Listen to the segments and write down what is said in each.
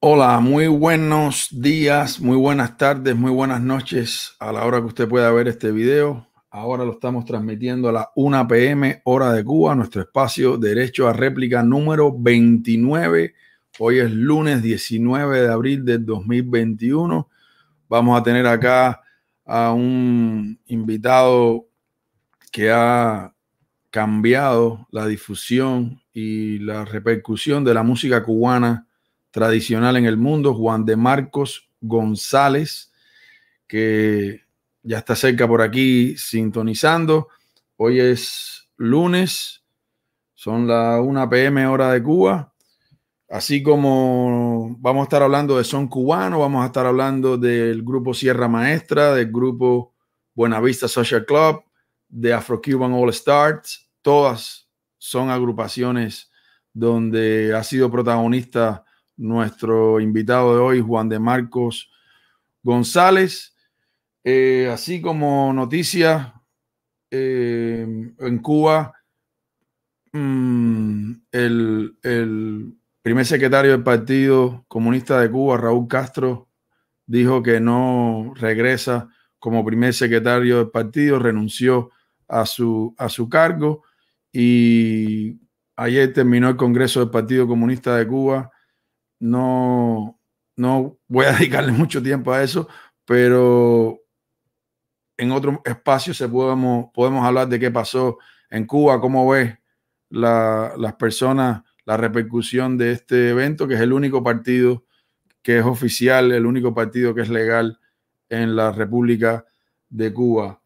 Hola, muy buenos días, muy buenas tardes, muy buenas noches a la hora que usted pueda ver este video. Ahora lo estamos transmitiendo a la 1 pm hora de Cuba, nuestro espacio Derecho a Réplica número 29. Hoy es lunes 19 de abril del 2021. Vamos a tener acá a un invitado que ha cambiado la difusión y la repercusión de la música cubana tradicional en el mundo, Juan de Marcos González, que ya está cerca por aquí sintonizando. Hoy es lunes, son la 1 pm hora de Cuba. Así como vamos a estar hablando de son cubano, vamos a estar hablando del grupo Sierra Maestra, del grupo Buenavista Social Club, de Afro Cuban All Stars. Todas son agrupaciones donde ha sido protagonista nuestro invitado de hoy, Juan de Marcos González. Eh, así como noticia... Eh, en Cuba, mm, el, primer secretario del Partido Comunista de Cuba, Raúl Castro, dijo que no regresa como primer secretario del partido, renunció a su, a su cargo y ayer terminó el Congreso del Partido Comunista de Cuba no, no voy a dedicarle mucho tiempo a eso, pero en otro espacio se podemos, podemos hablar de qué pasó en Cuba, cómo ves las personas, la repercusión de este evento, que es el único partido que es oficial, el único partido que es legal en la República de Cuba.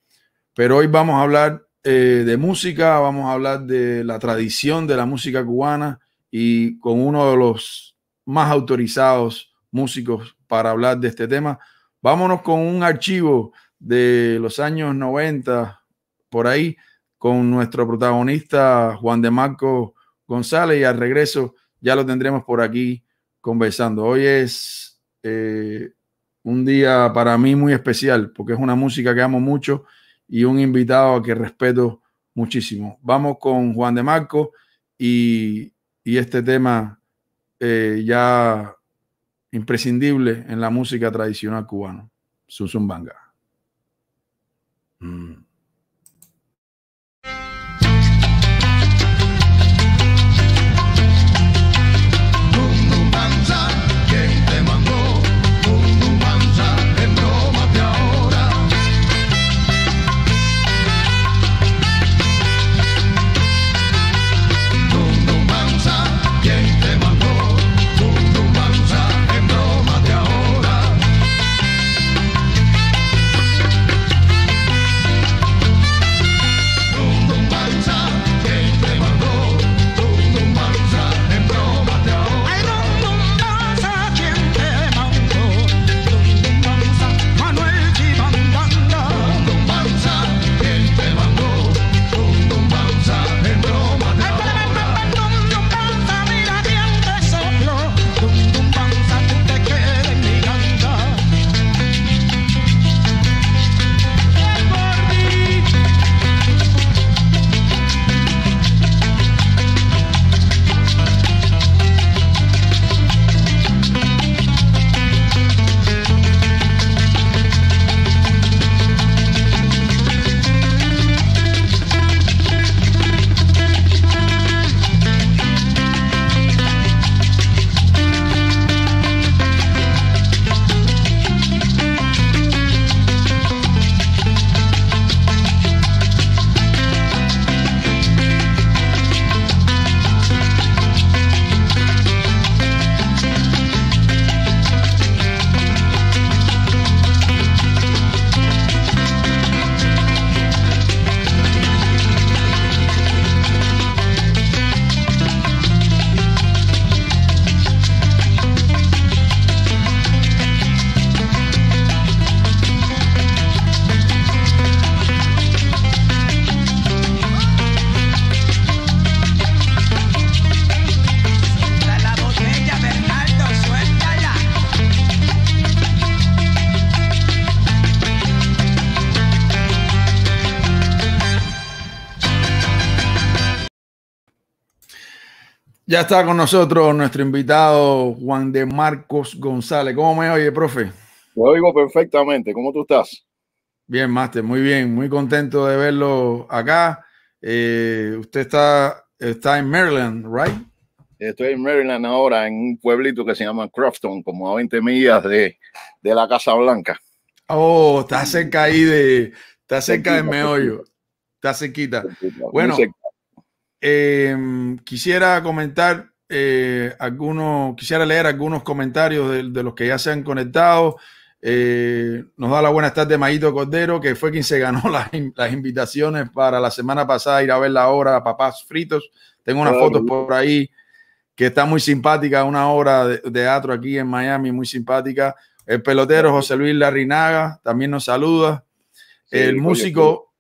Pero hoy vamos a hablar eh, de música, vamos a hablar de la tradición de la música cubana y con uno de los más autorizados músicos para hablar de este tema. Vámonos con un archivo de los años 90, por ahí, con nuestro protagonista Juan de Marco González y al regreso ya lo tendremos por aquí conversando. Hoy es eh, un día para mí muy especial porque es una música que amo mucho y un invitado a que respeto muchísimo. Vamos con Juan de Marco y, y este tema eh, ya imprescindible en la música tradicional cubana, susumbanga Mm. Ya está con nosotros nuestro invitado Juan de Marcos González. ¿Cómo me oye, profe? Lo oigo perfectamente. ¿Cómo tú estás? Bien, Máster, muy bien. Muy contento de verlo acá. Eh, usted está, está en Maryland, ¿right? Estoy en Maryland ahora, en un pueblito que se llama Crofton, como a 20 millas de, la Casa Blanca. Oh, está cerca ahí de. Está cerca de meollo. Está cerquita. Bueno, Em, quisiera comentar eh, algunos, quisiera leer algunos comentarios de, los que ya se han conectado. Eh, nos da la buena tarde Maito Cordero, que fue quien se ganó las, invitaciones para la semana pasada ir a ver la obra Papás Fritos. Tengo unas fotos por ahí que está muy simpática, una obra de teatro aquí en Miami, muy simpática. El pelotero José Luis Larrinaga también nos saluda. el músico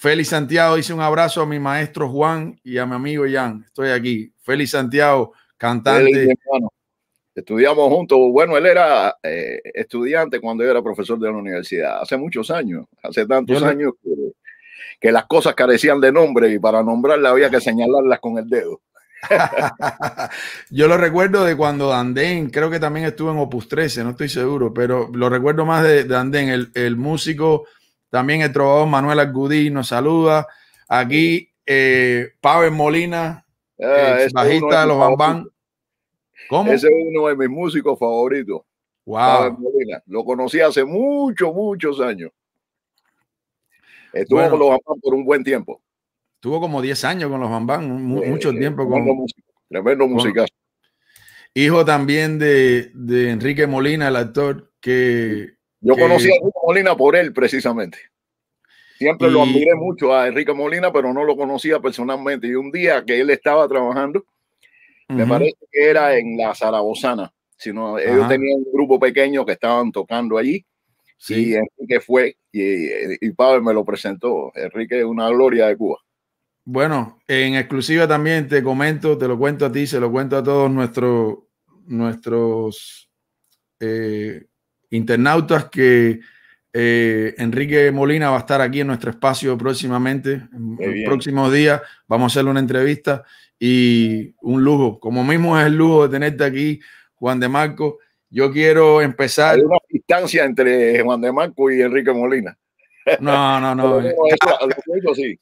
Félix Santiago hice un abrazo a mi maestro Juan y a mi amigo Jan. Estoy aquí. Félix Santiago, cantante. Estudiamos juntos. Bueno, él era eh, estudiante cuando yo era profesor de la universidad, hace muchos años, hace tantos años que, las cosas carecían de nombre y para nombrarlas había que señalarlas con el dedo. yo lo recuerdo de cuando Andén, creo que también estuvo en Opus 13, no estoy seguro, pero lo recuerdo más de, Andén, el músico también el trovador Manuel Agudín nos saluda. Aquí eh, Pavel Molina, ah, bajista de los Bambán. Ese es uno de mis músicos favoritos. Wow. Molina. Lo conocí hace muchos, muchos años. Estuvo con los Bambán por un buen tiempo. Estuvo como 10 años con los Bambán, eh, mucho tiempo. Con, músico, tremendo musical. Hijo también de Enrique Molina, el actor que yo conocí a Enrique Molina por él, precisamente. Siempre lo admiré mucho a Enrique Molina, pero no lo conocía personalmente. Y un día que él estaba trabajando, me parece que era en la Zaragozana, sino ellos tenían un grupo pequeño que estaban tocando allí. Sí. Y Enrique fue y, Pablo me lo presentó. Enrique es una gloria de Cuba. Bueno, en exclusiva también te comento, te lo cuento a ti, se lo cuento a todos nuestros, nuestros eh, internautas que eh, Enrique Molina va a estar aquí en nuestro espacio próximamente, en próximos días. Vamos a hacerle una entrevista y un lujo. Como mismo es el lujo de tenerte aquí, Juan de Marco. Yo quiero empezar. Hay una distancia entre Juan de Marco y Enrique Molina. No, no, no.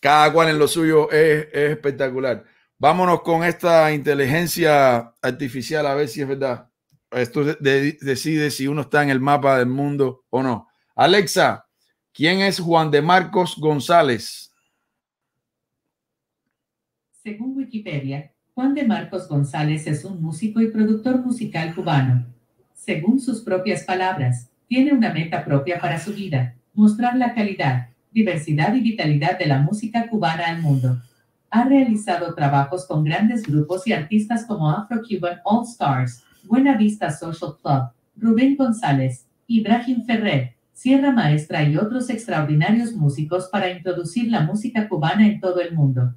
cada, cual en lo suyo es espectacular. Vámonos con esta inteligencia artificial a ver si es verdad esto decide si uno está en el mapa del mundo o no. Alexa, ¿quién es Juan de Marcos González? Según Wikipedia, Juan de Marcos González es un músico y productor musical cubano. Según sus propias palabras, tiene una meta propia para su vida, mostrar la calidad, diversidad y vitalidad de la música cubana al mundo. Ha realizado trabajos con grandes grupos y artistas como Afro Cuban All Stars, Buena Vista Social Club, Rubén González, Ibrahim Ferrer, Sierra Maestra y otros extraordinarios músicos para introducir la música cubana en todo el mundo.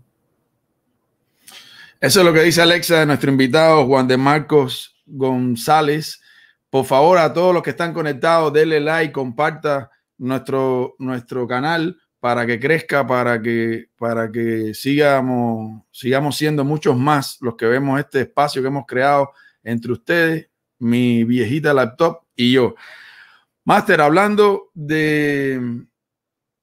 Eso es lo que dice Alexa de nuestro invitado Juan de Marcos González. Por favor, a todos los que están conectados, denle like, comparta nuestro, nuestro canal para que crezca, para que, para que sigamos, sigamos siendo muchos más los que vemos este espacio que hemos creado entre ustedes, mi viejita laptop y yo. Master, hablando de,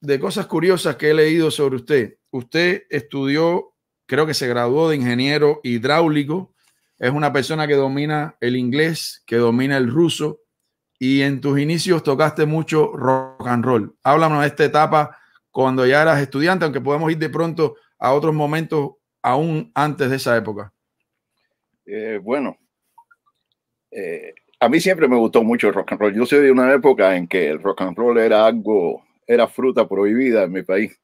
de cosas curiosas que he leído sobre usted, usted estudió, creo que se graduó de ingeniero hidráulico, es una persona que domina el inglés, que domina el ruso, y en tus inicios tocaste mucho rock and roll. Háblanos de esta etapa cuando ya eras estudiante, aunque podemos ir de pronto a otros momentos aún antes de esa época. Eh, bueno, eh, a mí siempre me gustó mucho el rock and roll. Yo soy de una época en que el rock and roll era algo, era fruta prohibida en mi país.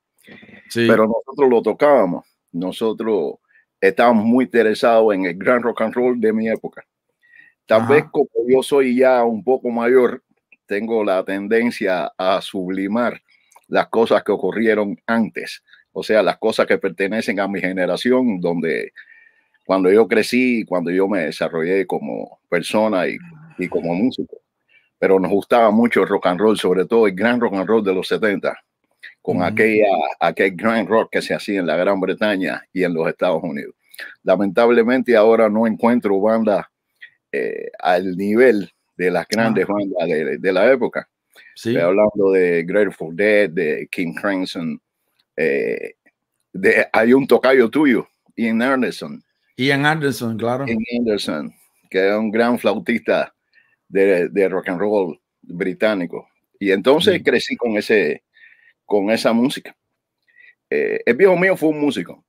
Pero nosotros lo tocábamos. Nosotros estábamos muy interesados en el gran rock and roll de mi época. Tal vez como yo soy ya un poco mayor, tengo la tendencia a sublimar las cosas que ocurrieron antes, o sea, las cosas que pertenecen a mi generación, donde cuando yo crecí, cuando yo me desarrollé como persona y, y como músico. Pero nos gustaba mucho el rock and roll, sobre todo el gran rock and roll de los 70, con aquella, aquel gran rock que se hacía en la Gran Bretaña y en los Estados Unidos. Lamentablemente ahora no encuentro bandas eh, al nivel de las grandes bandas de, la época. hablando de Grateful Dead, de King Crimson, eh, de, hay un tocayo tuyo, Ian Anderson, Ian Anderson, claro. Ian Anderson, que era un gran flautista de, rock and roll británico. Y entonces crecí con, ese, con esa música. Eh, el viejo mío fue un músico.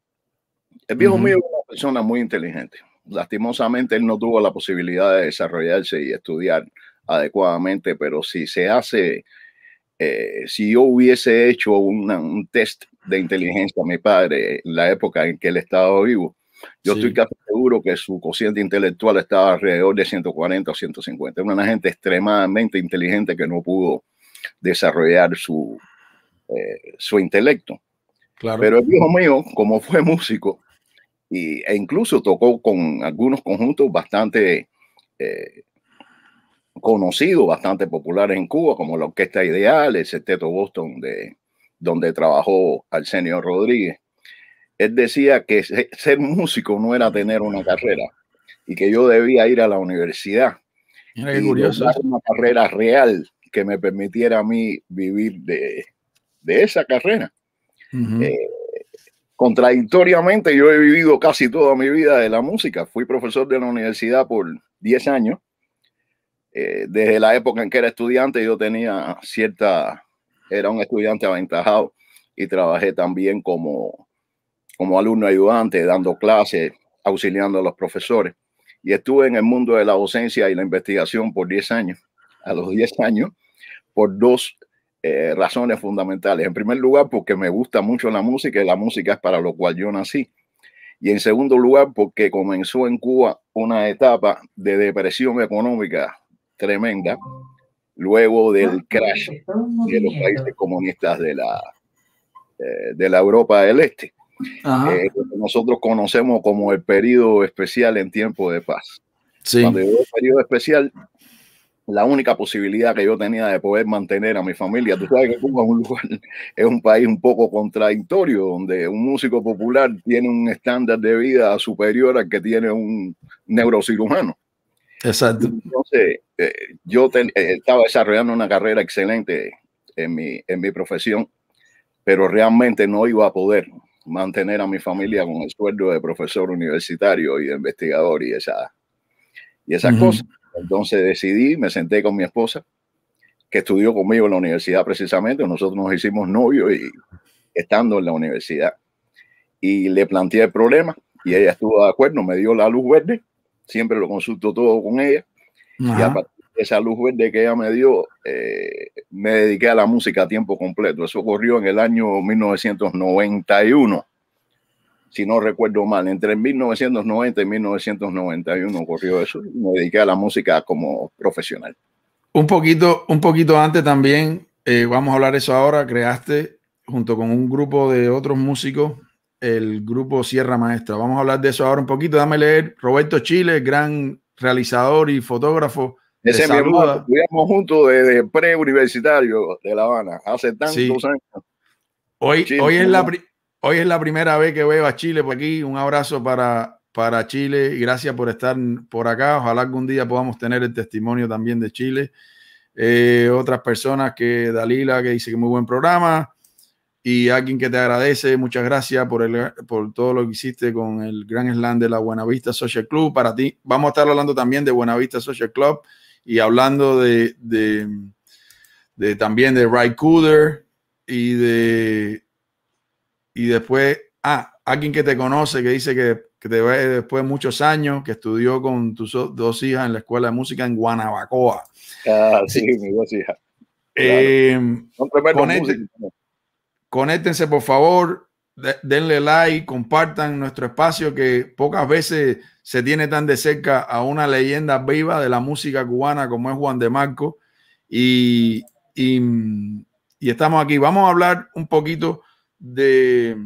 El viejo mío era una persona muy inteligente. Lastimosamente él no tuvo la posibilidad de desarrollarse y estudiar adecuadamente, pero si se hace, eh, si yo hubiese hecho un test de inteligencia a mi padre en la época en que él estaba vivo, yo estoy casi seguro que su cociente intelectual estaba alrededor de 140 o 150. Era una gente extremadamente inteligente que no pudo desarrollar su, eh, su intelecto. Claro. Pero el hijo mío, como fue músico, y, e incluso tocó con algunos conjuntos bastante eh, conocidos, bastante populares en Cuba, como la Orquesta Ideal, el Seteto Boston, de, donde trabajó Arsenio Rodríguez él decía que ser músico no era tener una carrera y que yo debía ir a la universidad. y curioso. Una carrera real que me permitiera a mí vivir de, de esa carrera. Eh, contradictoriamente, yo he vivido casi toda mi vida de la música. Fui profesor de la universidad por 10 años. Eh, desde la época en que era estudiante, yo tenía cierta, era un estudiante aventajado y trabajé también como como alumno ayudante, dando clases, auxiliando a los profesores. Y estuve en el mundo de la docencia y la investigación por 10 años. A los 10 años, por dos eh, razones fundamentales. En primer lugar, porque me gusta mucho la música y la música es para lo cual yo nací. Y en segundo lugar, porque comenzó en Cuba una etapa de depresión económica tremenda, luego del ah, crash de los países comunistas de la, eh, de la Europa del Este. Eh, nosotros conocemos como el periodo especial en tiempo de paz. Sí. Cuando periodo especial, la única posibilidad que yo tenía de poder mantener a mi familia, tú sabes que Cuba es un, lugar, es un país un poco contradictorio, donde un músico popular tiene un estándar de vida superior al que tiene un neurocirujano. Exacto. Entonces, eh, yo eh, estaba desarrollando una carrera excelente en mi, en mi profesión, pero realmente no iba a poder mantener a mi familia con el sueldo de profesor universitario y de investigador y esa y esas cosas. Entonces decidí, me senté con mi esposa, que estudió conmigo en la universidad precisamente, nosotros nos hicimos novios y estando en la universidad. Y le planteé el problema y ella estuvo de acuerdo, me dio la luz verde, siempre lo consulto todo con ella. Y esa luz verde que ella me dio, eh, me dediqué a la música a tiempo completo. Eso ocurrió en el año 1991, si no recuerdo mal. Entre 1990 y 1991 ocurrió eso. Me dediqué a la música como profesional. Un poquito, un poquito antes también, eh, vamos a hablar eso ahora, creaste junto con un grupo de otros músicos el grupo Sierra Maestra. Vamos a hablar de eso ahora un poquito. Dame leer Roberto Chile, gran realizador y fotógrafo ese es mi estudiamos juntos desde preuniversitario de La Habana, hace tantos años. Hoy, hoy, es la hoy es la primera vez que veo a Chile por aquí. Un abrazo para, para Chile gracias por estar por acá. Ojalá algún día podamos tener el testimonio también de Chile. Eh, otras personas que Dalila, que dice que muy buen programa. Y alguien que te agradece, muchas gracias por, el, por todo lo que hiciste con el Gran Slam de la Buenavista Social Club. Para ti, vamos a estar hablando también de Buenavista Social Club y hablando de, también de Ray Cooder y de y después, ah, alguien que te conoce, que dice que, te ve después de muchos años, que estudió con tus dos hijas en la escuela de música en Guanabacoa. Ah, sí, mis dos hijas. Eh, conéctense, por favor denle like, compartan nuestro espacio que pocas veces se tiene tan de cerca a una leyenda viva de la música cubana como es Juan de Marco. Y, estamos aquí. Vamos a hablar un poquito de,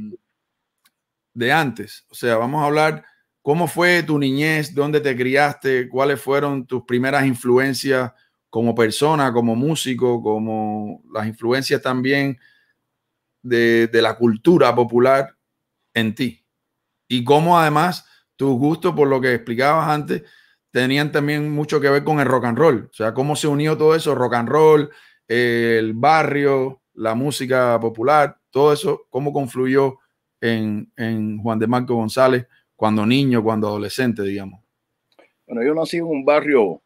de antes. O sea, vamos a hablar cómo fue tu niñez, dónde te criaste, cuáles fueron tus primeras influencias como persona, como músico, como las influencias también de, la cultura popular en ti. Y cómo además tus gusto por lo que explicabas antes, tenían también mucho que ver con el rock and roll. O sea, cómo se unió todo eso, rock and roll, el barrio, la música popular, todo eso, cómo confluyó en, en Juan de Marco González cuando niño, cuando adolescente, digamos. Bueno, yo nací en un barrio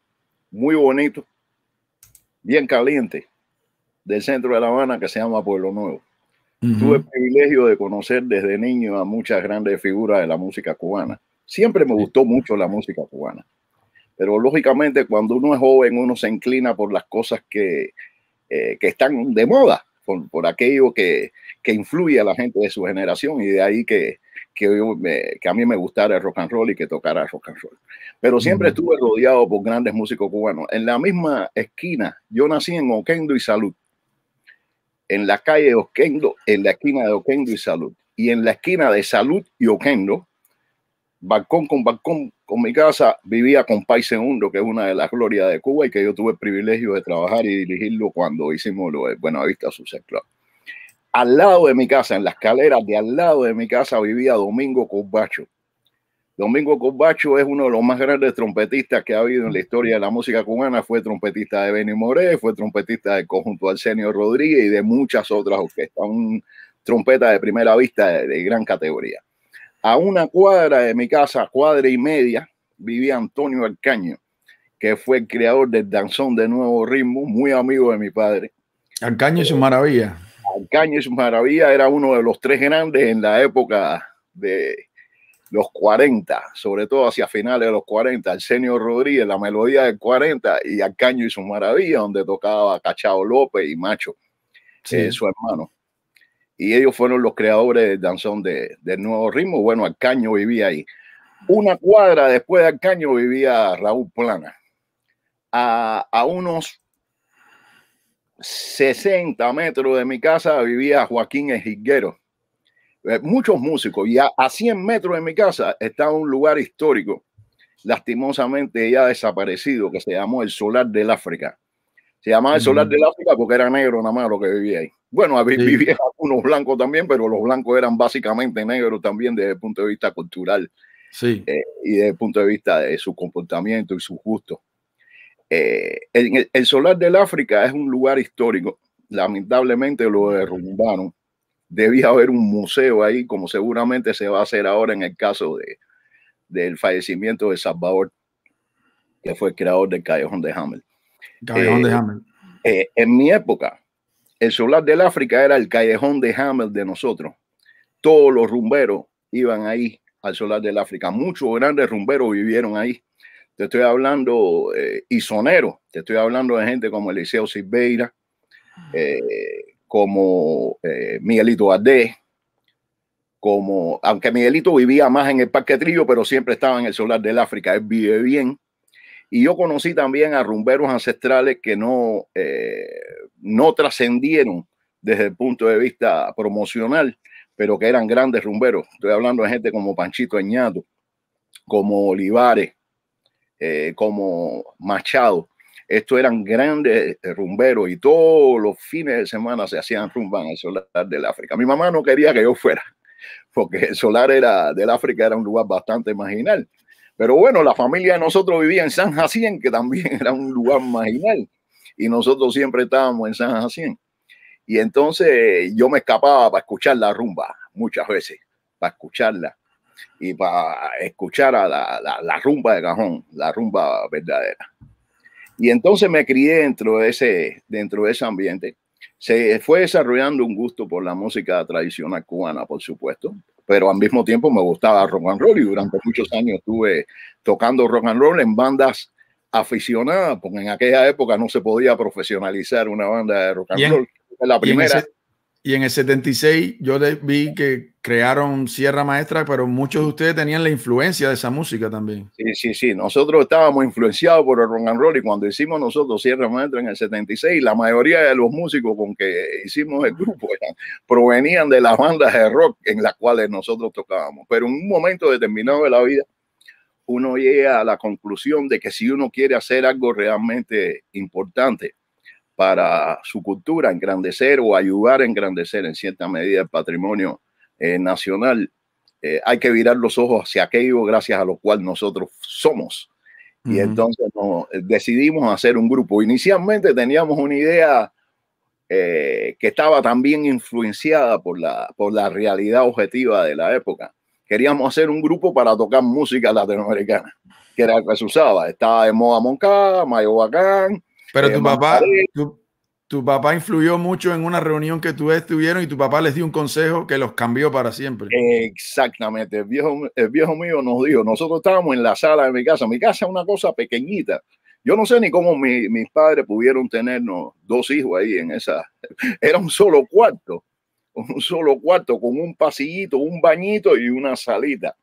muy bonito, bien caliente, del centro de La Habana, que se llama Pueblo Nuevo. Tuve el privilegio de conocer desde niño a muchas grandes figuras de la música cubana. Siempre me gustó mucho la música cubana. Pero lógicamente cuando uno es joven uno se inclina por las cosas que, eh, que están de moda, por, aquello que, que, influye a la gente de su generación y de ahí que, que, a mí me gustara el rock and roll y que tocara rock and roll. Pero siempre estuve rodeado por grandes músicos cubanos. En la misma esquina, yo nací en Oquendo y Salud en la calle de Oquendo, en la esquina de Oquendo y Salud. Y en la esquina de Salud y Oquendo, balcón con balcón con mi casa, vivía con Pai Segundo, que es una de las glorias de Cuba y que yo tuve el privilegio de trabajar y dirigirlo cuando hicimos lo de Buenavista Vista Club. Al lado de mi casa, en la escaleras de al lado de mi casa, vivía Domingo Cubacho, Domingo Corbacho es uno de los más grandes trompetistas que ha habido en la historia de la música cubana. Fue trompetista de Benny Moré, fue trompetista del conjunto Arsenio Rodríguez y de muchas otras orquestas. Un trompeta de primera vista de, gran categoría. A una cuadra de mi casa, cuadra y media, vivía Antonio Arcaño, que fue el creador del danzón de nuevo ritmo, muy amigo de mi padre. Arcaño y su eh, maravilla. Arcaño y su maravilla era uno de los tres grandes en la época de los 40, sobre todo hacia finales de los 40, Arsenio Rodríguez, la melodía del 40 y Arcaño y su maravilla, donde tocaba Cachao López y Macho, eh, su hermano. Y ellos fueron los creadores del danzón de, del nuevo ritmo. Bueno, Arcaño vivía ahí. Una cuadra después de Arcaño vivía Raúl Plana. A, a unos 60 metros de mi casa vivía Joaquín Ejiguero eh, muchos músicos. Y a, 100 metros de mi casa está un lugar histórico, lastimosamente ya desaparecido, que se llamó el Solar del África. Se llamaba el Solar mm. del África porque era negro nada más lo que vivía ahí. Bueno, había vivía algunos blancos también, pero los blancos eran básicamente negros también desde el punto de vista cultural sí. Eh, y desde el punto de vista de su comportamiento y su gusto eh, el, el, Solar del África es un lugar histórico. Lamentablemente lo derrumbaron debía haber un museo ahí, como seguramente se va a hacer ahora en el caso de, del fallecimiento de Salvador, que fue el creador del Callejón de Hamel. Callejón de eh, Hamel. Eh, en mi época, el solar del África era el Callejón de Hamel de nosotros. Todos los rumberos iban ahí al solar del África. Muchos grandes rumberos vivieron ahí. Te estoy hablando, y eh, soneros, te estoy hablando de gente como Eliseo Silveira, ah. eh, como eh, Miguelito Valdés, como, aunque Miguelito vivía más en el Parque Trillo, pero siempre estaba en el solar del África, él vive bien. Y yo conocí también a rumberos ancestrales que no, eh, no trascendieron desde el punto de vista promocional, pero que eran grandes rumberos. Estoy hablando de gente como Panchito Añato, como Olivares, eh, como Machado, estos eran grandes eh, rumberos y todos los fines de semana se hacían rumba en el solar del África. Mi mamá no quería que yo fuera, porque el solar era, del África era un lugar bastante marginal. Pero bueno, la familia de nosotros vivía en San Jacinto, que también era un lugar marginal, y nosotros siempre estábamos en San Jacinto. Y entonces yo me escapaba para escuchar la rumba muchas veces, para escucharla y para escuchar a la rumba de cajón, la rumba verdadera. Y entonces me crié dentro de ese, dentro de ese ambiente. Se fue desarrollando un gusto por la música tradicional cubana, por supuesto, pero al mismo tiempo me gustaba rock and roll y durante muchos años estuve tocando rock and roll en bandas aficionadas, porque en aquella época no se podía profesionalizar una banda de rock and roll. La primera. Y en el 76 yo vi que crearon Sierra Maestra, pero muchos de ustedes tenían la influencia de esa música también. Sí, sí, sí. Nosotros estábamos influenciados por el rock and roll y cuando hicimos nosotros Sierra Maestra en el 76, la mayoría de los músicos con que hicimos el grupo provenían de las bandas de rock en las cuales nosotros tocábamos. Pero en un momento determinado de la vida, uno llega a la conclusión de que si uno quiere hacer algo realmente importante, para su cultura, engrandecer o ayudar a engrandecer en cierta medida el patrimonio eh, nacional, eh, hay que virar los ojos hacia aquello gracias a lo cual nosotros somos. Y entonces eh, decidimos hacer un grupo. Inicialmente teníamos una idea que estaba también influenciada por la, por la realidad objetiva de la época. Queríamos hacer un grupo para tocar música latinoamericana, que era lo que se usaba. Estaba de moda Moncada, Mayo pero eh, tu papá, tu, papá influyó mucho en una reunión que tú estuvieron y tu papá les dio un consejo que los cambió para siempre. Exactamente. El viejo, el viejo mío nos dijo, nosotros estábamos en la sala de mi casa. Mi casa es una cosa pequeñita. Yo no sé ni cómo mis padres pudieron tenernos dos hijos ahí en esa. Era un solo cuarto, un solo cuarto con un pasillito, un bañito y una salita.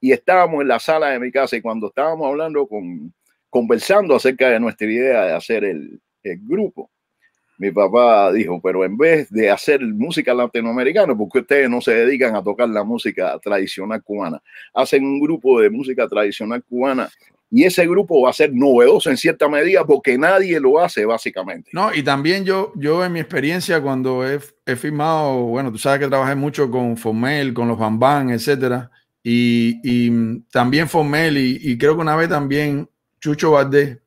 Y estábamos en la sala de mi casa y cuando estábamos hablando con, conversando acerca de nuestra idea de hacer el, grupo, mi papá dijo, pero en vez de hacer música latinoamericana, porque ustedes no se dedican a tocar la música tradicional cubana? Hacen un grupo de música tradicional cubana y ese grupo va a ser novedoso en cierta medida porque nadie lo hace básicamente. No, y también yo, yo en mi experiencia cuando he, he firmado, bueno, tú sabes que trabajé mucho con FOMEL, con los Bambán, etcétera, y, y también FOMEL y, y creo que una vez también Chucho Valdés,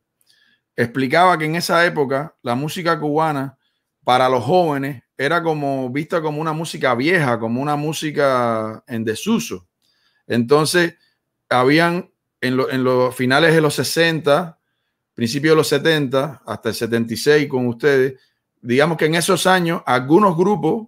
explicaba que en esa época la música cubana para los jóvenes era como vista como una música vieja, como una música en desuso. Entonces, habían en, los finales de los 60, principios de los 70, hasta el 76 con ustedes, digamos que en esos años algunos grupos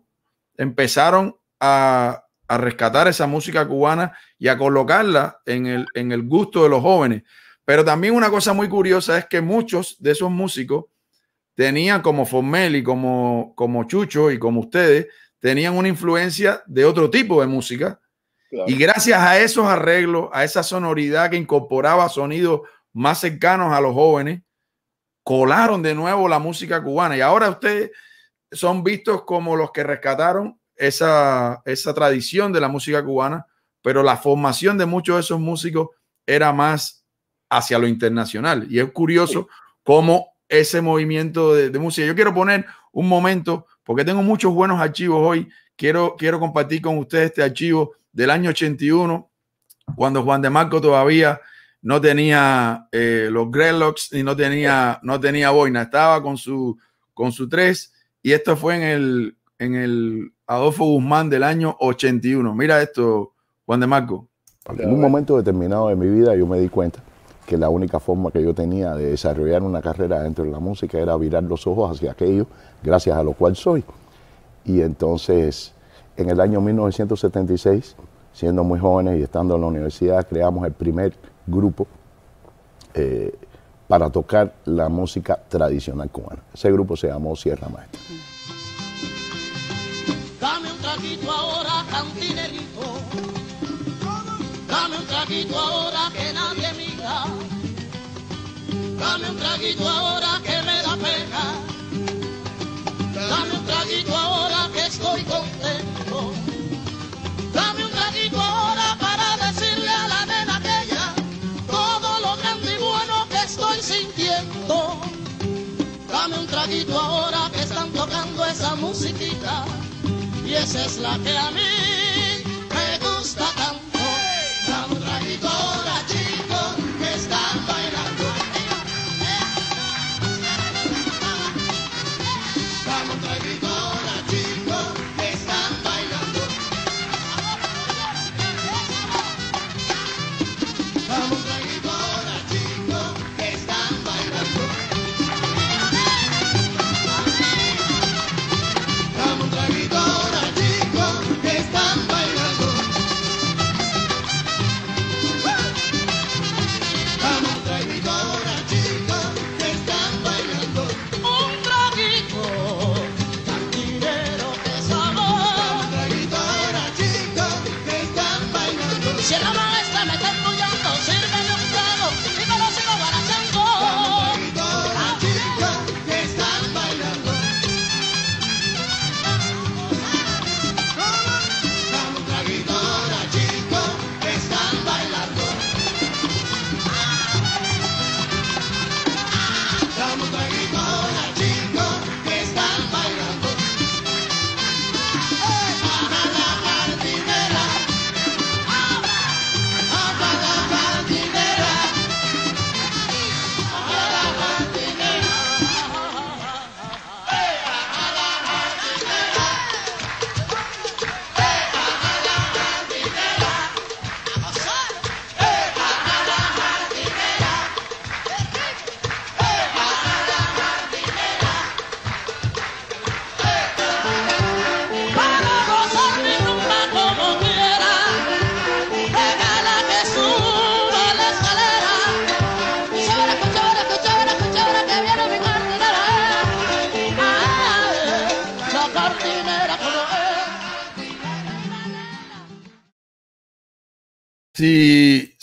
empezaron a, rescatar esa música cubana y a colocarla en el, en el gusto de los jóvenes. Pero también una cosa muy curiosa es que muchos de esos músicos tenían como Formel y como, como Chucho y como ustedes, tenían una influencia de otro tipo de música. Y gracias a esos arreglos, a esa sonoridad que incorporaba sonidos más cercanos a los jóvenes, colaron de nuevo la música cubana. Y ahora ustedes son vistos como los que rescataron esa, esa tradición de la música cubana, pero la formación de muchos de esos músicos era más hacia lo internacional. Y es curioso cómo ese movimiento de, música. Yo quiero poner un momento, porque tengo muchos buenos archivos hoy. Quiero, quiero compartir con ustedes este archivo del año 81, cuando Juan de Marco todavía no tenía eh, los Greylocks, y no tenía, no tenía boina. Estaba con su, con su tres. Y esto fue en el, en el Adolfo Guzmán del año 81. Mira esto, Juan de Marco. En un momento determinado de mi vida yo me di cuenta que la única forma que yo tenía de desarrollar una carrera dentro de la música era virar los ojos hacia aquello, gracias a lo cual soy. Y entonces, en el año 1976, siendo muy jóvenes y estando en la universidad, creamos el primer grupo eh, para tocar la música tradicional cubana. Ese grupo se llamó Sierra Maestra. Dame ahora, ahora que nadie Dame un traguito ahora que me da pena. Dame un traguito ahora que estoy contento. Dame un traguito ahora para decirle a la nena aquella todo lo grande y bueno que estoy sintiendo. Dame un traguito ahora que están tocando esa musiquita. Y esa es la que a mí me gusta tanto. Dame un traguito ahora,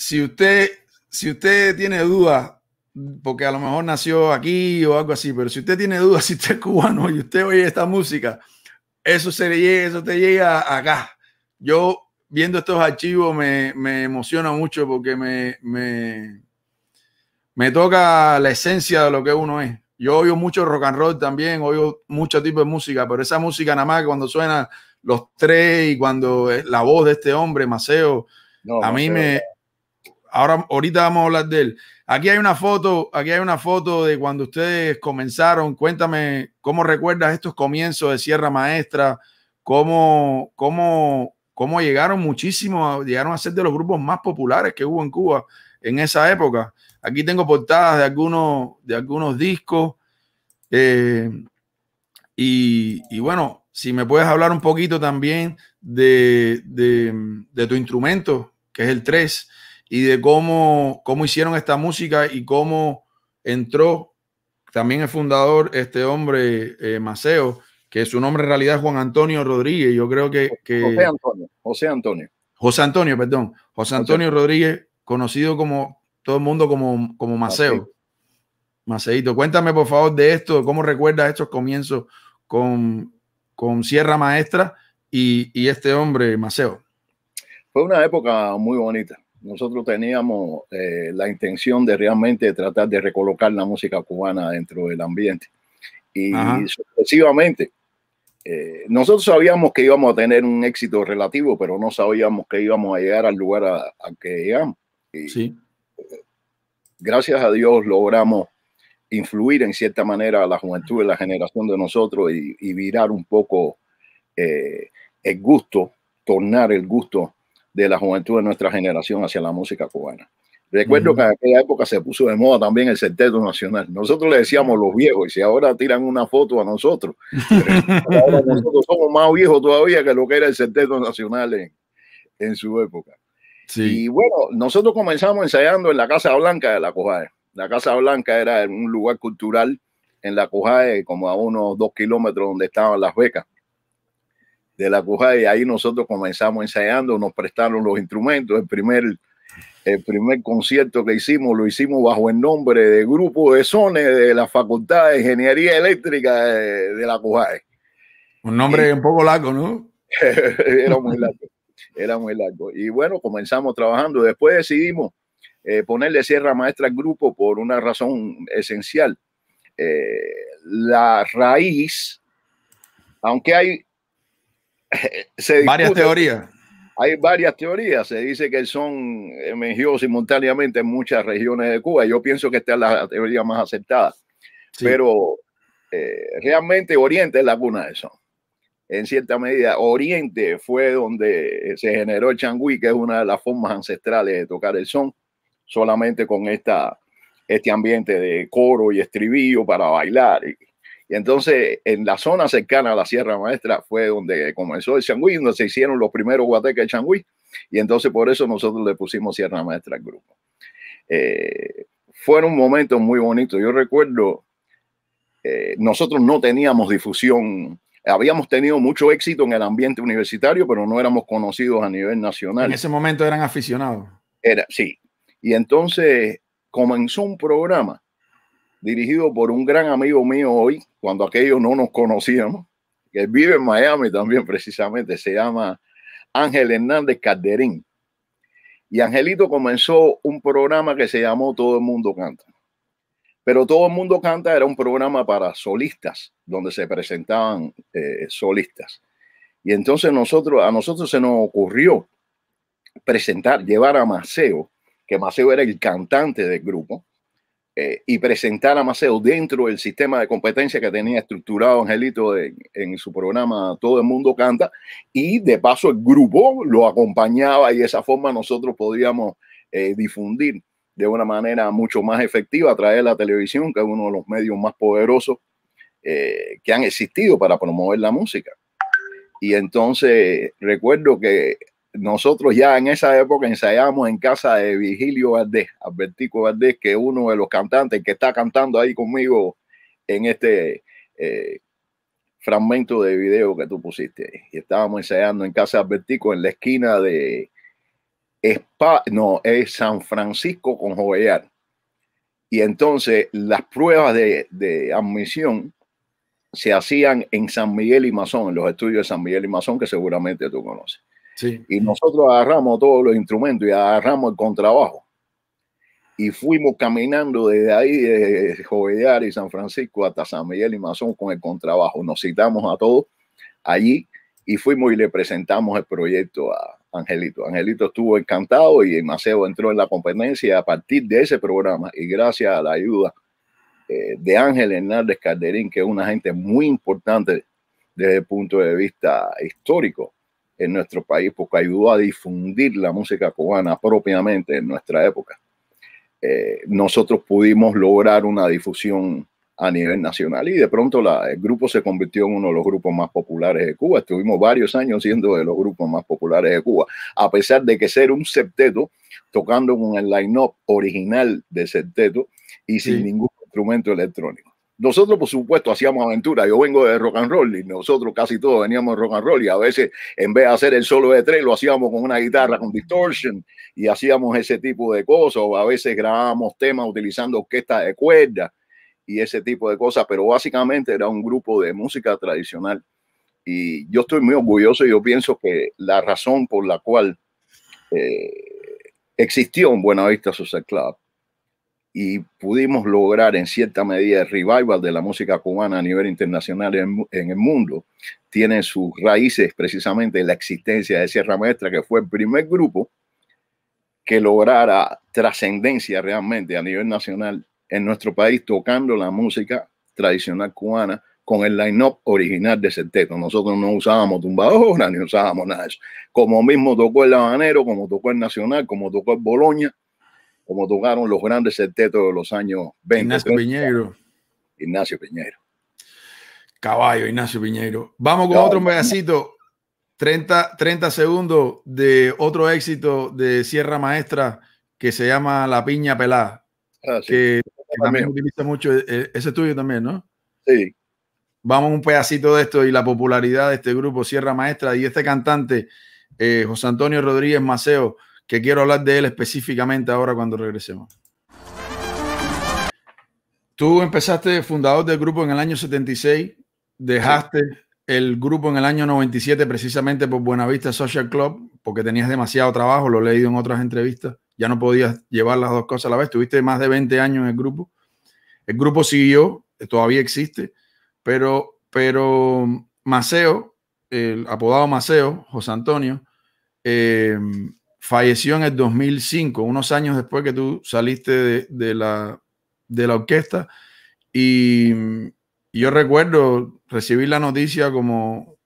si usted, si usted tiene dudas, porque a lo mejor nació aquí o algo así, pero si usted tiene dudas, si usted es cubano y usted oye esta música, eso se le llega, eso te llega acá. Yo viendo estos archivos me, me emociona mucho porque me, me, me toca la esencia de lo que uno es. Yo oigo mucho rock and roll también, oigo mucho tipo de música, pero esa música nada más cuando suena los tres y cuando la voz de este hombre, Maceo, a mí me, ahora ahorita vamos a hablar de él. Aquí hay una foto, aquí hay una foto de cuando ustedes comenzaron. Cuéntame cómo recuerdas estos comienzos de Sierra Maestra, cómo, cómo, cómo llegaron muchísimo, llegaron a ser de los grupos más populares que hubo en Cuba en esa época. Aquí tengo portadas de algunos, de algunos discos. Eh, y, bueno, si me puedes hablar un poquito también de, de, de, tu instrumento, que es el 3, y de cómo, cómo hicieron esta música y cómo entró también el fundador, este hombre eh, Maceo, que su nombre en realidad es Juan Antonio Rodríguez. Yo creo que, José Antonio, José Antonio. José Antonio, perdón. José Antonio Rodríguez, conocido como todo el mundo como, como Maceo. Maceito, cuéntame por favor de esto, cómo recuerdas estos comienzos con, con Sierra Maestra y, y este hombre, Maceo. Fue una época muy bonita nosotros teníamos eh, la intención de realmente tratar de recolocar la música cubana dentro del ambiente. Y sucesivamente, eh, nosotros sabíamos que íbamos a tener un éxito relativo, pero no sabíamos que íbamos a llegar al lugar a, que llegamos. Y, gracias a Dios logramos influir en cierta manera a la juventud de la generación de nosotros y virar un poco eh, el gusto, tornar el gusto de la juventud de nuestra generación hacia la música cubana. Recuerdo que en aquella época se puso de moda también el Centeto Nacional. Nosotros le decíamos los viejos y si ahora tiran una foto a nosotros, ahora nosotros somos más viejos todavía que lo que era el Centeto Nacional en, en su época. Sí. Y bueno, nosotros comenzamos ensayando en la Casa Blanca de la Cojae. La Casa Blanca era un lugar cultural en la Cojae, como a unos dos kilómetros donde estaban las becas de la Cujá y ahí nosotros comenzamos ensayando, nos prestaron los instrumentos, el primer, el primer concierto que hicimos lo hicimos bajo el nombre de Grupo de Zones de la Facultad de Ingeniería Eléctrica de, la Cujá. Un nombre un poco largo, ¿no? era muy largo, era muy largo. Y bueno, comenzamos trabajando, después decidimos eh, ponerle Sierra Maestra al grupo por una razón esencial. Eh, la raíz, aunque hay varias teorías. Hay varias teorías. Se dice que son emergió eh, simultáneamente en muchas regiones de Cuba. Yo pienso que esta es la teoría más aceptada. Pero eh, realmente Oriente es la cuna de eso. En cierta medida, Oriente fue donde se generó el changui que es una de las formas ancestrales de tocar el son, solamente con esta, este ambiente de coro y estribillo para bailar. Y entonces, en la zona cercana a la Sierra Maestra fue donde comenzó el changüí, donde se hicieron los primeros guatecas de changüí. Y entonces, por eso nosotros le pusimos Sierra Maestra al grupo. Eh, un momentos muy bonitos. Yo recuerdo, eh, nosotros no teníamos difusión. Habíamos tenido mucho éxito en el ambiente universitario, pero no éramos conocidos a nivel nacional. En ese momento eran aficionados. Era, sí. Y entonces comenzó un programa dirigido por un gran amigo mío hoy, cuando aquellos no nos conocíamos, que vive en Miami también precisamente, se llama Ángel Hernández Calderín. Y Angelito comenzó un programa que se llamó Todo el Mundo Canta. Pero Todo el Mundo Canta era un programa para solistas, donde se presentaban eh, solistas. Y entonces nosotros, a nosotros se nos ocurrió presentar, llevar a Maceo, que Maceo era el cantante del grupo, eh, y presentar a Maceo dentro del sistema de competencia que tenía estructurado Angelito en su programa Todo el Mundo Canta, y de paso el grupo lo acompañaba y de esa forma nosotros podíamos eh, difundir de una manera mucho más efectiva, a de la televisión, que es uno de los medios más poderosos eh, que han existido para promover la música. Y entonces recuerdo que nosotros ya en esa época ensayamos en casa de Vigilio Valdés, Albertico Valdés, que es uno de los cantantes que está cantando ahí conmigo en este eh, fragmento de video que tú pusiste. Y estábamos ensayando en casa de Albertico en la esquina de no, es San Francisco con Jovear. Y entonces las pruebas de, de admisión se hacían en San Miguel y Mazón, en los estudios de San Miguel y Mazón, que seguramente tú conoces. Y nosotros agarramos todos los instrumentos y agarramos el contrabajo. Y fuimos caminando desde ahí, de Jovellar y San Francisco hasta San Miguel y Mazón con el contrabajo. Nos citamos a todos allí y fuimos y le presentamos el proyecto a Angelito. Angelito estuvo encantado y Maceo entró en la competencia a partir de ese programa y gracias a la ayuda eh, de Ángel Hernández Calderín, que es una gente muy importante desde el punto de vista histórico en nuestro país, porque ayudó a difundir la música cubana propiamente en nuestra época. Eh, nosotros pudimos lograr una difusión a nivel nacional y de pronto la, el grupo se convirtió en uno de los grupos más populares de Cuba. Estuvimos varios años siendo de los grupos más populares de Cuba, a pesar de que ser un septeto, tocando con el line-up original de septeto y sin ningún instrumento electrónico. Nosotros, por supuesto, hacíamos aventura. Yo vengo de rock and roll y nosotros casi todos veníamos de rock and roll y a veces, en vez de hacer el solo de tres, lo hacíamos con una guitarra con distortion y hacíamos ese tipo de cosas. O a veces grabábamos temas utilizando orquestas de cuerda y ese tipo de cosas. Pero básicamente era un grupo de música tradicional. Y yo estoy muy orgulloso y yo pienso que la razón por la cual eh, existió en Buenavista Vista Social Club y pudimos lograr en cierta medida el revival de la música cubana a nivel internacional en, el mundo, tiene sus raíces precisamente en la existencia de Sierra Maestra, que fue el primer grupo que lograra trascendencia realmente a nivel nacional en nuestro país tocando la música tradicional cubana con el line-up original de Centeto. Nosotros no usábamos tumbadora ni usábamos nada de eso. Como mismo tocó el habanero, como tocó el nacional, como tocó el Boloña, como tocaron los grandes septetos de los años 20. Ignacio Piñeiro. Ignacio Piñeiro. Caballo, Ignacio Piñeiro. Vamos con otro pedacito. 30, 30 segundos de otro éxito de Sierra Maestra que se llama La Piña Pelada. Ah, que, también utiliza mucho. E, e, ese tuyo también, ¿no? Sí. Vamos un pedacito de esto y la popularidad de este grupo Sierra Maestra y este cantante, eh, José Antonio Rodríguez Maceo que quiero hablar de él específicamente ahora cuando regresemos. Tú empezaste fundador del grupo en el año 76, dejaste el grupo en el año 97 precisamente por Buenavista Social Club, porque tenías demasiado trabajo, lo he leído en otras entrevistas, ya no podías llevar las dos cosas a la vez, tuviste más de 20 años en el grupo, el grupo siguió, eh, todavía existe, pero, pero Maceo, el apodado Maceo, José Antonio, eh, falleció en el 2005, unos años después que tú saliste de, la, de la orquesta. Y yo recuerdo recibir la noticia como,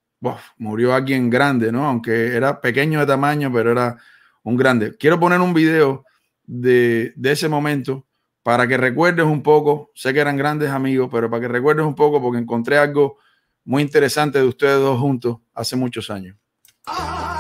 murió alguien grande, ¿no? Aunque era pequeño de tamaño, pero era un grande. Quiero poner un video de, de, ese momento para que recuerdes un poco, sé que eran grandes amigos, pero para que recuerdes un poco porque encontré algo muy interesante de ustedes dos juntos hace muchos años. Ah.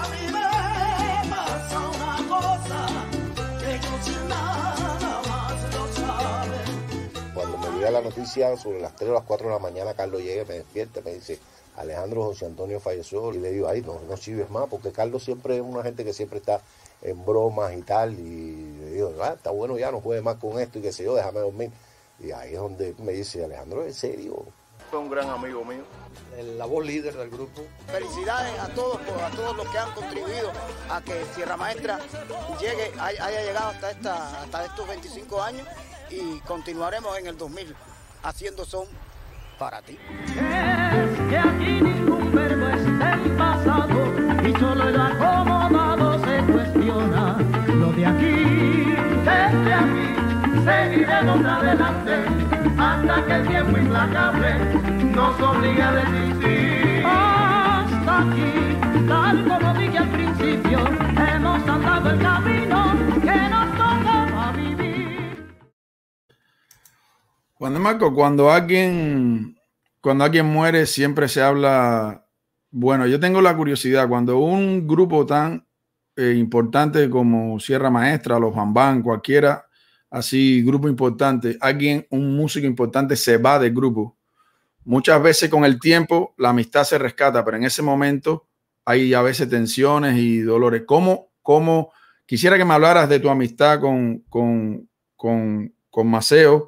noticia sobre las 3 o las 4 de la mañana, Carlos llega, me despierta, me dice, Alejandro José Antonio falleció y le digo, ay, no, no chives más, porque Carlos siempre es una gente que siempre está en bromas y tal, y le digo, ah, está bueno, ya no juegues más con esto y qué sé yo, déjame dormir. Y ahí es donde me dice, Alejandro, ¿en serio? Fue un gran amigo mío. La voz líder del grupo. Felicidades a todos, a todos los que han contribuido a que Sierra Maestra llegue, haya llegado hasta, esta, hasta estos 25 años y continuaremos en el 2000 haciendo son para ti. Es que aquí ningún verbo es en pasado y solo el acomodado se cuestiona. Lo de aquí, desde aquí, seguiremos adelante hasta que el tiempo implacable nos obligue a desistir. Hasta aquí, tal como dije al principio, hemos andado el camino. Bueno, Marco, cuando alguien, cuando alguien muere, siempre se habla. Bueno, yo tengo la curiosidad, cuando un grupo tan eh, importante como Sierra Maestra, los Bambán, cualquiera, así, grupo importante, alguien, un músico importante se va del grupo. Muchas veces con el tiempo la amistad se rescata, pero en ese momento hay a veces tensiones y dolores. ¿Cómo, cómo? Quisiera que me hablaras de tu amistad con, con, con, con Maceo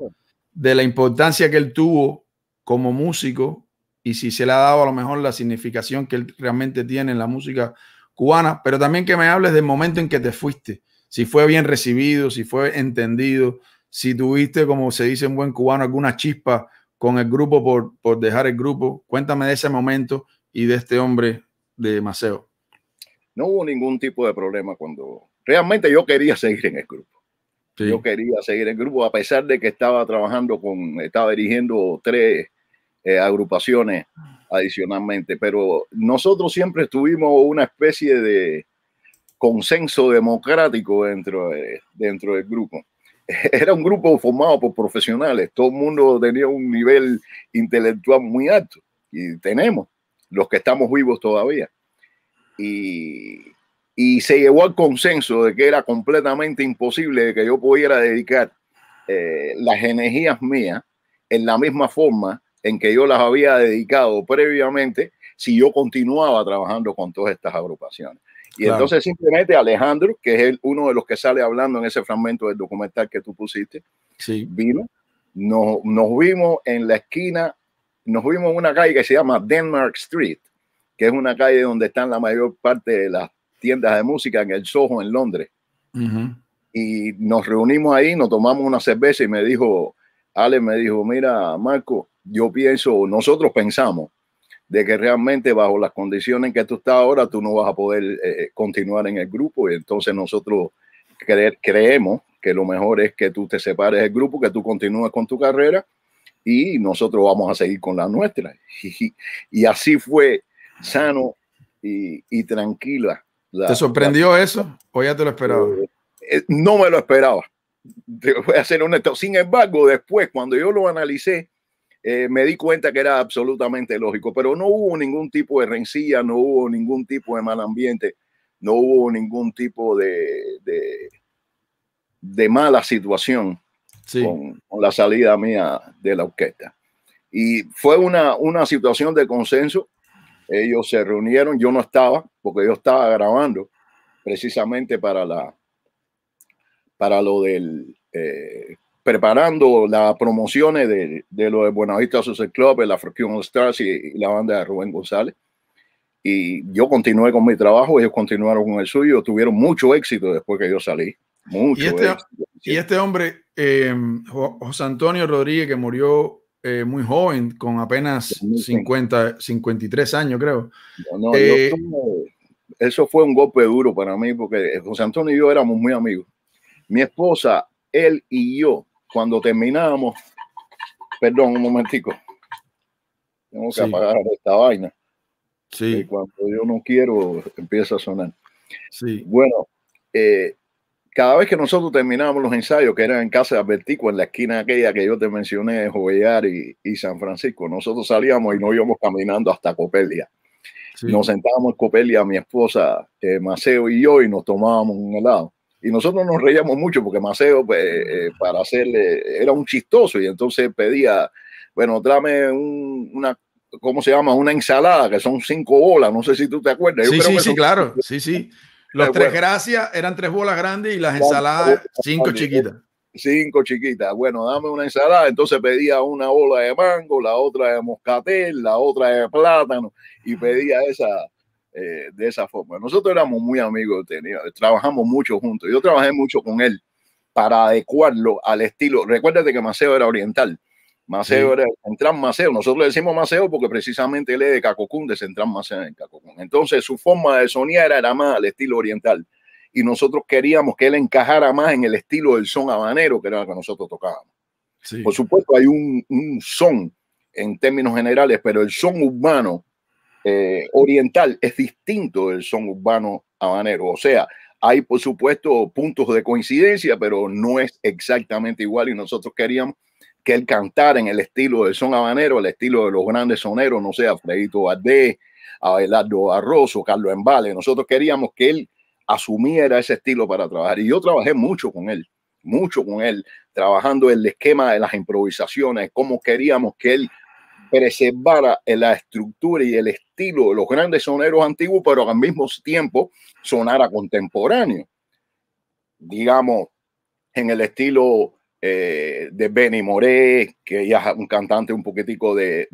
de la importancia que él tuvo como músico y si se le ha dado a lo mejor la significación que él realmente tiene en la música cubana, pero también que me hables del momento en que te fuiste, si fue bien recibido, si fue entendido, si tuviste, como se dice en buen cubano, alguna chispa con el grupo por, por dejar el grupo. Cuéntame de ese momento y de este hombre de Maceo. No hubo ningún tipo de problema cuando realmente yo quería seguir en el grupo. Yo quería seguir el grupo, a pesar de que estaba trabajando con, estaba dirigiendo tres eh, agrupaciones adicionalmente, pero nosotros siempre tuvimos una especie de consenso democrático dentro, dentro del grupo. Era un grupo formado por profesionales, todo el mundo tenía un nivel intelectual muy alto y tenemos los que estamos vivos todavía. Y, y se llegó al consenso de que era completamente imposible que yo pudiera dedicar eh, las energías mías en la misma forma en que yo las había dedicado previamente si yo continuaba trabajando con todas estas agrupaciones. Y entonces simplemente Alejandro, que es el, uno de los que sale hablando en ese fragmento del documental que tú pusiste, vino, nos, nos vimos en la esquina, nos vimos en una calle que se llama Denmark Street, que es una calle donde están la mayor parte de las tiendas de música en el Soho, en Londres. Y nos reunimos ahí, nos tomamos una cerveza y me dijo, Ale me dijo, mira, Marco, yo pienso, nosotros pensamos de que realmente bajo las condiciones en que tú estás ahora, tú no vas a poder eh, eh, continuar en el grupo. Y entonces nosotros creemos que lo mejor es que tú te separes del grupo, que tú continúes con tu carrera y nosotros vamos a seguir con la nuestra. Y, así fue sano y tranquila ¿Te sorprendió eso o ya te lo esperaba? Eh, eh, no me lo esperaba. Voy a ser honesto. Sin embargo, después, cuando yo lo analicé, eh, me di cuenta que era absolutamente lógico, pero no hubo ningún tipo de rencilla, no hubo ningún tipo de mal ambiente, no hubo ningún tipo de, de, mala situación con, la salida mía de la orquesta. Y fue una, una situación de consenso ellos se reunieron, yo no estaba, porque yo estaba grabando precisamente para la para lo del eh, preparando las promociones de, de, lo de Buenavista Social Club, el African Stars y, la banda de Rubén González. Y yo continué con mi trabajo, ellos continuaron con el suyo, tuvieron mucho éxito después que yo salí. Mucho y este, este hombre, eh, José Antonio Rodríguez, que murió eh, muy joven, con apenas 50, 53 años, creo. Eh, eso fue un golpe duro para mí, porque José Antonio y yo éramos muy amigos. Mi esposa, él y yo, cuando terminábamos, perdón, un momentico, tengo que apagar esta vaina. Sí. Y cuando yo no quiero, empieza a sonar. Sí. Bueno, eh, cada vez que nosotros terminábamos los ensayos, que eran en casa de Albertico, en la esquina aquella que yo te mencioné, de Jovellar y, San Francisco, nosotros salíamos y nos íbamos caminando hasta Copelia. Nos sentábamos en Copelia, mi esposa, eh, Maceo y yo, y nos tomábamos un helado. Y nosotros nos reíamos mucho porque Maceo, pues, eh, para hacerle, era un chistoso y entonces pedía, bueno, tráeme una ¿cómo se llama? Una ensalada, que son cinco bolas, no sé si tú te acuerdas. sí, sí, sí, claro, sí, sí. Los eh, tres gracias eran tres bolas grandes y las ensaladas cinco chiquitas. Cinco chiquitas. Bueno, dame una ensalada. Entonces pedía una bola de mango, la otra de moscatel, la otra de plátano y pedía esa eh, de esa forma. Nosotros éramos muy amigos, teníamos, trabajamos mucho juntos. Yo trabajé mucho con él para adecuarlo al estilo. Recuérdate que Maceo era oriental. Maceo era el Central Maceo. Nosotros le decimos Maceo porque precisamente él es de Cacocún, de Central Maceo en Cacocún. Entonces su forma de soñar era más al estilo oriental. Y nosotros queríamos que él encajara más en el estilo del son habanero, que era lo que nosotros tocábamos. Por supuesto, hay un, son en términos generales, pero el son urbano eh, oriental es distinto del son urbano habanero. O sea, hay por supuesto puntos de coincidencia, pero no es exactamente igual y nosotros queríamos que él cantara en el estilo del son habanero, el estilo de los grandes soneros, no sea Fredito Valdés, Abelardo Arroso, Carlos Embale. Nosotros queríamos que él asumiera ese estilo para trabajar. Y yo trabajé mucho con él, mucho con él, trabajando el esquema de las improvisaciones, cómo queríamos que él preservara la estructura y el estilo de los grandes soneros antiguos, pero al mismo tiempo sonara contemporáneo. Digamos, en el estilo eh, de Benny Moré, que ya es un cantante un poquitico de,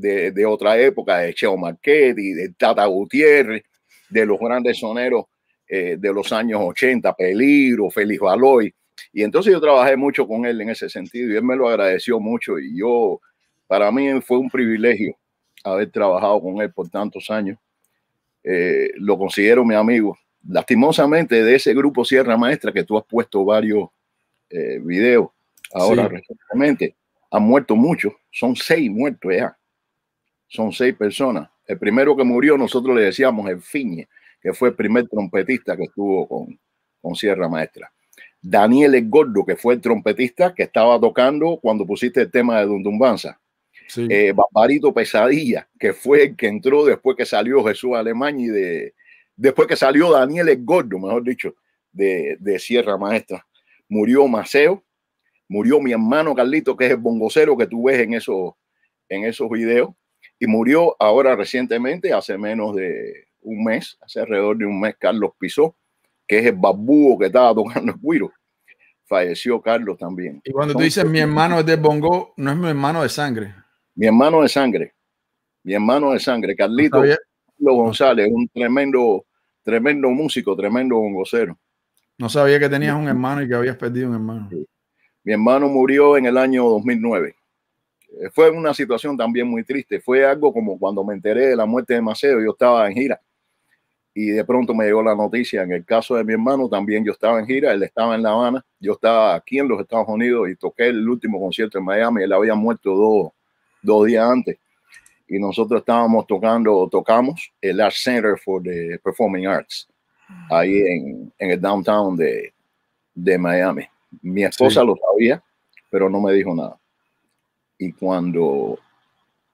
otra época, de Cheo Marchetti, de Tata Gutiérrez, de los grandes soneros eh, de los años 80, Peligro, Félix Baloy. Y entonces yo trabajé mucho con él en ese sentido y él me lo agradeció mucho y yo, para mí fue un privilegio haber trabajado con él por tantos años. Eh, lo considero mi amigo. Lastimosamente de ese grupo Sierra Maestra que tú has puesto varios videos, ahora recientemente. Han muerto muchos, son seis muertos ya. Son seis personas. El primero que murió, nosotros le decíamos el Fiñe, que fue el primer trompetista que estuvo con, con Sierra Maestra. Daniel El Gordo, que fue el trompetista que estaba tocando cuando pusiste el tema de Dundumbanza. Sí. Eh, Pesadilla, que fue el que entró después que salió Jesús Alemán y de, después que salió Daniel El Gordo, mejor dicho, de, de Sierra Maestra. Murió Maceo, Murió mi hermano Carlito, que es el bongocero que tú ves en esos, en esos videos. Y murió ahora recientemente, hace menos de un mes, hace alrededor de un mes, Carlos Pisó, que es el babúo que estaba tocando el cuiro. Falleció Carlos también. Y cuando tú dices mi hermano es de Bongo, no es mi hermano de sangre. Mi hermano de sangre. Mi hermano de sangre, Carlito no González, un tremendo, tremendo músico, tremendo bongocero. No sabía que tenías un hermano y que habías perdido un hermano. Mi hermano murió en el año 2009. Eh, fue una situación también muy triste. Fue algo como cuando me enteré de la muerte de Maceo, yo estaba en gira y de pronto me llegó la noticia. En el caso de mi hermano también yo estaba en gira, él estaba en La Habana, yo estaba aquí en los Estados Unidos y toqué el último concierto en Miami. Él había muerto dos, dos días antes y nosotros estábamos tocando, tocamos el art Center for the Performing Arts ahí en, en el downtown de, de Miami. Mi esposa lo sabía, pero no me dijo nada. Y cuando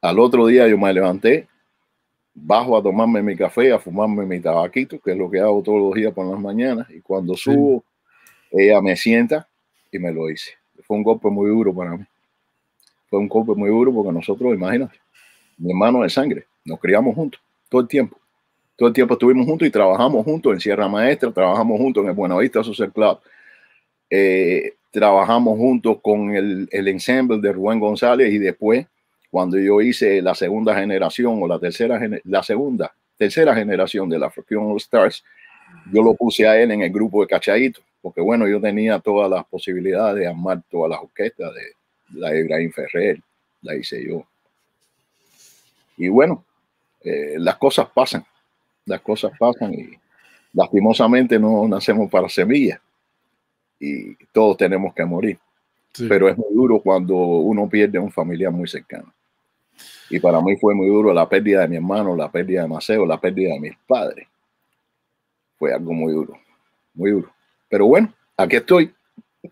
al otro día yo me levanté, bajo a tomarme mi café, a fumarme mi tabaquito, que es lo que hago todos los días por las mañanas, y cuando subo, ella me sienta y me lo dice. Fue un golpe muy duro para mí. Fue un golpe muy duro porque nosotros, imagínate, mi hermano de sangre, nos criamos juntos todo el tiempo. Todo el tiempo estuvimos juntos y trabajamos juntos en Sierra Maestra, trabajamos juntos en el Buenavista Social Club, eh, trabajamos juntos con el, el ensemble de Rubén González y después, cuando yo hice la segunda generación o la tercera, la segunda, tercera generación de la Fusion All Stars, yo lo puse a él en el grupo de cachaito porque bueno, yo tenía todas las posibilidades de armar todas las orquestas de la Ibrahim Ferrer, la hice yo. Y bueno, eh, las cosas pasan, las cosas pasan y lastimosamente no nacemos para semillas y todos tenemos que morir. Pero es muy duro cuando uno pierde a un familiar muy cercano. Y para mí fue muy duro la pérdida de mi hermano, la pérdida de Maceo, la pérdida de mis padres. Fue algo muy duro, muy duro. Pero bueno, aquí estoy.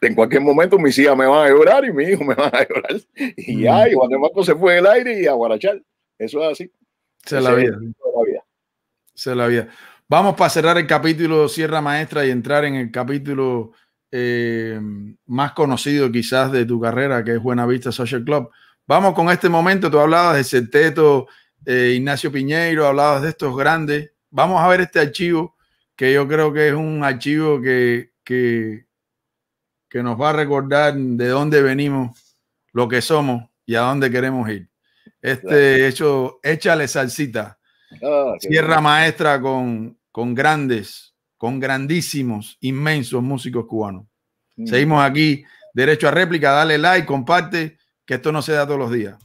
En cualquier momento mis hijas me van a llorar y mi hijo me van a llorar. Y mm. ya, y Marco se fue del aire y a Guarachal. Eso es así. Se la, vida. la vida. Se la vida. Vamos para cerrar el capítulo Sierra Maestra y entrar en el capítulo eh, más conocido quizás de tu carrera, que es Buena Vista Social Club. Vamos con este momento, tú hablabas de Seteto, eh, Ignacio Piñeiro, hablabas de estos grandes. Vamos a ver este archivo, que yo creo que es un archivo que, que, que nos va a recordar de dónde venimos, lo que somos y a dónde queremos ir. Este hecho, échale salsita. Ah, Sierra Maestra con, con grandes con grandísimos, inmensos músicos cubanos. Mm. Seguimos aquí, derecho a réplica, dale like, comparte, que esto no se da todos los días.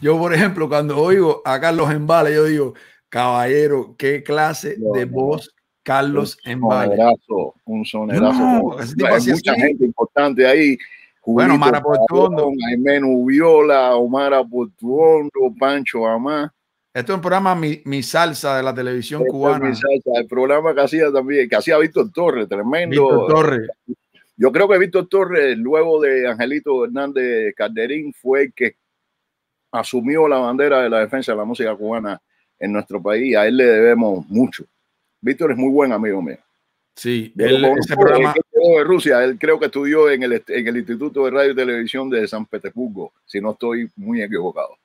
Yo, por ejemplo, cuando oigo a Carlos Embala, yo digo, caballero, qué clase de voz Carlos un un sonerazo. mucha gente importante ahí. bueno, Mara Portuondo. Jaime Viola, Omar Portuondo, Pancho Amá. Esto es un programa mi, mi, Salsa de la televisión cubana. el programa que hacía también, que hacía Víctor Torres, tremendo. Víctor Torres. Yo creo que Víctor Torres, luego de Angelito Hernández Calderín, fue el que asumió la bandera de la defensa de la música cubana en nuestro país. A él le debemos mucho. Víctor es muy buen amigo mío. Sí, de Rusia, él creo que estudió en el, Instituto de Radio y Televisión de San Petersburgo, si no estoy muy equivocado.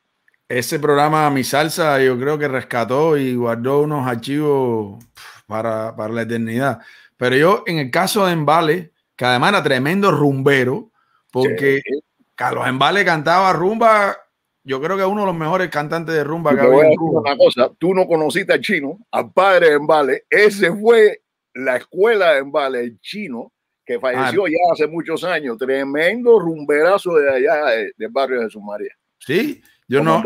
Ese programa Mi Salsa yo creo que rescató y guardó unos archivos para, para la eternidad. Pero yo en el caso de Embale, que además era tremendo rumbero, porque Carlos Embale cantaba rumba yo creo que es uno de los mejores cantantes de rumba que había cosa, tú no conociste al chino, al padre de Vale. Ese fue la escuela de Vale, el chino, que falleció ah. ya hace muchos años. Tremendo rumberazo de allá del barrio de Jesús Sí, yo no,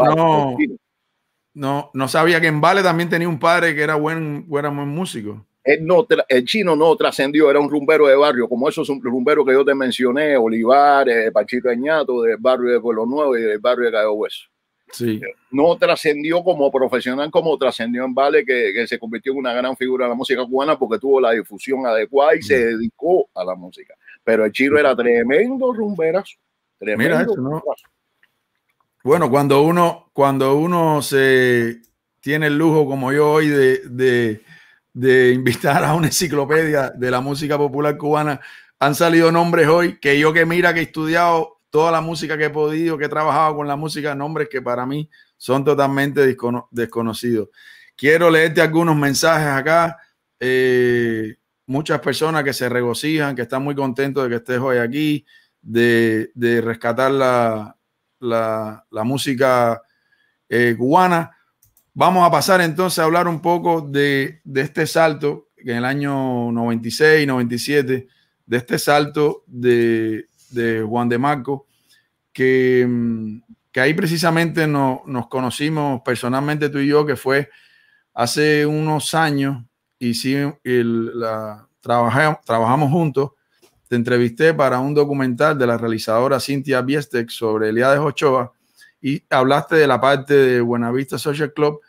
no, no, sabía que Vale también tenía un padre que era buen, buen, buen músico el eh, chino no trascendió, era un rumbero de barrio, como esos rumberos que yo te mencioné, Olivares, Pachito Añato, del barrio de Pueblo Nuevo y del barrio de Cayo Hueso. Sí. Eh, no trascendió como profesional, como trascendió en Vale, que, se convirtió en una gran figura de la música cubana porque tuvo la difusión adecuada y se dedicó a la música. Pero el chino era tremendo rumberazo. Tremendo Mira Bueno, cuando uno, cuando uno se tiene el lujo como yo hoy de de invitar a una enciclopedia de la música popular cubana. Han salido nombres hoy que yo que mira que he estudiado toda la música que he podido, que he trabajado con la música, nombres que para mí son totalmente desconocidos. Quiero leerte algunos mensajes acá. Eh, muchas personas que se regocijan, que están muy contentos de que estés hoy aquí, de, de rescatar la, la, música eh, cubana. Vamos a pasar entonces a hablar un poco de, este salto, en el año 96, 97, de este salto de, Juan de Marco, que, mm, que ahí precisamente nos conocimos personalmente tú y yo, que fue hace unos años, y sí, trabajamos juntos. Te entrevisté para un documental de la realizadora Cintia Biestek sobre Eliades Ochoa, y hablaste de la parte de Buenavista Social Club.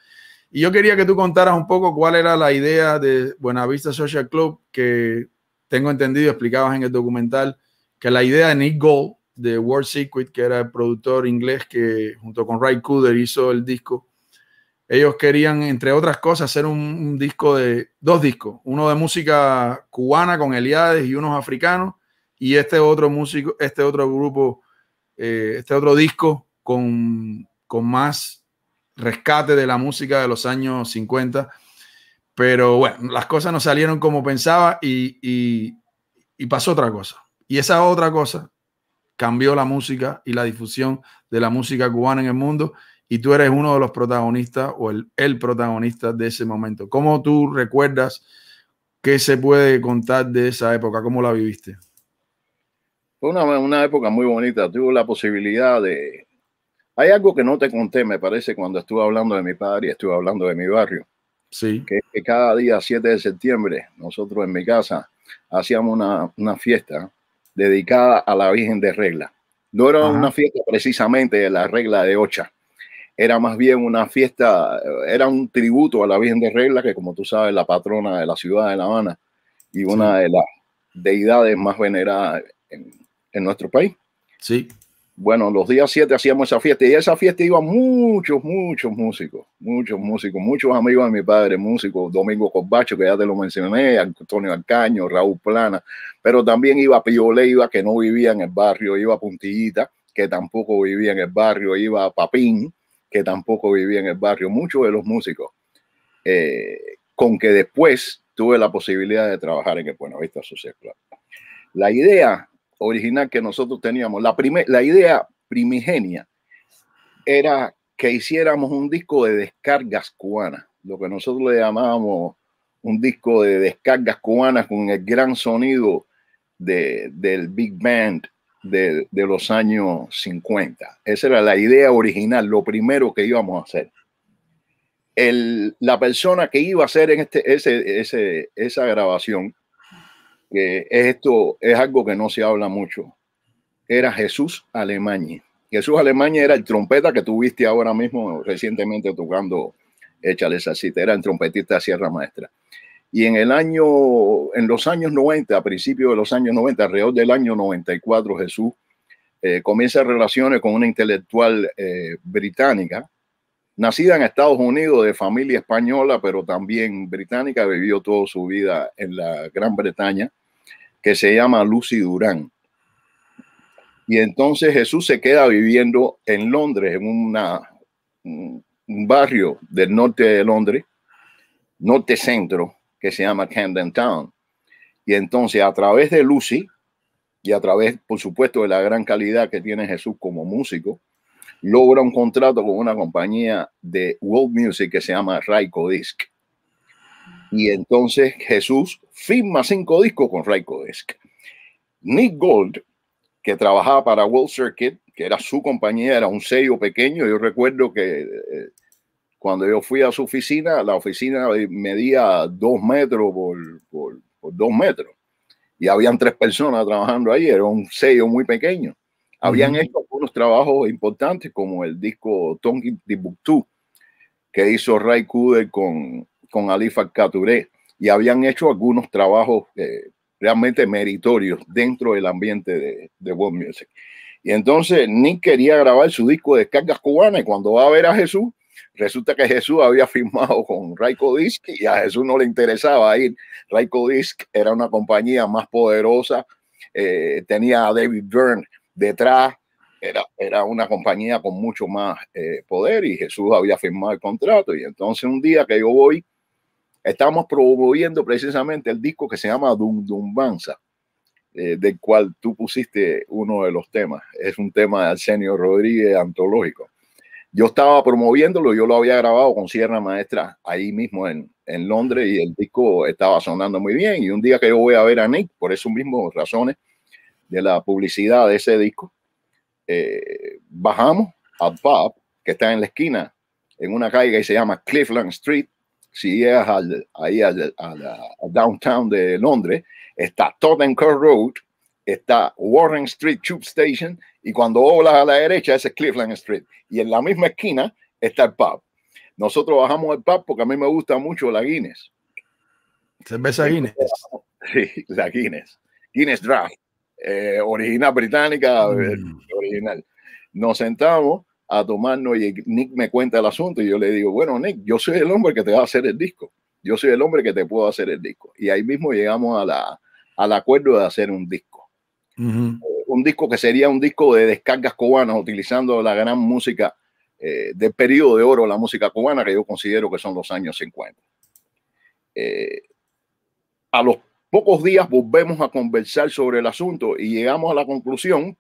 Y yo quería que tú contaras un poco cuál era la idea de Buenavista Social Club, que tengo entendido, explicabas en el documental, que la idea de Nick Gold, de World Secret, que era el productor inglés que junto con Ray Cooder hizo el disco, ellos querían, entre otras cosas, hacer un, disco de, dos discos, uno de música cubana con Eliades y unos africanos, y este otro músico, este otro grupo, eh, este otro disco con, más rescate de la música de los años 50. Pero bueno, las cosas no salieron como pensaba y, pasó otra cosa. Y esa otra cosa cambió la música y la difusión de la música cubana en el mundo y tú eres uno de los protagonistas o el, el, protagonista de ese momento. ¿Cómo tú recuerdas qué se puede contar de esa época? ¿Cómo la viviste? Fue una, una época muy bonita. Tuve la posibilidad de, hay algo que no te conté, me parece, cuando estuve hablando de mi padre y estuve hablando de mi barrio. Sí. Que, cada día 7 de septiembre, nosotros en mi casa hacíamos una, fiesta dedicada a la Virgen de Regla. No era una fiesta precisamente de la regla de Ocha. Era más bien una fiesta, era un tributo a la Virgen de Regla, que como tú sabes, la patrona de la ciudad de La Habana y una de las deidades más veneradas en, en nuestro país. Sí bueno, los días 7 hacíamos esa fiesta y esa fiesta iba muchos, muchos músicos, muchos músicos, muchos amigos de mi padre, músicos, Domingo Corbacho, que ya te lo mencioné, Antonio Alcaño, Raúl Plana, pero también iba Pío Leiva, que no vivía en el barrio, iba Puntillita, que tampoco vivía en el barrio, iba Papín, que tampoco vivía en el barrio, muchos de los músicos, eh, con que después tuve la posibilidad de trabajar en el Buenavista Social La idea original que nosotros teníamos. La, la idea primigenia era que hiciéramos un disco de descargas cubanas, lo que nosotros le llamábamos un disco de descargas cubanas con el gran sonido del Big Band de, los años 50. Esa era la idea original, lo primero que íbamos a hacer. El, la persona que iba a hacer en este, esa grabación que esto es algo que no se habla mucho, era Jesús Alemania Jesús Alemania era el trompeta que tuviste ahora mismo recientemente tocando Échale esa cita, era el trompetista Sierra Maestra. Y en el año, en los años 90, a principios de los años 90, alrededor del año 94, Jesús eh, comienza relaciones con una intelectual eh, británica, nacida en Estados Unidos de familia española, pero también británica, vivió toda su vida en la Gran Bretaña que se llama Lucy Durán. Y entonces Jesús se queda viviendo en Londres, en una, un barrio del norte de Londres, norte centro, que se llama Camden Town. Y entonces a través de Lucy y a través, por supuesto, de la gran calidad que tiene Jesús como músico, logra un contrato con una compañía de world music que se llama Raico Disc. Y entonces Jesús firma cinco discos con Ray Kodesk. Nick Gold, que trabajaba para World Circuit, que era su compañía, era un sello pequeño. Yo recuerdo que eh, cuando yo fui a su oficina, la oficina medía dos metros por, por, dos metros. Y habían tres personas trabajando ahí, era un sello muy pequeño. Habían hecho algunos trabajos importantes, como el disco Tonkin Tibuktu, que hizo Ray Kuder con, con Alifa Caturé y habían hecho algunos trabajos eh, realmente meritorios dentro del ambiente de, de World Music. Y entonces Nick quería grabar su disco de descargas cubanas y cuando va a ver a Jesús, resulta que Jesús había firmado con Raico Disc y a Jesús no le interesaba ir. Raico Disc era una compañía más poderosa, eh, tenía a David Byrne detrás, era, era una compañía con mucho más eh, poder y Jesús había firmado el contrato. Y entonces un día que yo voy Estábamos promoviendo precisamente el disco que se llama Dum Dumbanza, eh, del cual tú pusiste uno de los temas. Es un tema de Arsenio Rodríguez antológico. Yo estaba promoviéndolo, yo lo había grabado con Sierra Maestra ahí mismo en, Londres y el disco estaba sonando muy bien. Y un día que yo voy a ver a Nick, por eso mismos razones de la publicidad de ese disco, eh, bajamos a Bob, que está en la esquina, en una calle que se llama Cleveland Street, si llegas ahí al, downtown de Londres, está Tottenham Court Road, está Warren Street Tube Station y cuando olas a la derecha es Cleveland Street. Y en la misma esquina está el pub. Nosotros bajamos al pub porque a mí me gusta mucho la Guinness. Cerveza Guinness. Sí, la Guinness. Guinness Draft, eh, original británica, mm. eh, original. Nos sentamos a tomarnos y Nick me cuenta el asunto y yo le digo, bueno, Nick, yo soy el hombre que te va a hacer el disco, yo soy el hombre que te puedo hacer el disco. Y ahí mismo llegamos a la, al acuerdo de hacer un disco. un disco que sería un disco de descargas cubanas, utilizando la gran música eh, del periodo de oro, la música cubana, que yo considero que son los años 50. Eh, a los pocos días volvemos a conversar sobre el asunto y llegamos a la conclusión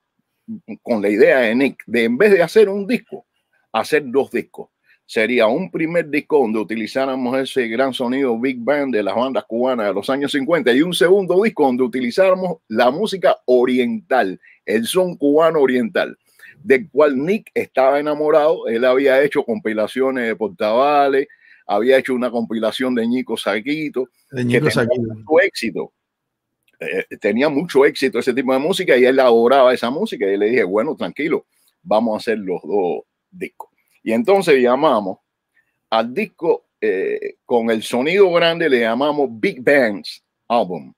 con la idea de Nick de en vez de hacer un disco, hacer dos discos. Sería un primer disco donde utilizáramos ese gran sonido Big Band de las bandas cubanas de los años 50 y un segundo disco donde utilizáramos la música oriental, el son cubano oriental, del cual Nick estaba enamorado. Él había hecho compilaciones de portavales, había hecho una compilación de Ñico Saquito, de Ñico que éxito eh, tenía mucho éxito ese tipo de música y él adoraba esa música. Y le dije, bueno, tranquilo, vamos a hacer los dos discos. Y entonces llamamos al disco eh, con el sonido grande, le llamamos Big Bands Album.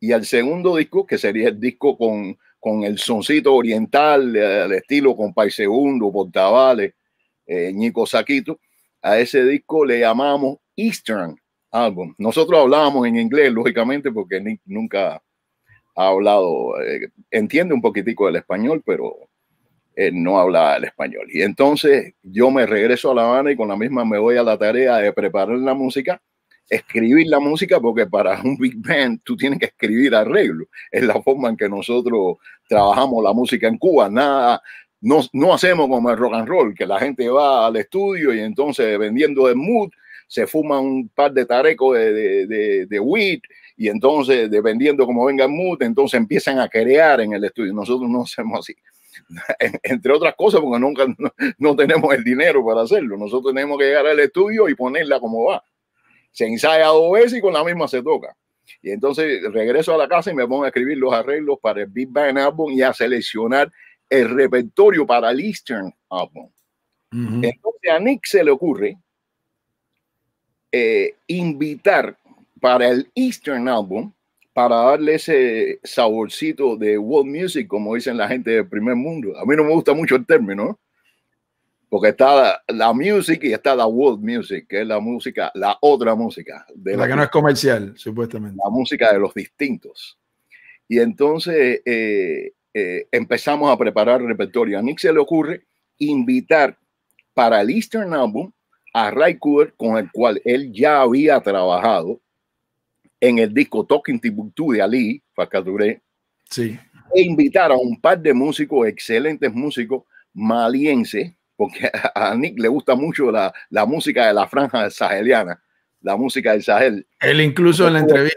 Y al segundo disco, que sería el disco con, con el soncito oriental, eh, al estilo con Pai Segundo, Portavale, eh, Nico Saquito, a ese disco le llamamos Eastern Album. Nosotros hablábamos en inglés, lógicamente, porque nunca ha hablado, eh, entiende un poquitico del español, pero eh, no habla el español. Y entonces yo me regreso a La Habana y con la misma me voy a la tarea de preparar la música, escribir la música, porque para un big band tú tienes que escribir arreglo. Es la forma en que nosotros trabajamos la música en Cuba. Nada, no, no hacemos como el rock and roll, que la gente va al estudio y entonces vendiendo de mood se fuma un par de tarecos de, de, de, de weed y entonces, dependiendo cómo el mood entonces empiezan a crear en el estudio. Nosotros no hacemos así. Entre otras cosas, porque nunca no, tenemos el dinero para hacerlo. Nosotros tenemos que llegar al estudio y ponerla como va. Se ensaya dos veces y con la misma se toca. Y entonces regreso a la casa y me pongo a escribir los arreglos para el Big Bang Album y a seleccionar el repertorio para el Eastern Album. Entonces a Nick se le ocurre eh, invitar para el Eastern Album, para darle ese saborcito de world music, como dicen la gente del primer mundo. A mí no me gusta mucho el término, porque está la, music y está la world music, que es la música, la otra música. De la, que no es comercial, supuestamente. La música de los distintos. Y entonces eh, eh, empezamos a preparar el repertorio. A Nick se le ocurre invitar para el Eastern Album a Ray Cooper, con el cual él ya había trabajado en el disco Talking Timbuktu de Ali, Fakadure, sí. e invitar a un par de músicos, excelentes músicos maliense porque a Nick le gusta mucho la, la música de la franja saheliana, la música del Sahel. Él incluso en la entrevista...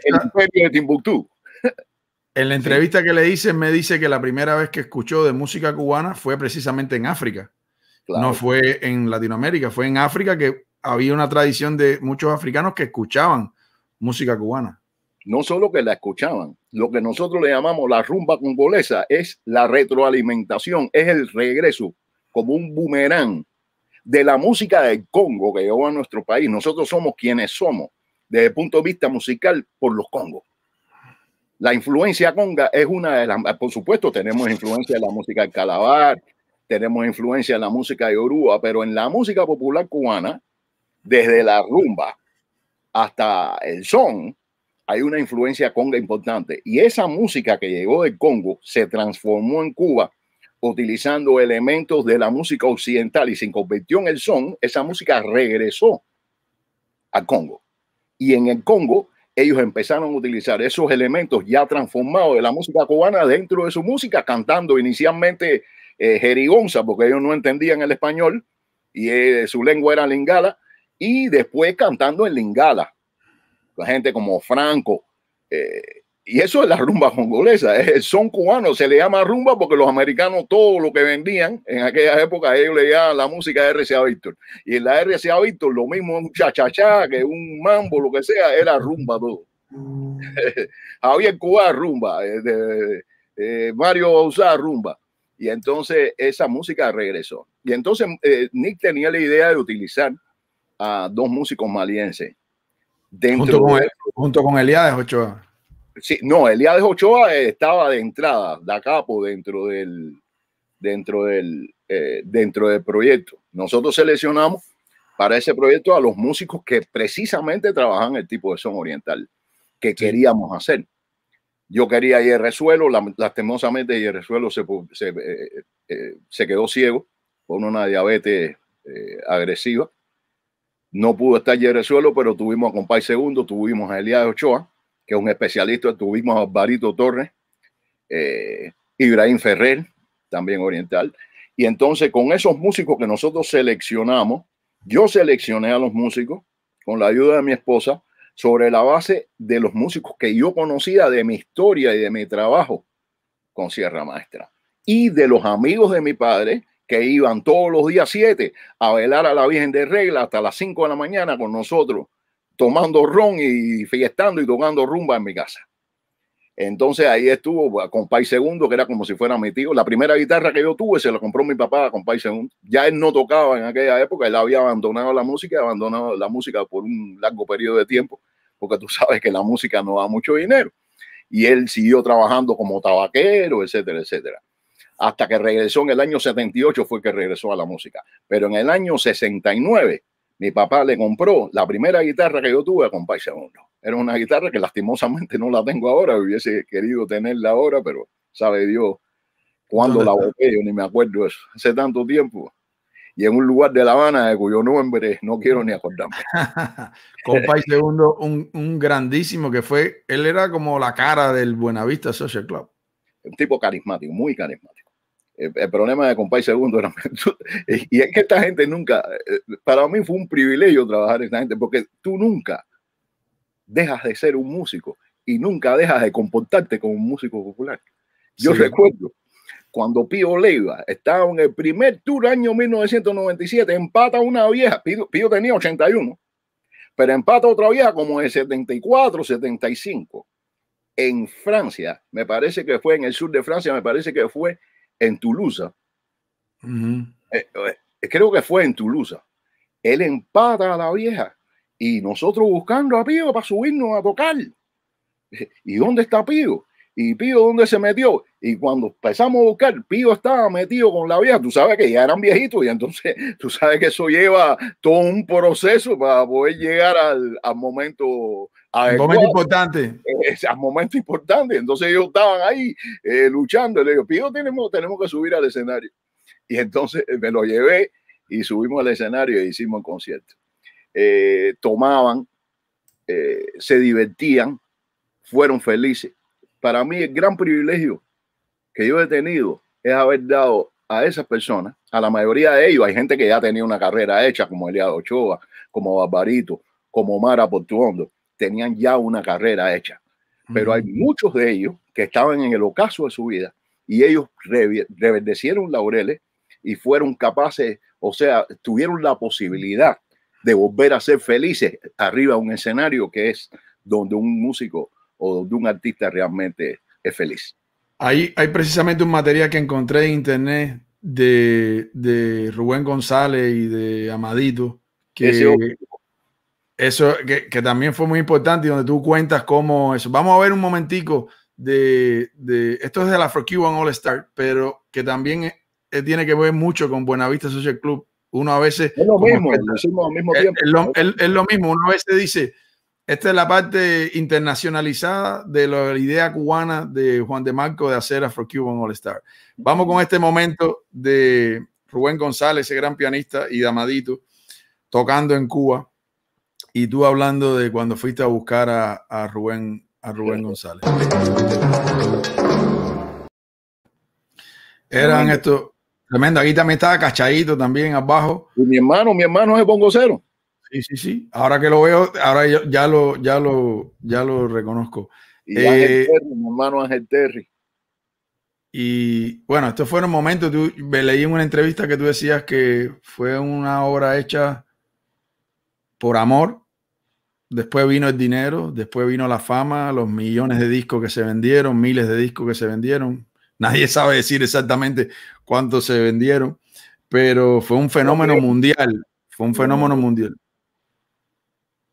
Timbuktu. En la entrevista que le hice, me dice que la primera vez que escuchó de música cubana fue precisamente en África. No fue en Latinoamérica, fue en África que había una tradición de muchos africanos que escuchaban música cubana. No solo que la escuchaban, lo que nosotros le llamamos la rumba congolesa es la retroalimentación, es el regreso como un boomerang de la música del Congo que llegó a nuestro país. Nosotros somos quienes somos desde el punto de vista musical por los congos. La influencia conga es una de las, por supuesto, tenemos influencia de la música del calabar, tenemos influencia en la música de Yoruba, pero en la música popular cubana, desde la rumba hasta el son, hay una influencia conga importante. Y esa música que llegó del Congo se transformó en Cuba utilizando elementos de la música occidental y se convirtió en el son, esa música regresó al Congo. Y en el Congo ellos empezaron a utilizar esos elementos ya transformados de la música cubana dentro de su música, cantando inicialmente eh, jerigonza, porque ellos no entendían el español y eh, su lengua era lingala, y después cantando en Lingala. La gente como Franco. Eh, y eso es la rumba congolesa, son cubanos se le llama rumba porque los americanos todo lo que vendían en aquella época, ellos le llamaban la música de RCA Víctor. Y en la RCA Víctor lo mismo un chachachá que un mambo, lo que sea, era rumba todo. Javier Cuba rumba, eh, de, eh, Mario Bausá rumba. Y entonces esa música regresó. Y entonces Nick tenía la idea de utilizar a dos músicos malienses. junto, con, de... Ochoa. Sí, no, Eliades Ochoa eh, estaba de entrada, da capo pues, dentro del, dentro del, eh, dentro del proyecto. Nosotros seleccionamos para ese proyecto a los músicos que precisamente trabajan el tipo de son oriental que queríamos hacer. Yo quería Yerresuelo, lastimosamente resuelo se, se, eh, se quedó ciego con una diabetes agresiva no pudo estar suelo pero tuvimos a Compay Segundo, tuvimos a Elías Ochoa, que es un especialista, tuvimos a Barito Torres, eh, Ibrahim Ferrer, también oriental. Y entonces con esos músicos que nosotros seleccionamos, yo seleccioné a los músicos con la ayuda de mi esposa sobre la base de los músicos que yo conocía de mi historia y de mi trabajo con Sierra Maestra y de los amigos de mi padre que iban todos los días 7 a velar a la Virgen de Regla hasta las 5 de la mañana con nosotros, tomando ron y fiestando y tocando rumba en mi casa. Entonces ahí estuvo pues, con Pai Segundo, que era como si fuera mi tío. La primera guitarra que yo tuve se la compró mi papá con Pai Segundo. Ya él no tocaba en aquella época, él había abandonado la música, abandonado la música por un largo periodo de tiempo, porque tú sabes que la música no da mucho dinero. Y él siguió trabajando como tabaquero, etcétera, etcétera hasta que regresó en el año 78 fue que regresó a la música. Pero en el año 69 mi papá le compró la primera guitarra que yo tuve con Compay Segundo. Era una guitarra que lastimosamente no la tengo ahora, hubiese querido tenerla ahora, pero sabe Dios cuándo la boté, yo ni me acuerdo eso, hace tanto tiempo. Y en un lugar de La Habana de cuyo nombre no quiero ni acordarme. Compay Segundo, un, un grandísimo que fue, él era como la cara del Buenavista Social Club. Un tipo carismático, muy carismático el problema de Compay Segundo era, y es que esta gente nunca, eh, para mí fue un privilegio trabajar en esta gente, porque tú nunca dejas de ser un músico y nunca dejas de comportarte como un músico popular. Yo recuerdo cuando Pío Leiva estaba en el primer tour año 1997, empata una vieja, Pío, Pío tenía 81, pero empata otra vieja como en 74, 75. En Francia, me parece que fue en el sur de Francia, me parece que fue en Toulouse. Eh, eh, creo que fue en Toulouse. Él empata a la vieja y nosotros buscando a Pío para subirnos a tocar. ¿Y dónde está Pío? ¿Y Pío dónde se metió? Y cuando empezamos a buscar, Pío estaba metido con la vieja. Tú sabes que ya eran viejitos y entonces tú sabes que eso lleva todo un proceso para poder llegar al momento a momento importante. Eh, momento importante. Entonces ellos estaban ahí eh, luchando. le digo, Pío, tenemos, tenemos que subir al escenario. Y entonces eh, me lo llevé y subimos al escenario e hicimos el concierto. tomaban, se divertían, fueron felices. Para mí el gran privilegio que yo he tenido es haber dado a esas personas, a la mayoría de ellos, hay gente que ya tenía una carrera hecha, como Eliado Ochoa, como Barbarito, como Mara Portuondo, tenían ya una carrera hecha. Pero hay muchos de ellos que estaban en el ocaso de su vida y ellos reverdecieron laureles y fueron capaces, o sea, tuvieron la posibilidad de volver a ser felices arriba de un escenario que es donde un músico o donde un artista realmente es feliz. Hay, hay precisamente un material que encontré en internet de, de Rubén González y de Amadito, que, eso que, que, también fue muy importante y donde tú cuentas cómo eso. Vamos a ver un momentico de, de esto es de la For Cuban All Star, pero que también eh, eh, tiene que ver mucho con Buenavista Social Club. Uno a veces... Es lo mismo, es, lo, mismo mismo, uno a veces dice, esta es la parte internacionalizada de la idea cubana de Juan de Marco de hacer Afro Cuban All Star. Vamos con este momento de Rubén González, ese gran pianista, y Damadito, tocando en Cuba y tú hablando de cuando fuiste a buscar a, Rubén, a Rubén González. Eran estos. Tremendo, aquí también estaba Cachadito también abajo. Y mi hermano, mi hermano es Cero. Sí, sí, sí. Ahora que lo veo, ahora yo, ya lo, ya lo, ya lo reconozco. Y eh, Terry, mi hermano Ángel Terry. Y bueno, estos fueron momentos. momento, me leí en una entrevista que tú decías que fue una obra hecha por amor. Después vino el dinero, después vino la fama, los millones de discos que se vendieron, miles de discos que se vendieron. Nadie sabe decir exactamente cuántos se vendieron, pero fue un fenómeno mundial. Fue un fenómeno mundial.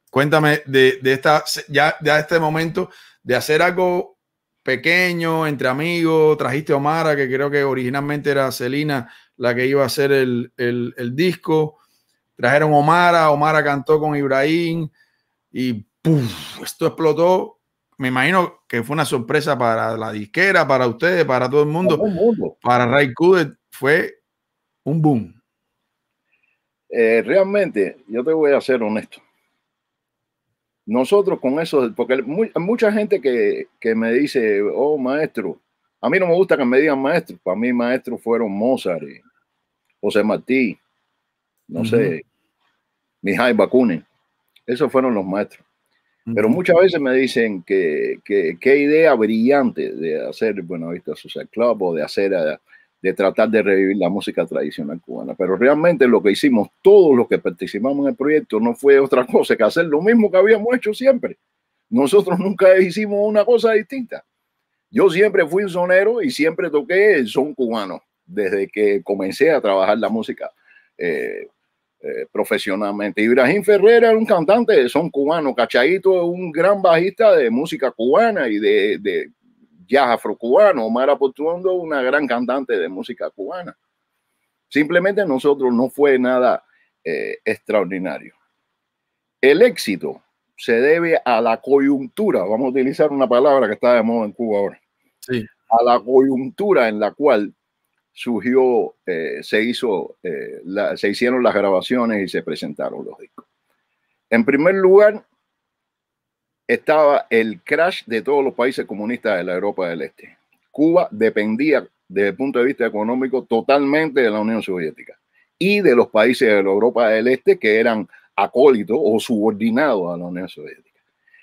Cuéntame de, esta, ya, este momento de hacer algo pequeño, entre amigos, trajiste a Omara, que creo que originalmente era Celina la que iba a hacer el, el disco, Trajeron Omara, Omara cantó con Ibrahim y ¡puf! esto explotó. Me imagino que fue una sorpresa para la disquera, para ustedes, para todo el mundo. Para Ray Kudet fue un boom. Eh, realmente, yo te voy a ser honesto. Nosotros con eso, porque mucha gente que, que, me dice, oh maestro, a mí no me gusta que me digan maestro, para mí maestros fueron Mozart, José Martí, no sé, Mijay, vacune Esos fueron los maestros. Pero muchas veces me dicen que, qué idea brillante de hacer buena Vista Social Club o de hacer, eh, de tratar de revivir la música tradicional cubana. Pero realmente lo que hicimos todos los que participamos en el proyecto no fue otra cosa que hacer lo mismo que habíamos hecho siempre. Nosotros nunca hicimos una cosa distinta. Yo siempre fui un sonero y siempre toqué el son cubano desde que comencé a trabajar la música eh, eh, profesionalmente. Ibrahim Ferrer era un cantante, de son cubano. Cachaito es un gran bajista de música cubana y de, de jazz afrocubano. Omar Portuondo una gran cantante de música cubana. Simplemente nosotros no fue nada eh, extraordinario. El éxito se debe a la coyuntura, vamos a utilizar una palabra que está de moda en Cuba ahora, a la coyuntura en la cual surgió, eh, se, hizo, eh, se hicieron las grabaciones y se presentaron los discos. En primer lugar, estaba el crash de todos los países comunistas de la Europa del Este. Cuba dependía desde el punto de vista económico totalmente de la Unión Soviética y de los países de la Europa del Este que eran acólitos o subordinados a la Unión Soviética.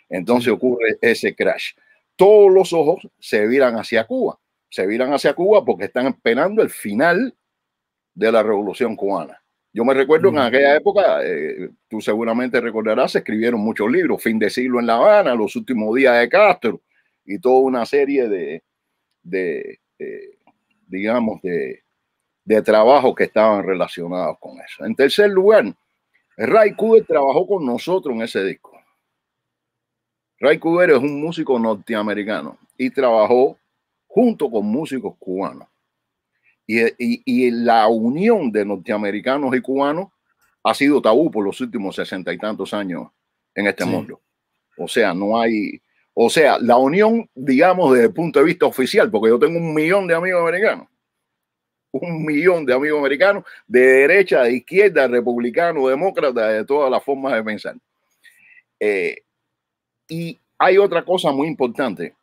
Entonces ocurre ese crash. Todos los ojos se viran hacia Cuba se viran hacia Cuba porque están esperando el final de la revolución cubana. Yo me recuerdo en mm. aquella época, eh, tú seguramente recordarás, se escribieron muchos libros, Fin de siglo en La Habana, Los últimos días de Castro y toda una serie de, de eh, digamos, de, de trabajos que estaban relacionados con eso. En tercer lugar, Ray Cuber trabajó con nosotros en ese disco. Ray Cuber es un músico norteamericano y trabajó junto con músicos cubanos. Y, la unión de norteamericanos y cubanos ha sido tabú por los últimos sesenta y tantos años en este mundo. O sea, no hay, o sea, la unión, digamos, desde el punto de vista oficial, porque yo tengo un millón de amigos americanos, un millón de amigos americanos, de derecha, de izquierda, republicano, demócrata, de todas las formas de pensar. Eh, y hay otra cosa muy importante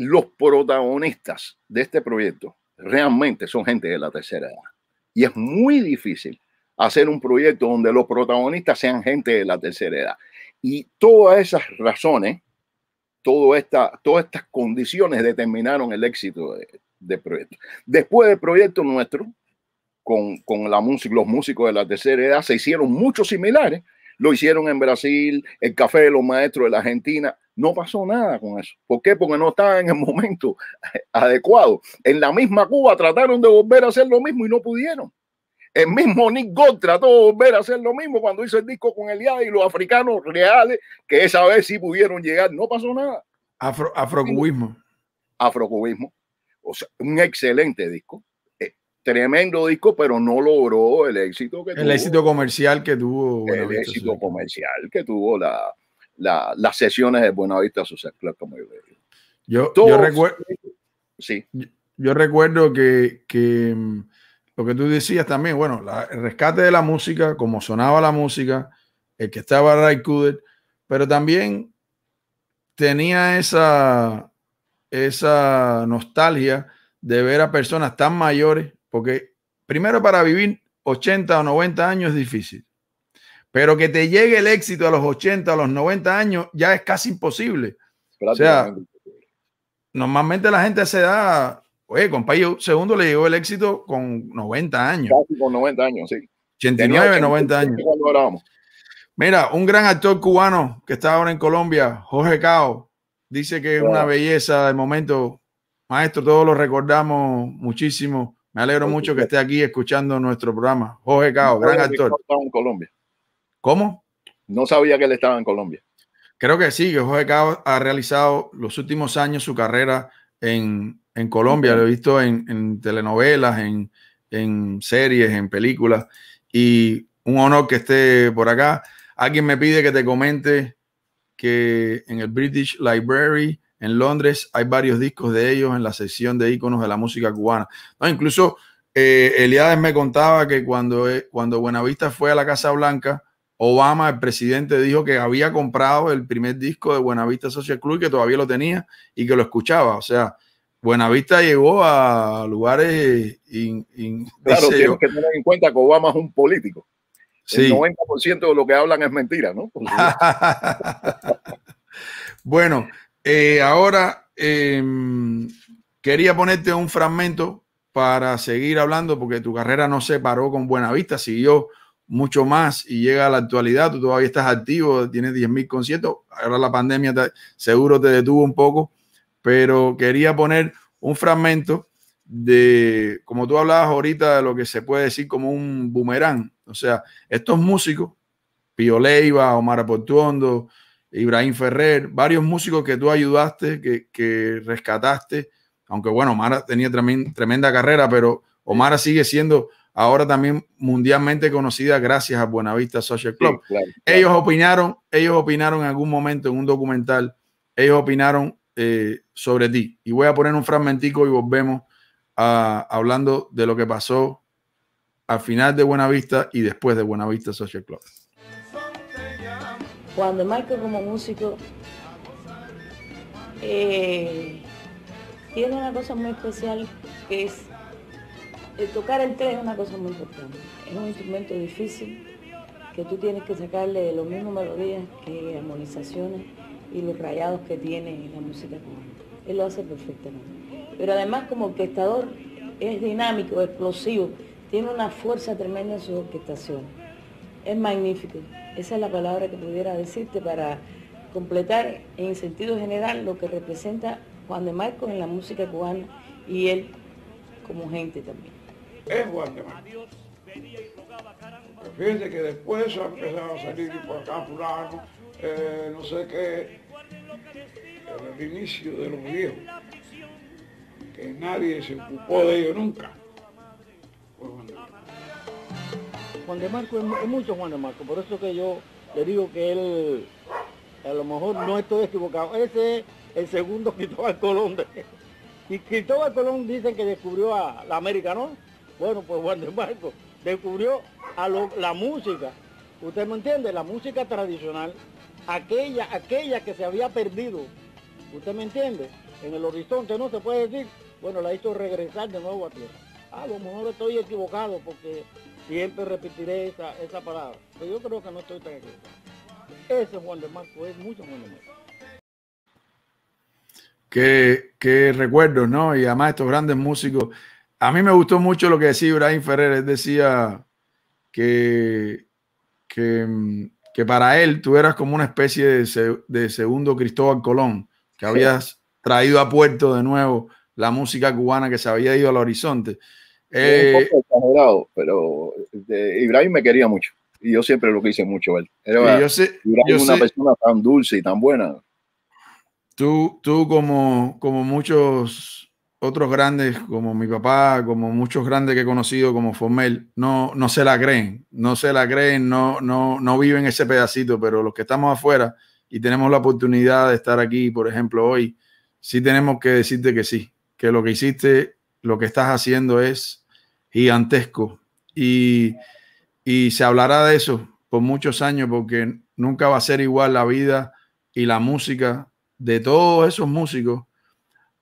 los protagonistas de este proyecto realmente son gente de la tercera edad. Y es muy difícil hacer un proyecto donde los protagonistas sean gente de la tercera edad. Y todas esas razones, todas todas estas condiciones determinaron el éxito del de proyecto. Después del proyecto nuestro, con, la música, los músicos de la tercera edad, se hicieron muchos similares. Lo hicieron en Brasil, el Café de los Maestros de la Argentina, no pasó nada con eso. ¿Por qué? Porque no estaba en el momento adecuado. En la misma Cuba trataron de volver a hacer lo mismo y no pudieron. El mismo Nick Gold trató de volver a hacer lo mismo cuando hizo el disco con Eliade y los africanos reales, que esa vez sí pudieron llegar. No pasó nada. afrocubismo. Afrocubismo. O sea, un excelente disco. Eh, tremendo disco, pero no logró el éxito que el éxito comercial que tuvo. el éxito comercial que tuvo la, las sesiones de Buenavista Social Club, como yo Yo, recuerdo. Sí. Yo, recuerdo que, mm, lo que tú decías también, bueno, el rescate de la música, como sonaba la música, el que estaba Ray Kudet, pero también tenía esa, esa nostalgia de ver a personas tan mayores, porque primero para vivir 80 o 90 años es difícil. Pero que te llegue el éxito a los 80, a los 90 años, ya es casi imposible. O sea, normalmente la gente se da oye, compañero, segundo le llegó el éxito con 90 años. Casi con 90 años, sí. 89, 90 años. Mira, un gran actor cubano que está ahora en Colombia, Jorge Cao, dice que es una belleza de momento. Maestro, todos lo recordamos muchísimo. Me alegro mucho que esté aquí escuchando nuestro programa. Jorge Cao, gran actor. Colombia. ¿Cómo? No sabía que él estaba en Colombia. Creo que sí, que Jorge Cao ha realizado los últimos años su carrera en, Colombia. Lo he visto en, telenovelas, en, en, series, en películas. Y un honor que esté por acá. Alguien me pide que te comente que en el British Library en Londres hay varios discos de ellos en la sección de iconos de la música cubana. incluso eh, Eliades me contaba que cuando, eh, cuando Buenavista fue a la Casa Blanca, Obama, el presidente, dijo que había comprado el primer disco de Buenavista Social Club y que todavía lo tenía y que lo escuchaba. O sea, Buenavista llegó a lugares. claro, que tener en cuenta que Obama es un político. El 90% de lo que hablan es mentira, ¿no? bueno, eh, ahora em, quería ponerte un fragmento para seguir hablando, porque tu carrera no se paró con Buenavista, siguió mucho más y llega a la actualidad, tú todavía estás activo, tienes 10.000 conciertos, ahora la pandemia seguro te detuvo un poco, pero quería poner un fragmento de, como tú hablabas ahorita, de lo que se puede decir como un boomerang, o sea, estos músicos, Pio Leiva, Omar Portuondo, Ibrahim Ferrer, varios músicos que tú ayudaste, que, que rescataste, aunque bueno, Omar tenía tremenda carrera, pero Omar sigue siendo ahora también mundialmente conocida gracias a Buenavista Social Club. Ellos opinaron, ellos opinaron en algún momento en un documental, ellos opinaron eh, sobre ti. Y voy a poner un fragmentico y volvemos hablando de lo que pasó al final de Buenavista y después de Buenavista Social Club. Cuando Marco como músico eh, tiene una cosa muy especial que es tocar el tres es una cosa muy importante. Es un instrumento difícil que tú tienes que sacarle los mismos melodías que armonizaciones y los rayados que tiene En la música cubana. Él lo hace perfectamente. Pero además como orquestador es dinámico, explosivo, tiene una fuerza tremenda en su orquestación Es magnífico. Esa es la palabra que pudiera decirte para completar en sentido general lo que representa Juan de Marcos en la música cubana y él como gente también es Juan de pues Marco. Fíjense que después ha empezado a salir por acá fulano, eh, no sé qué, el inicio de los viejos, que nadie se ocupó de ellos nunca. Pues Juan, de Marco es, mucho Juan de Marco, por eso que yo le digo que él, a lo mejor no estoy equivocado, ese es el segundo Cristóbal Colón. De, y Cristóbal Colón dicen que descubrió a la América, ¿no? Bueno, pues Juan de Marco descubrió a la música, usted me entiende, la música tradicional, aquella, aquella que se había perdido, usted me entiende, en el horizonte no se puede decir, bueno, la hizo regresar de nuevo a tierra. Ah, a lo mejor estoy equivocado porque siempre repetiré esa, palabra, pero yo creo que no estoy tan equivocado. Ese Juan de Marco es mucho Juan de Marco. Qué, qué recuerdos, ¿no? Y además estos grandes músicos a mí me gustó mucho lo que decía Ibrahim Ferrer. Él decía que, que, mm, para él tú eras como una especie de, de segundo Cristóbal Colón, que habías traído a puerto de nuevo la música cubana que se había ido al horizonte. Eh, un poco exagerado, pero Ibrahim me quería mucho y yo siempre lo quise mucho él. Ibrahim es una persona tan dulce y tan buena. Tú, tú como, como muchos otros grandes como mi papá, como muchos grandes que he conocido, como Fomel, no, no se la creen, no se la creen, no, no, no viven ese pedacito, pero los que estamos afuera y tenemos la oportunidad de estar aquí, por ejemplo, hoy, sí tenemos que decirte que sí, que lo que hiciste, lo que estás haciendo es gigantesco y, y se hablará de eso por muchos años porque nunca va a ser igual la vida y la música de todos esos músicos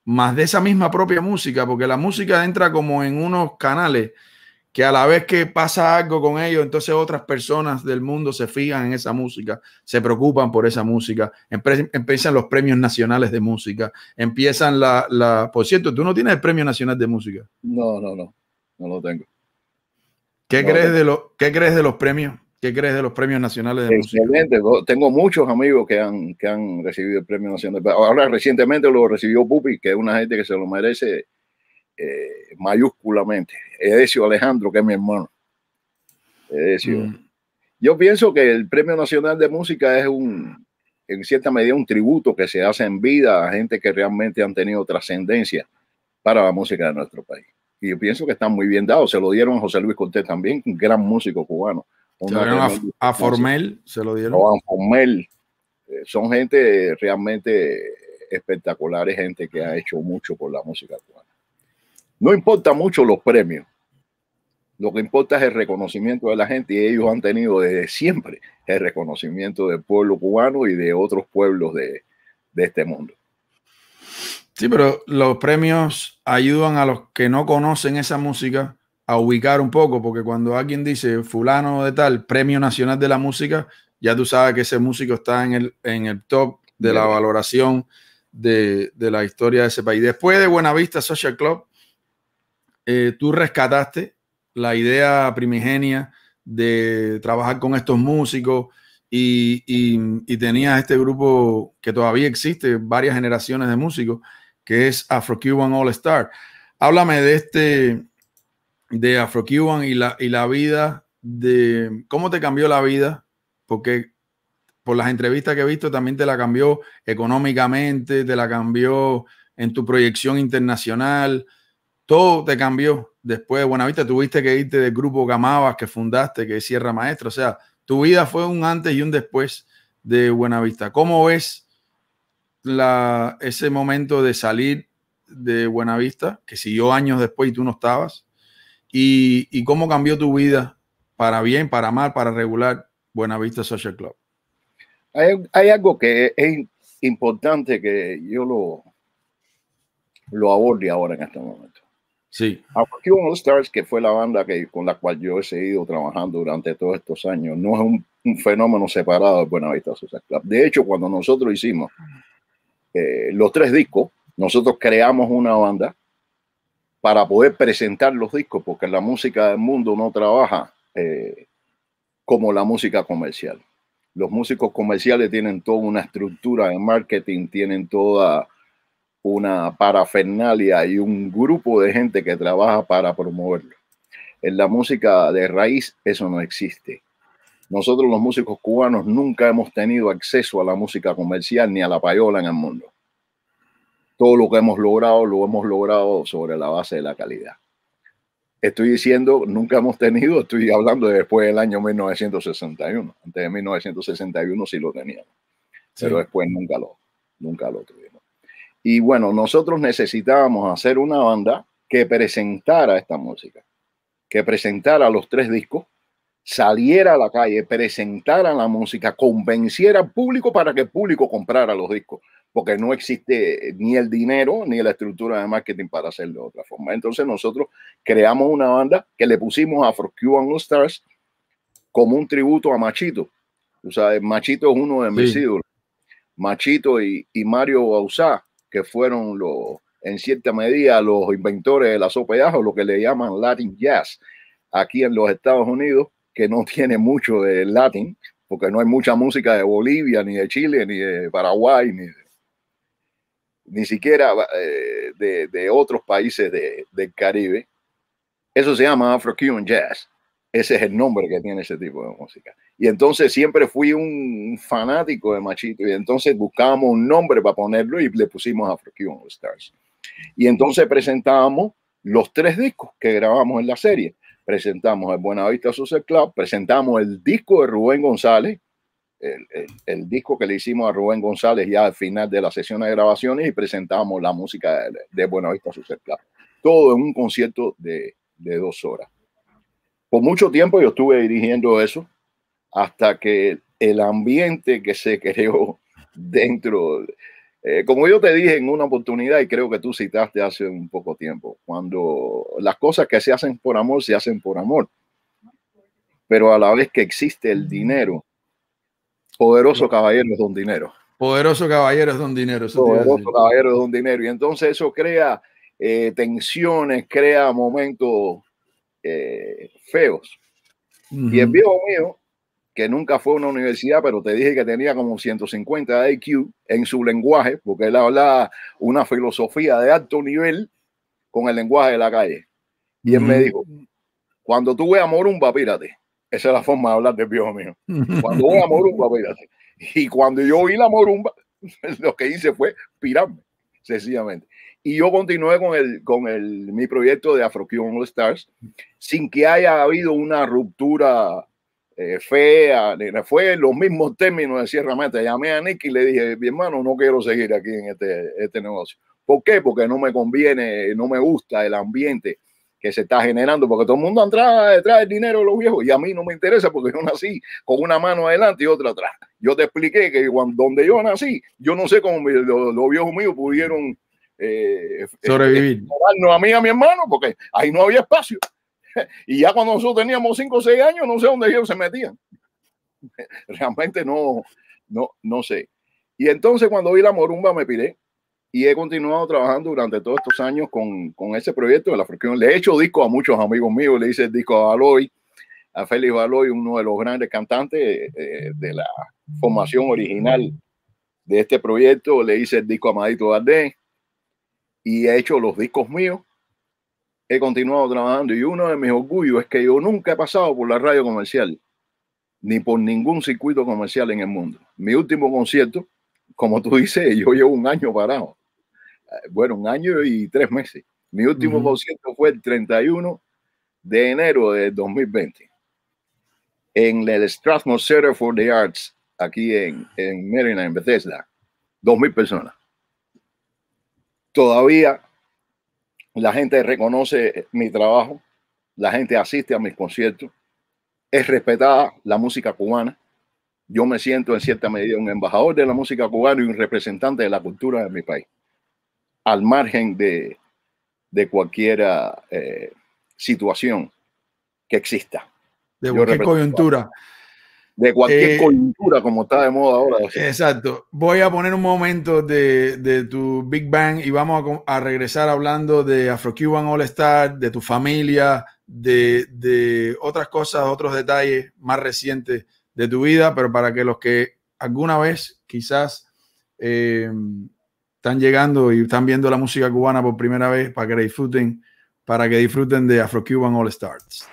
más de esa misma propia música, porque la música entra como en unos canales que a la vez que pasa algo con ellos, entonces otras personas del mundo se fijan en esa música, se preocupan por esa música, empiezan los premios nacionales de música, empiezan la, la... Por cierto, ¿tú no tienes el premio nacional de música? No, no, no, no lo tengo. ¿Qué, crees, De lo, ¿qué crees de los premios? ¿Qué crees de los premios nacionales de Excelente. Tengo muchos amigos que han, que han recibido el premio nacional. Ahora recientemente lo recibió Pupi, que es una gente que se lo merece eh, mayúsculamente. Edesio Alejandro, que es mi hermano. Mm. Yo pienso que el premio nacional de música es un, en cierta medida, un tributo que se hace en vida a gente que realmente han tenido trascendencia para la música de nuestro país. Y yo pienso que está muy bien dado. Se lo dieron a José Luis Cortés también, un gran músico cubano a, Formel, se lo dieron. Formel. Eh, son gente realmente espectaculares, gente que ha hecho mucho por la música cubana. No importa mucho los premios. Lo que importa es el reconocimiento de la gente y ellos han tenido desde siempre el reconocimiento del pueblo cubano y de otros pueblos de este mundo. Sí, pero los premios ayudan a los que no conocen esa música a ubicar un poco, porque cuando alguien dice fulano de tal, Premio Nacional de la Música, ya tú sabes que ese músico está en el, en el top de la valoración de, la historia de ese país. Después de Buenavista Social Club, eh, tú rescataste la idea primigenia de trabajar con estos músicos y, y tenías este grupo que todavía existe, varias generaciones de músicos, que es Afro-Cuban All Star. Háblame de este, de Afro-Cuban y la, y la vida de cómo te cambió la vida, porque por las entrevistas que he visto también te la cambió económicamente, te la cambió en tu proyección internacional, todo te cambió. Después de Buenavista tuviste que irte del grupo Gamabas que fundaste, que es Sierra Maestra, o sea, tu vida fue un antes y un después de Buenavista. ¿Cómo ves la, ese momento de salir de Buenavista, que siguió años después y tú no estabas? y, cómo cambió tu vida para bien, para mal, para regular Buenavista Social Club. Hay, algo que es importante que yo lo, lo aborde ahora en este momento. Sí. Aunque Stars, que fue la banda que, con la cual yo he seguido trabajando durante todos estos años, no es un, fenómeno separado de Buenavista Social Club. De hecho, cuando nosotros hicimos eh, los tres discos, nosotros creamos una banda para poder presentar los discos, porque la música del mundo no trabaja eh, como la música comercial. Los músicos comerciales tienen toda una estructura de marketing, tienen toda una parafernalia y un grupo de gente que trabaja para promoverlo. En la música de raíz eso no existe. Nosotros los músicos cubanos nunca hemos tenido acceso a la música comercial ni a la payola en el mundo todo lo que hemos logrado lo hemos logrado sobre la base de la calidad. Estoy diciendo, nunca hemos tenido, estoy hablando de después del año 1961. Antes de 1961 sí lo teníamos, pero después nunca lo, nunca lo tuvimos. Y bueno, nosotros necesitábamos hacer una banda que presentara esta música, que presentara los tres discos, saliera a la calle, presentara la música, convenciera al público para que el público comprara los discos porque no existe ni el dinero ni la estructura de marketing para hacerlo de otra forma. Entonces nosotros creamos una banda que le pusimos Afro Cuban All Stars como un tributo a Machito. O sea, Machito es uno de mis ídolos. Machito y, Mario Bausá, que fueron los, en cierta medida, los inventores de la sopa de ajo, lo que le llaman Latin Jazz, aquí en los Estados Unidos, que no tiene mucho de Latin, porque no hay mucha música de Bolivia, ni de Chile, ni de Paraguay, ni de ni siquiera eh, de, otros países de, del Caribe. Eso se llama afro Jazz. Ese es el nombre que tiene ese tipo de música. Y entonces siempre fui un fanático de Machito y entonces buscábamos un nombre para ponerlo y le pusimos afro Stars. Y entonces presentábamos los tres discos que grabamos en la serie. Presentamos el Buenavista Social Club, presentamos el disco de Rubén González, el, disco que le hicimos a Rubén González ya al final de la sesión de grabaciones y presentamos la música de, de Buenavista sus Todo en un concierto de, dos horas. Por mucho tiempo yo estuve dirigiendo eso hasta que el ambiente que se creó dentro, eh, como yo te dije en una oportunidad y creo que tú citaste hace un poco tiempo, cuando las cosas que se hacen por amor, se hacen por amor, pero a la vez que existe el dinero, Poderoso caballero es don dinero. Poderoso caballero es don dinero. Eso Poderoso caballero es don dinero. Y entonces eso crea eh, tensiones, crea momentos eh, feos. Y el viejo mío, que nunca fue a una universidad, pero te dije que tenía como 150 de IQ en su lenguaje, porque él hablaba una filosofía de alto nivel con el lenguaje de la calle. Y él me dijo, cuando tú amor un pírate. Esa es la forma de hablar de viejo mío. Cuando voy a Morumba, pues, Y cuando yo vi la Morumba, lo que hice fue pirarme, sencillamente. Y yo continué con, el, con el, mi proyecto de afro All Stars sin que haya habido una ruptura eh, fea. Fue los mismos términos de Sierra Meta. Llamé a Nick y le dije, mi hermano, no quiero seguir aquí en este, este negocio. ¿Por qué? Porque no me conviene, no me gusta el ambiente que se está generando, porque todo el mundo entra detrás del dinero de los viejos y a mí no me interesa porque yo nací con una mano adelante y otra atrás. Yo te expliqué que donde yo nací, yo no sé cómo los, viejos míos pudieron eh, eh, sobrevivir. no a mí a mi hermano porque ahí no había espacio. Y ya cuando nosotros teníamos 5 o 6 años, no sé dónde ellos se metían. Realmente no, no, no sé. Y entonces cuando vi la morumba me piré y he continuado trabajando durante todos estos años con, con ese proyecto de la fricción. Le he hecho disco a muchos amigos míos, le hice el disco a Aloy, a Félix Aloy uno de los grandes cantantes eh, de la formación original de este proyecto, le hice el disco a Madito Valdés y he hecho los discos míos. He continuado trabajando y uno de mis orgullos es que yo nunca he pasado por la radio comercial ni por ningún circuito comercial en el mundo. Mi último concierto, como tú dices, yo llevo un año parado eh, bueno, un año y tres meses. Mi último concierto fue el 31 de enero de 2020 en el Strathmore Center for the Arts aquí en, en Maryland, en Bethesda. Dos mil personas. Todavía la gente reconoce mi trabajo, la gente asiste a mis conciertos, es respetada la música cubana. Yo me siento en cierta medida un embajador de la música cubana y un representante de la cultura de mi país al margen de, de cualquier eh, situación que exista. De cualquier coyuntura. De cualquier eh, coyuntura, como está de moda ahora. Exacto. Voy a poner un momento de, tu Big Bang y vamos a, regresar hablando de Afro-Cuban All-Star, de tu familia, de, de otras cosas, otros detalles más recientes de tu vida, pero para que los que alguna vez quizás eh, están llegando y están viendo la música cubana por primera vez para que disfruten, para que disfruten de Afro Cuban All Stars.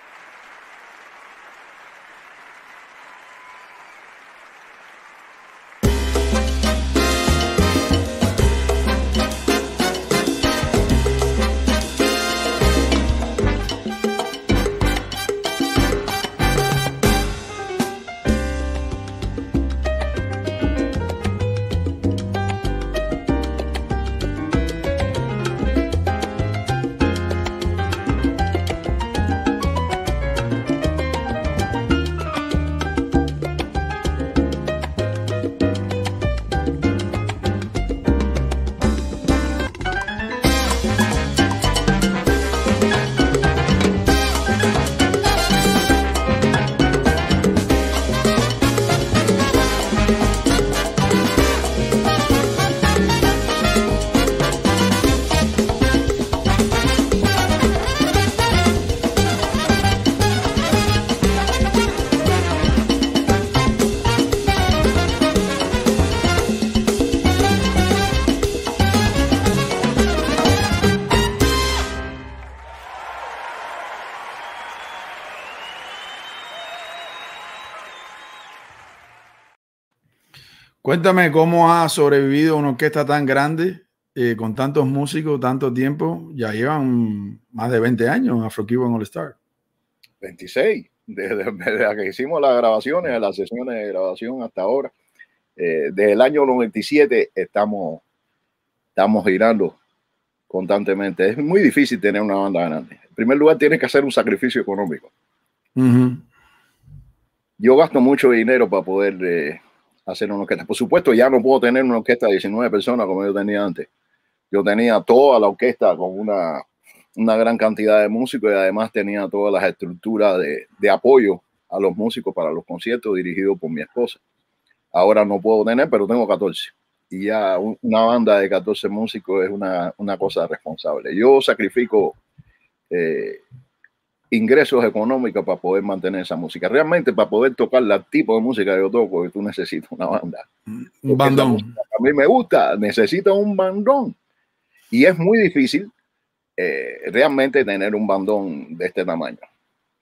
Cuéntame cómo ha sobrevivido una orquesta tan grande, eh, con tantos músicos, tanto tiempo. Ya llevan más de 20 años Afro-Cuban All Star. 26, desde, que hicimos las grabaciones, las sesiones de grabación hasta ahora. Eh, desde el año 97 estamos, estamos girando constantemente. Es muy difícil tener una banda grande. En primer lugar, tienes que hacer un sacrificio económico. Yo gasto mucho dinero para poder eh, hacer una orquesta. Por supuesto, ya no puedo tener una orquesta de 19 personas como yo tenía antes. Yo tenía toda la orquesta con una, una gran cantidad de músicos y además tenía todas las estructuras de, de apoyo a los músicos para los conciertos dirigidos por mi esposa. Ahora no puedo tener, pero tengo 14. Y ya una banda de 14 músicos es una, una cosa responsable. Yo sacrifico eh, ingresos económicos para poder mantener esa música. Realmente para poder tocar el tipo de música que yo toco, tú necesitas una banda. Un bandón. A mí me gusta, necesito un bandón. Y es muy difícil eh, realmente tener un bandón de este tamaño.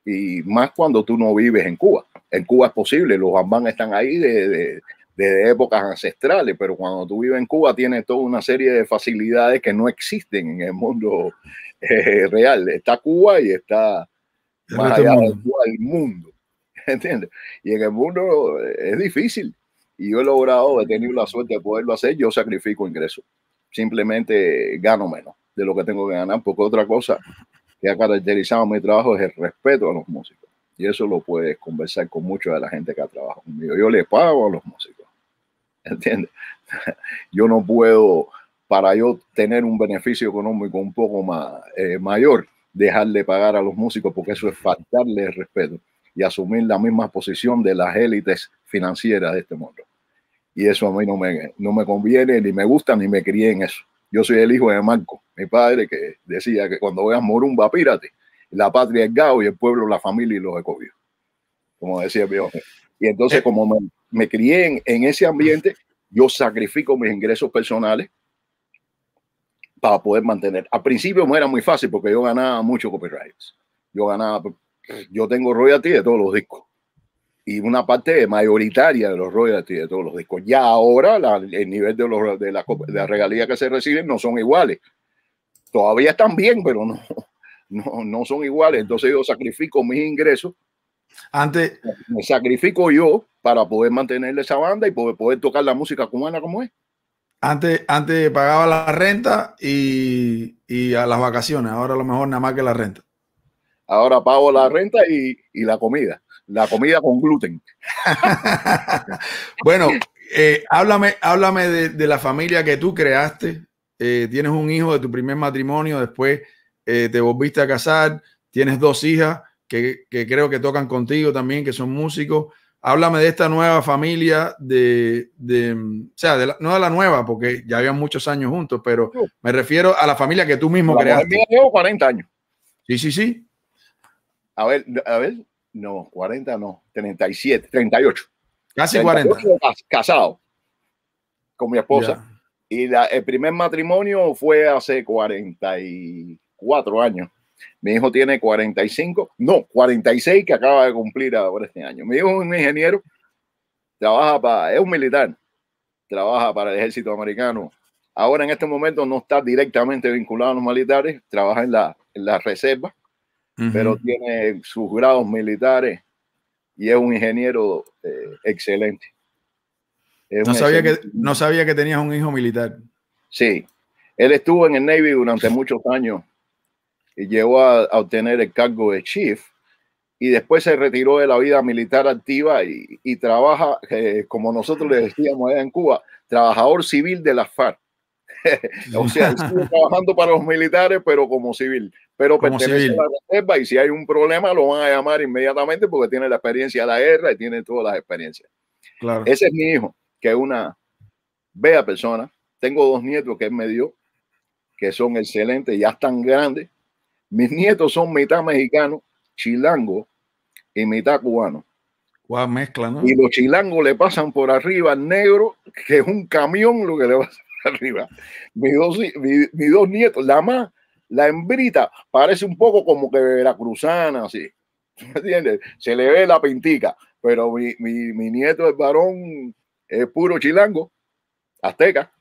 Y más cuando tú no vives en Cuba. En Cuba es posible, los bandón están ahí desde épocas ancestrales, pero cuando tú vives en Cuba tienes toda una serie de facilidades que no existen en el mundo eh, real. Está Cuba y está más allá este mundo. del mundo. ¿Entiendes? Y en el mundo eh, es difícil. Y yo he logrado, he tenido la suerte de poderlo hacer, yo sacrifico ingresos. Simplemente gano menos de lo que tengo que ganar, porque otra cosa que ha caracterizado mi trabajo es el respeto a los músicos. Y eso lo puedes conversar con mucha de la gente que ha trabajado conmigo. Yo le pago a los músicos. ¿Entiendes? Yo no puedo, para yo tener un beneficio económico un poco más eh, mayor, dejarle pagar a los músicos porque eso es faltarle el respeto y asumir la misma posición de las élites financieras de este mundo. Y eso a mí no me, no me conviene, ni me gusta, ni me crié en eso. Yo soy el hijo de Marco, mi padre, que decía que cuando veas morumba, pírate. La patria es Gao y el pueblo, la familia y los ecobios. Como decía mi hombre. Y entonces, eh. como me, me crié en, en ese ambiente, yo sacrifico mis ingresos personales para poder mantener. Al principio no era muy fácil porque yo ganaba mucho copyrights. Yo ganaba, yo tengo royalty de todos los discos y una parte mayoritaria de los royalties de todos los discos. Ya ahora el nivel de, los, de, la, regalía que se reciben no son iguales. Todavía están bien, pero no, no, no son iguales. Entonces yo sacrifico mis ingresos. Antes. Me sacrifico yo para poder mantener esa banda y poder, poder tocar la música cubana como es. Antes, antes pagaba la renta y, a las vacaciones, ahora a lo mejor nada más que la renta. Ahora pago la renta y, y la comida, la comida con gluten. bueno, eh, háblame, háblame de, la familia que tú creaste. Eh, tienes un hijo de tu primer matrimonio, después eh, te volviste a casar, tienes dos hijas que, que creo que tocan contigo también, que son músicos háblame de esta nueva familia de, mm, sea, no de la nueva, porque ya habían muchos años juntos, pero me refiero a la familia que tú mismo creaste. Yo llevo 40 años. Sí, sí, sí. A ver, a ver, no, 40 no, 37, 38. Casi 40. Casado con mi esposa. Y el primer matrimonio fue hace 44 años. Mi hijo tiene 45, no, 46 que acaba de cumplir ahora este año. Mi hijo es un ingeniero, trabaja para, es un militar, trabaja para el ejército americano. Ahora en este momento no está directamente vinculado a los militares, trabaja en la, reserva, pero tiene sus grados militares y es un ingeniero eh, excelente. no, sabía que, no sabía que tenías un hijo militar. Sí, él estuvo en el Navy durante muchos años llegó a, obtener el cargo de chief y después se retiró de la vida militar activa y, trabaja, eh, como nosotros le decíamos en Cuba, trabajador civil de la FARC. o sea, trabajando para los militares, pero como civil. Pero pertenece a la reserva y si hay un problema lo van a llamar inmediatamente porque tiene la experiencia de la guerra y tiene todas las experiencias. Claro. Ese es mi hijo, que es una bella persona. Tengo dos nietos que él me dio, que son excelentes, ya están grandes, mis nietos son mitad mexicanos, chilango y mitad cubano. Y los chilangos le pasan por arriba al negro, que es un camión lo que le pasa por arriba. Mis dos, nietos, la más, la hembrita, parece un poco como que veracruzana, así. ¿Me entiendes? Se le ve la pintica, pero mi, mi nieto es varón, es puro chilango, azteca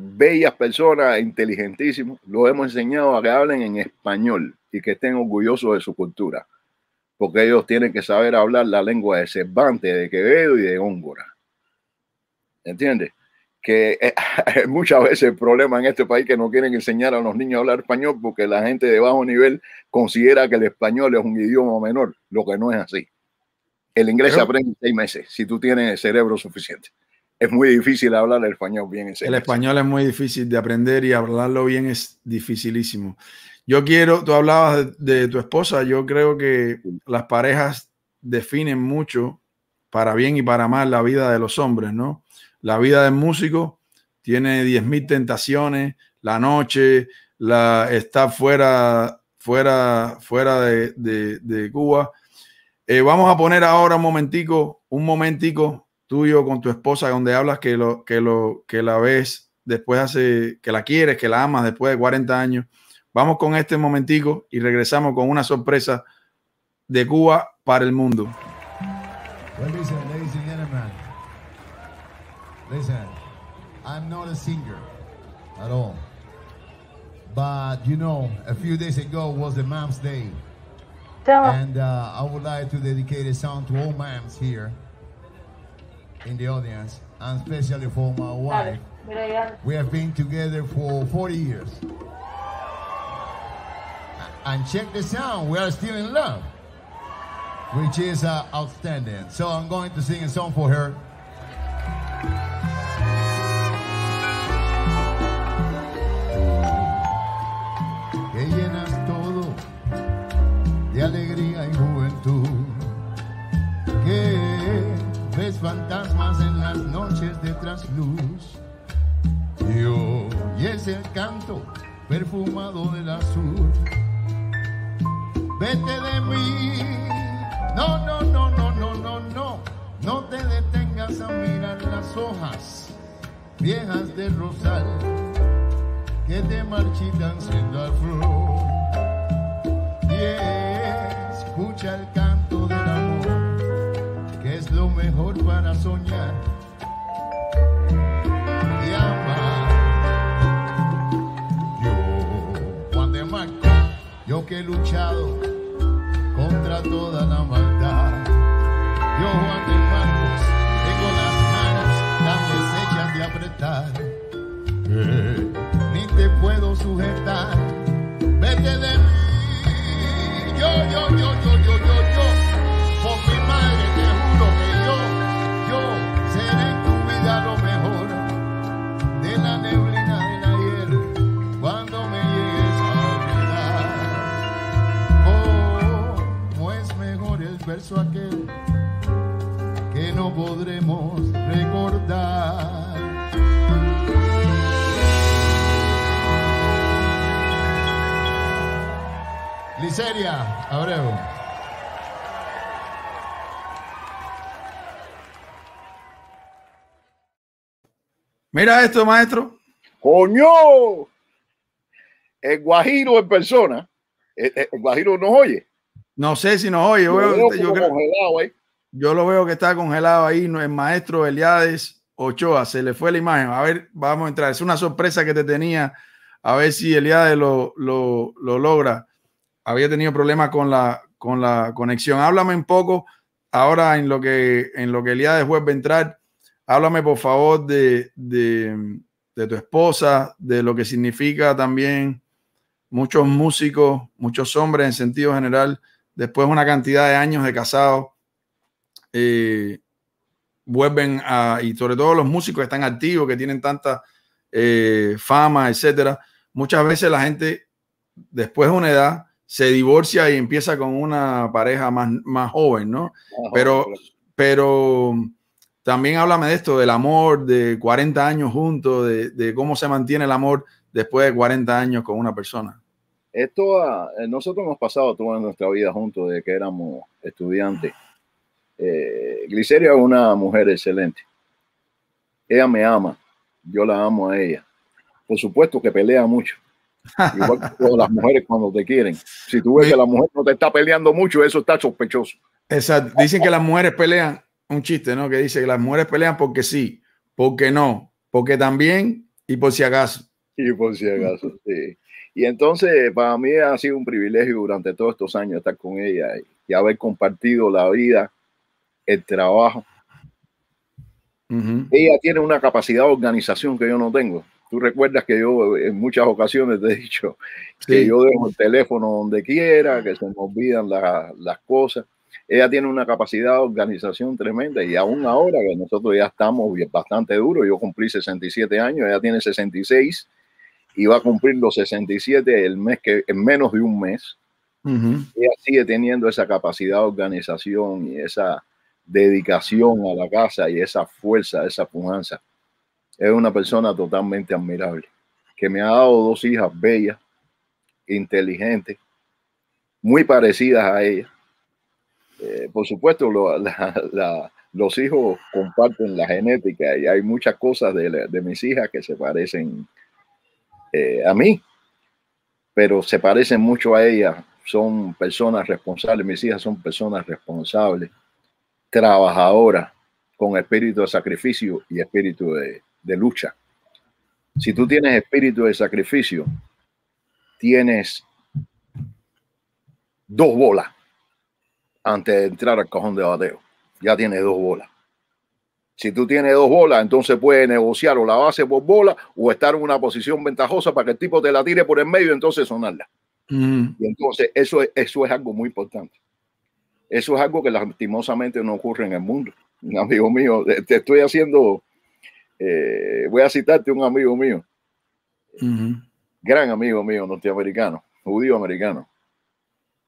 bellas personas, inteligentísimos, los hemos enseñado a que hablen en español y que estén orgullosos de su cultura, porque ellos tienen que saber hablar la lengua de Cervantes, de Quevedo y de Góngora. ¿Entiendes? Que eh, muchas veces el problema en este país que no quieren enseñar a los niños a hablar español porque la gente de bajo nivel considera que el español es un idioma menor, lo que no es así. El inglés se aprende en seis meses si tú tienes cerebro suficiente es muy difícil hablar el español bien. el español es muy difícil de aprender y hablarlo bien es dificilísimo. Yo quiero, tú hablabas de, tu esposa, yo creo que las parejas definen mucho, para bien y para mal, la vida de los hombres, ¿no? La vida del músico tiene 10.000 tentaciones, la noche, la, está fuera, fuera, fuera de, Cuba. Eh, vamos a poner ahora un momentico, un momentico, tuyo con tu esposa, donde hablas que, lo, que, lo, que la ves después hace, que la quieres, que la amas después de 40 años. Vamos con este momentico y regresamos con una sorpresa de Cuba para el mundo. Listen, Listen, I'm not a singer at all. But you know, a few days ago was the Moms Day. Em. And uh, I would like to dedicate a song to all moms here. in the audience, and especially for my wife. We have been together for 40 years. And check this out, we are still in love, which is uh, outstanding. So I'm going to sing a song for her. Ella fantasmas en las noches de trasluz. Y hoy es el canto perfumado del azul. Vete de mí. No, no, no, no, no, no, no. No te detengas a mirar las hojas viejas del rosal que te marchitan siendo la flor. Y escucha el canto lo mejor para soñar. Y amar. Yo, Juan de Marcos yo que he luchado contra toda la maldad. Yo, Juan de Marcos, tengo las manos tan deshechas de apretar. Eh, ni te puedo sujetar. Vete de mí. Yo, yo, yo, yo, yo, yo, yo. verso aquel que no podremos recordar. Liseria Abreu. Mira esto, maestro. ¡Coño! El Guajiro en persona. el Guajiro nos oye. No sé si nos oye. Yo, lo veo que está congelado ahí. El maestro Eliades Ochoa se le fue la imagen. A ver, vamos a entrar. Es una sorpresa que te tenía. A ver si Eliades lo, lo logra. Había tenido problemas con la, con la conexión. Háblame un poco ahora en lo que, en lo que Eliades vuelve a entrar. Háblame por favor de, de tu esposa, de lo que significa también muchos músicos, muchos hombres en sentido general después de una cantidad de años de casado eh, vuelven a, y sobre todo los músicos que están activos, que tienen tanta eh, fama, etcétera, muchas veces la gente después de una edad se divorcia y empieza con una pareja más, joven, ¿no? pero, pero también háblame de esto, del amor, de 40 años juntos, de, de cómo se mantiene el amor después de 40 años con una persona. Esto, ah, eh, nosotros hemos pasado toda nuestra vida juntos desde que éramos estudiantes. Eh, Gliceria es una mujer excelente. Ella me ama, yo la amo a ella. Por supuesto que pelea mucho. Igual que todas las mujeres cuando te quieren. Si tú ves que la mujer no te está peleando mucho, eso está sospechoso. Exacto. Dicen que las mujeres pelean, un chiste, ¿no? Que dice que las mujeres pelean porque sí, porque no, porque también y por si acaso. Y por si acaso, sí. Y entonces para mí ha sido un privilegio durante todos estos años estar con ella y, haber compartido la vida, el trabajo. Ella tiene una capacidad de organización que yo no tengo. Tú recuerdas que yo en muchas ocasiones te he dicho que yo dejo el teléfono donde quiera, que se me olvidan las cosas. Ella tiene una capacidad de organización tremenda y aún ahora que nosotros ya estamos bastante duros, yo cumplí 67 años, ella tiene 66 y va a cumplir los 67 el mes que, en menos de un mes. y Ella sigue teniendo esa capacidad de organización y esa dedicación a la casa y esa fuerza, esa pujanza. Es una persona totalmente admirable, que me ha dado dos hijas bellas, inteligentes, muy parecidas a ella. Eh, por supuesto, los hijos comparten la genética y hay muchas cosas de, de mis hijas que se parecen eh, a mí, pero se parecen mucho a ella. Son personas responsables, mis hijas son personas responsables, trabajadoras, con espíritu de sacrificio y espíritu de, de lucha. Si tú tienes espíritu de sacrificio, tienes dos bolas antes de entrar al cajón de bateo. Ya tienes dos bolas. Si tú tienes dos bolas, entonces puedes negociar o la base por bola o estar en una posición ventajosa para que el tipo te la tire por el medio y entonces sonarla. Mm. Y entonces eso es, eso es algo muy importante. Eso es algo que lastimosamente no ocurre en el mundo. Un amigo mío, te estoy haciendo, eh, voy a citarte un amigo mío, gran amigo mío norteamericano, judío americano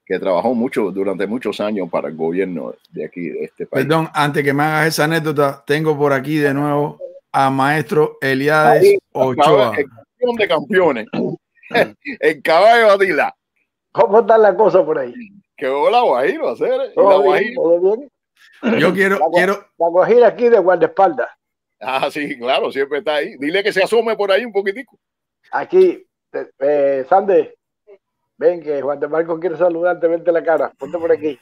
que trabajó mucho durante muchos años para el gobierno de aquí, de este país. Perdón, antes que me hagas esa anécdota, tengo por aquí de nuevo a maestro Eliades Ochoa. El campeón de campeones. el caballo Adila. ¿Cómo está la cosa por ahí? Que hola Guajiro, hacer. ¿eh? La ¿Todo, bien, ¿Todo Yo quiero. La, quiero... Guajira aquí de guardaespaldas. Ah, sí, claro, siempre está ahí. Dile que se asome por ahí un poquitico. Aquí, eh, Sande, Ven, que Juan de Marco quiere saludarte, verte la cara. Ponte por aquí.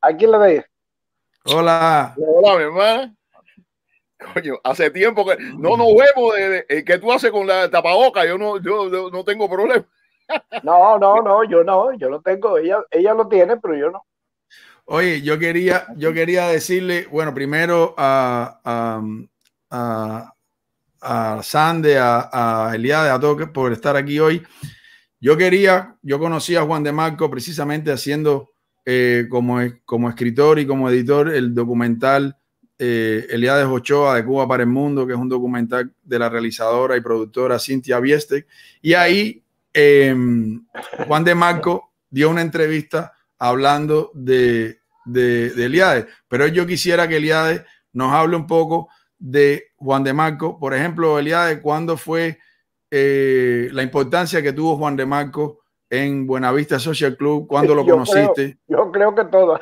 ¿A quién la veis? Hola. Hola, mi Coño, hace tiempo que no nos vemos. De, eh, eh, eh, ¿Qué tú haces con la tapaboca? Yo no, yo, no tengo problema. No, no, no, yo no, yo no tengo. Ella, ella lo tiene, pero yo no. Oye, yo quería, yo quería decirle, bueno, primero a, a, a, a Sande, a, a Eliade, a todos por estar aquí hoy. Yo quería, yo conocí a Juan de Marco precisamente haciendo eh, como, como escritor y como editor el documental eh, Eliades Ochoa de Cuba para el Mundo, que es un documental de la realizadora y productora Cintia Biestek. Y ahí em, Juan de Marco dio una entrevista hablando de, de, de, Eliades. Pero yo quisiera que Eliades nos hable un poco de Juan de Marco. Por ejemplo, Eliades, ¿cuándo fue eh, la importancia que tuvo Juan de Marco en Buenavista Social Club? cuando lo conociste? yo creo que todo.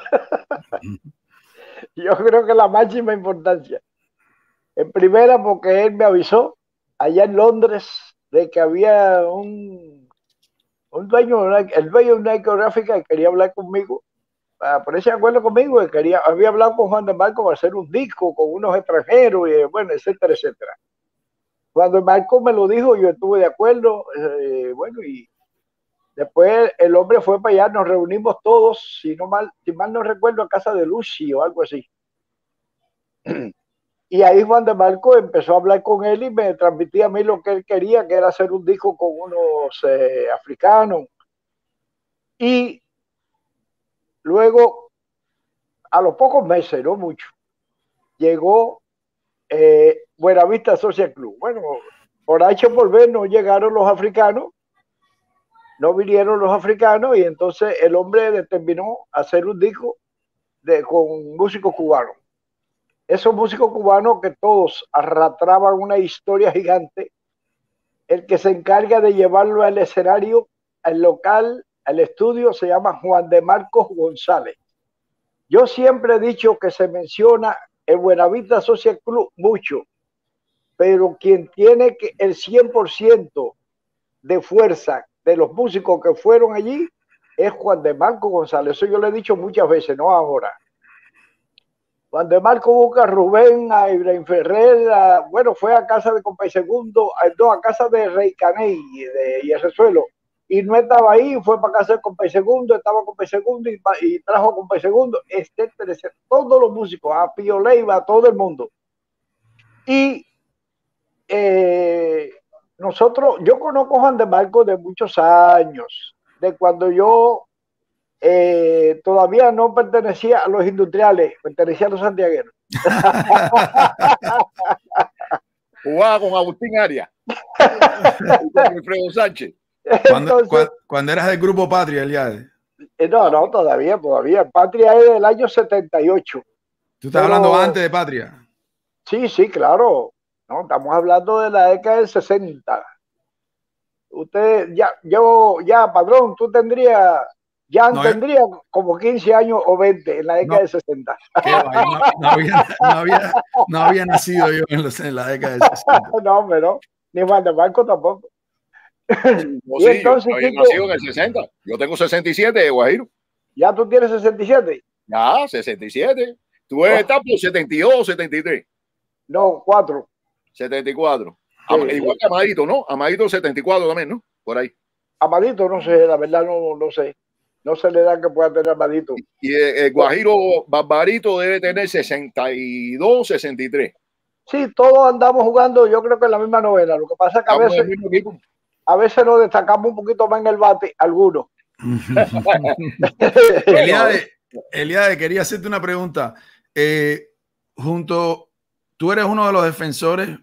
yo creo que la máxima importancia. En primera, porque él me avisó allá en Londres de que había un, un dueño, el dueño de una iconográfica que quería hablar conmigo, para ah, ponerse de acuerdo conmigo, que quería, había hablado con Juan de Marco para hacer un disco con unos extranjeros, y bueno, etcétera, etcétera. Cuando Marco me lo dijo, yo estuve de acuerdo. Eh, bueno, y después el hombre fue para allá, nos reunimos todos, si, no mal, si mal no recuerdo, a casa de Lucy o algo así. Y ahí Juan de Marco empezó a hablar con él y me transmitía a mí lo que él quería, que era hacer un disco con unos eh, africanos. Y luego, a los pocos meses, no mucho, llegó eh, Buenavista Social Club. Bueno, por H por B no llegaron los africanos, no vinieron los africanos y entonces el hombre determinó hacer un disco de, con músicos cubanos. Esos músicos cubanos que todos arrastraban una historia gigante, el que se encarga de llevarlo al escenario, al local, al estudio, se llama Juan de Marcos González. Yo siempre he dicho que se menciona el Buenavista Social Club mucho, pero quien tiene el 100% de fuerza de los músicos que fueron allí es Juan de Marco González. Eso yo le he dicho muchas veces, no ahora. Juan de Marco busca a Rubén, a Ibrahim Ferrer, bueno, fue a casa de Compay Segundo, no, a casa de Rey Caney de Yerresuelo, y no estaba ahí, fue para casa con P Segundo, estaba con P Segundo y, trajo con pe Segundo, etcétera, etcétera, todos los músicos, a Pío Leiva, a todo el mundo. Y eh, nosotros, yo conozco a Juan de Marco de muchos años, de cuando yo eh, todavía no pertenecía a los industriales, pertenecía a los santiagueros. Jugaba con Agustín Arias, con Alfredo Sánchez. Cuando, eras del grupo Patria, Eliade? Eh, no, no, todavía, todavía. Pues, Patria es del año 78. ¿Tú estás hablando antes de Patria? Sí, sí, claro. No, estamos hablando de la década del 60. Usted, ya, yo, ya, padrón, tú tendrías ya tendría como 15 años o 20 en la década del 60. no, no, había, no, había, nacido yo en, la década del 60. No, pero ni de banco tampoco. Oh, yo 60. Yo tengo 67 Guajiro. ¿Ya tú tienes 67? Ya, 67. Tú eres oh. etapa 72 o 73. No, 4. 74. Igual que Amadito, ¿no? Amadito 74 también, ¿no? Por ahí. Amadito, no sé, la verdad no, no sé. No sé la edad que pueda tener Amadito. Y el, eh, eh, Guajiro Barbarito debe tener 62, 63. Sí, todos andamos jugando, yo creo que es la misma novela. Lo que pasa es que a veces a veces nos destacamos un poquito más en el bate, algunos. Eliade, quería hacerte una pregunta. Eh, junto, tú eres uno de los defensores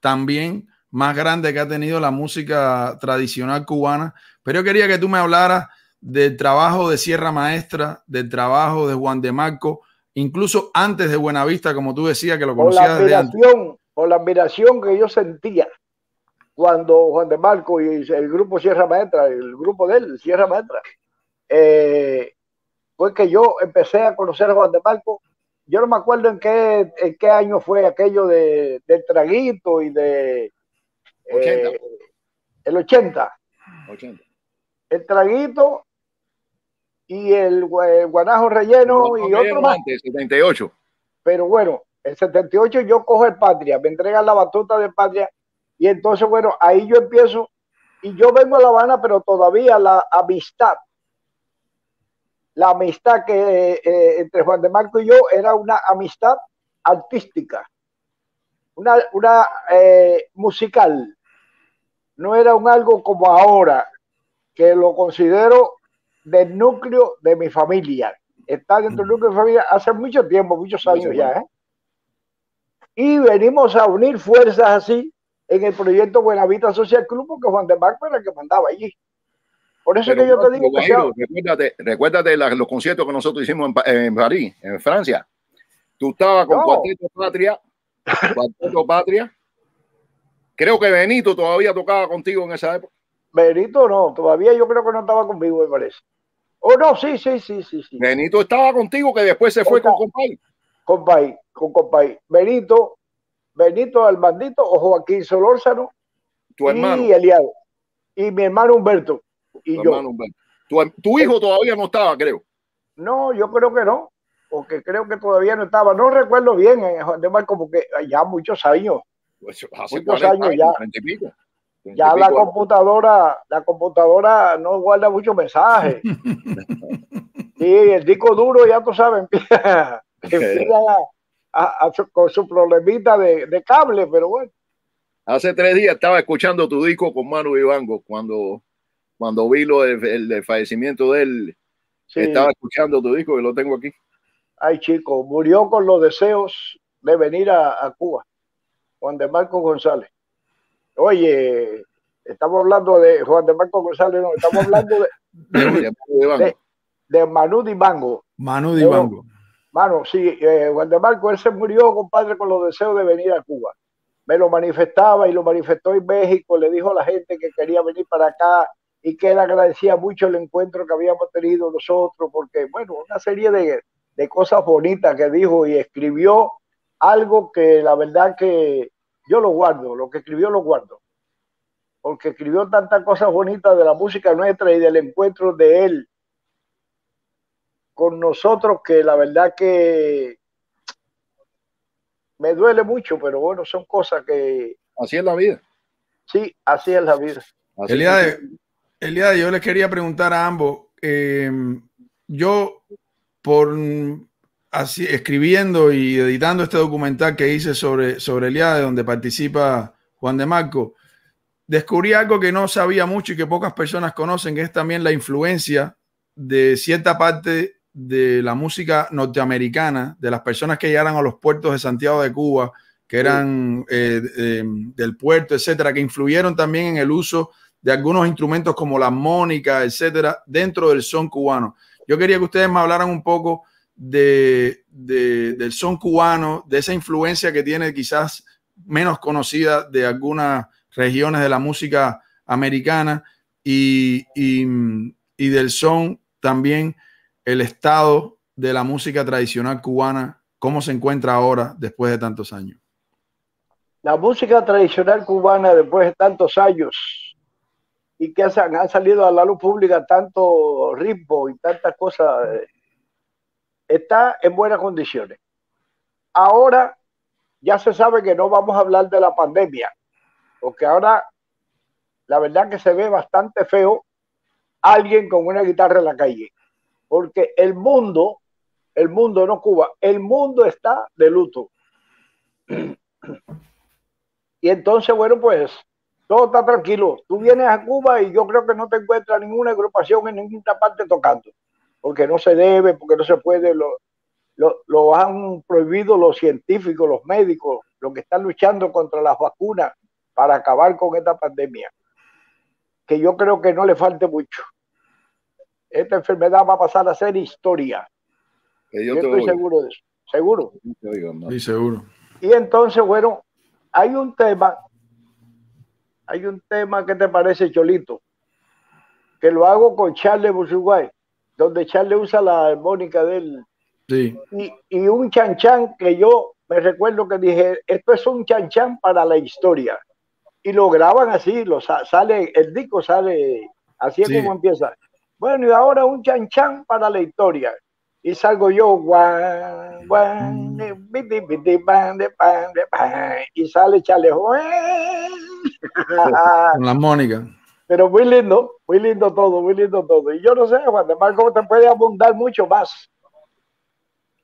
también más grande que ha tenido la música tradicional cubana, pero yo quería que tú me hablaras del trabajo de Sierra Maestra, del trabajo de Juan de Marco, incluso antes de Buenavista, como tú decías, que lo conocías. desde la admiración que yo sentía cuando Juan de Marco y el grupo Sierra Maestra, el grupo de él, Sierra Maestra, eh, fue que yo empecé a conocer a Juan de Marco. Yo no me acuerdo en qué, en qué año fue aquello de, del traguito y de... Eh, el 80. El traguito y el, guanajo relleno y otro más. El 78. Pero bueno, el 78 yo cojo el Patria, me entregan la batuta de Patria y entonces, bueno, ahí yo empiezo y yo vengo a La Habana, pero todavía la amistad, la amistad que eh, entre Juan de Marco y yo era una amistad artística, una, una eh, musical. No era un algo como ahora, que lo considero del núcleo de mi familia. Está dentro del núcleo de mi familia hace mucho tiempo, muchos años ya. ¿eh? Y venimos a unir fuerzas así en el proyecto Buenavista Social Club, porque Juan de Marco era el que mandaba allí. Por eso que yo te digo que. Recuérdate, recuérdate los conciertos que nosotros hicimos en, París, en Francia. Tú estabas con Cuarteto Patria, Cuarteto Patria. Creo que Benito todavía tocaba contigo en esa época. Benito no, todavía yo creo que no estaba conmigo, me parece. Oh, no, sí, sí, sí, sí. Benito estaba contigo, que después se fue con Compay. Compay, con Compay. Benito Benito Albandito o Joaquín Solórzano. Tu hermano. Y Eliado. Y mi hermano Humberto. Y yo. Tu, hijo eh, todavía no estaba, creo. No, yo creo que no. Porque creo que todavía no estaba. No recuerdo bien, en eh, Juan de Marco, porque ya muchos años. Pues, hace muchos años ya. ya la computadora, la computadora no guarda muchos mensajes. y el disco duro, ya tú sabes, empieza con su problemita de, cable, pero bueno. Hace tres días estaba escuchando tu disco con Manu Vivango cuando, cuando vi lo el, fallecimiento de él. Estaba escuchando tu disco que lo tengo aquí. Ay, chico, murió con los deseos de venir a, Cuba. Juan de Marco González. Oye, estamos hablando de Juan de Marco González, no, estamos hablando de, de, de, de Manu Dibango. Manu Dibango. Mano, sí, eh, él se murió, compadre, con los deseos de venir a Cuba. Me lo manifestaba y lo manifestó en México, le dijo a la gente que quería venir para acá y que él agradecía mucho el encuentro que habíamos tenido nosotros, porque, bueno, una serie de, de cosas bonitas que dijo y escribió algo que la verdad que yo lo guardo, lo que escribió lo guardo, porque escribió tantas cosas bonitas de la música nuestra y del encuentro de él con nosotros que la verdad que me duele mucho, pero bueno, son cosas que... Así es la vida. Sí, así es la vida. Eliade, yo les quería preguntar a ambos, em, yo por así, escribiendo y editando este documental que hice sobre, sobre Eliade, donde participa Juan de Marco, descubrí algo que no sabía mucho y que pocas personas conocen, que es también la influencia de cierta parte de la música norteamericana, de las personas que llegaron a los puertos de Santiago de Cuba, que eran eh, eh, del puerto, etcétera, que influyeron también en el uso de algunos instrumentos como la mónica etcétera, dentro del son cubano. Yo quería que ustedes me hablaran un poco del son cubano, de esa influencia que tiene quizás menos conocida de algunas regiones de la música americana y del son también el estado de la música tradicional cubana, cómo se encuentra ahora después de tantos años? La música tradicional cubana después de tantos años y que han, han salido a la luz pública tanto ritmo y tantas cosas, eh, está en buenas condiciones. Ahora ya se sabe que no vamos a hablar de la pandemia, porque ahora la verdad que se ve bastante feo alguien con una guitarra en la calle porque el mundo, el mundo no Cuba, el mundo está de luto. Y entonces, bueno, pues todo está tranquilo. Tú vienes a Cuba y yo creo que no te encuentras ninguna agrupación en ninguna parte tocando, porque no se debe, porque no se puede. Lo, lo han prohibido los científicos, los médicos, los que están luchando contra las vacunas para acabar con esta pandemia, que yo creo que no le falte mucho esta enfermedad va a pasar a ser historia. yo, estoy seguro de eso. Seguro. seguro. Y entonces, bueno, hay un tema, hay un tema que te parece, Cholito, que lo hago con Charles Busuguay, donde Charles usa la armónica del... Sí. Y, un un chanchán que yo me recuerdo que dije, esto es un chanchán para la historia. Y lo graban así, lo sale, el disco sale así es como empieza. Bueno, y ahora un chan chan para la historia. Y salgo yo, guan, guan, y sale Chalejo. Eh. Con la Mónica. Pero muy lindo, muy lindo todo, muy lindo todo. Y yo no sé, Juan de Marco, te puede abundar mucho más.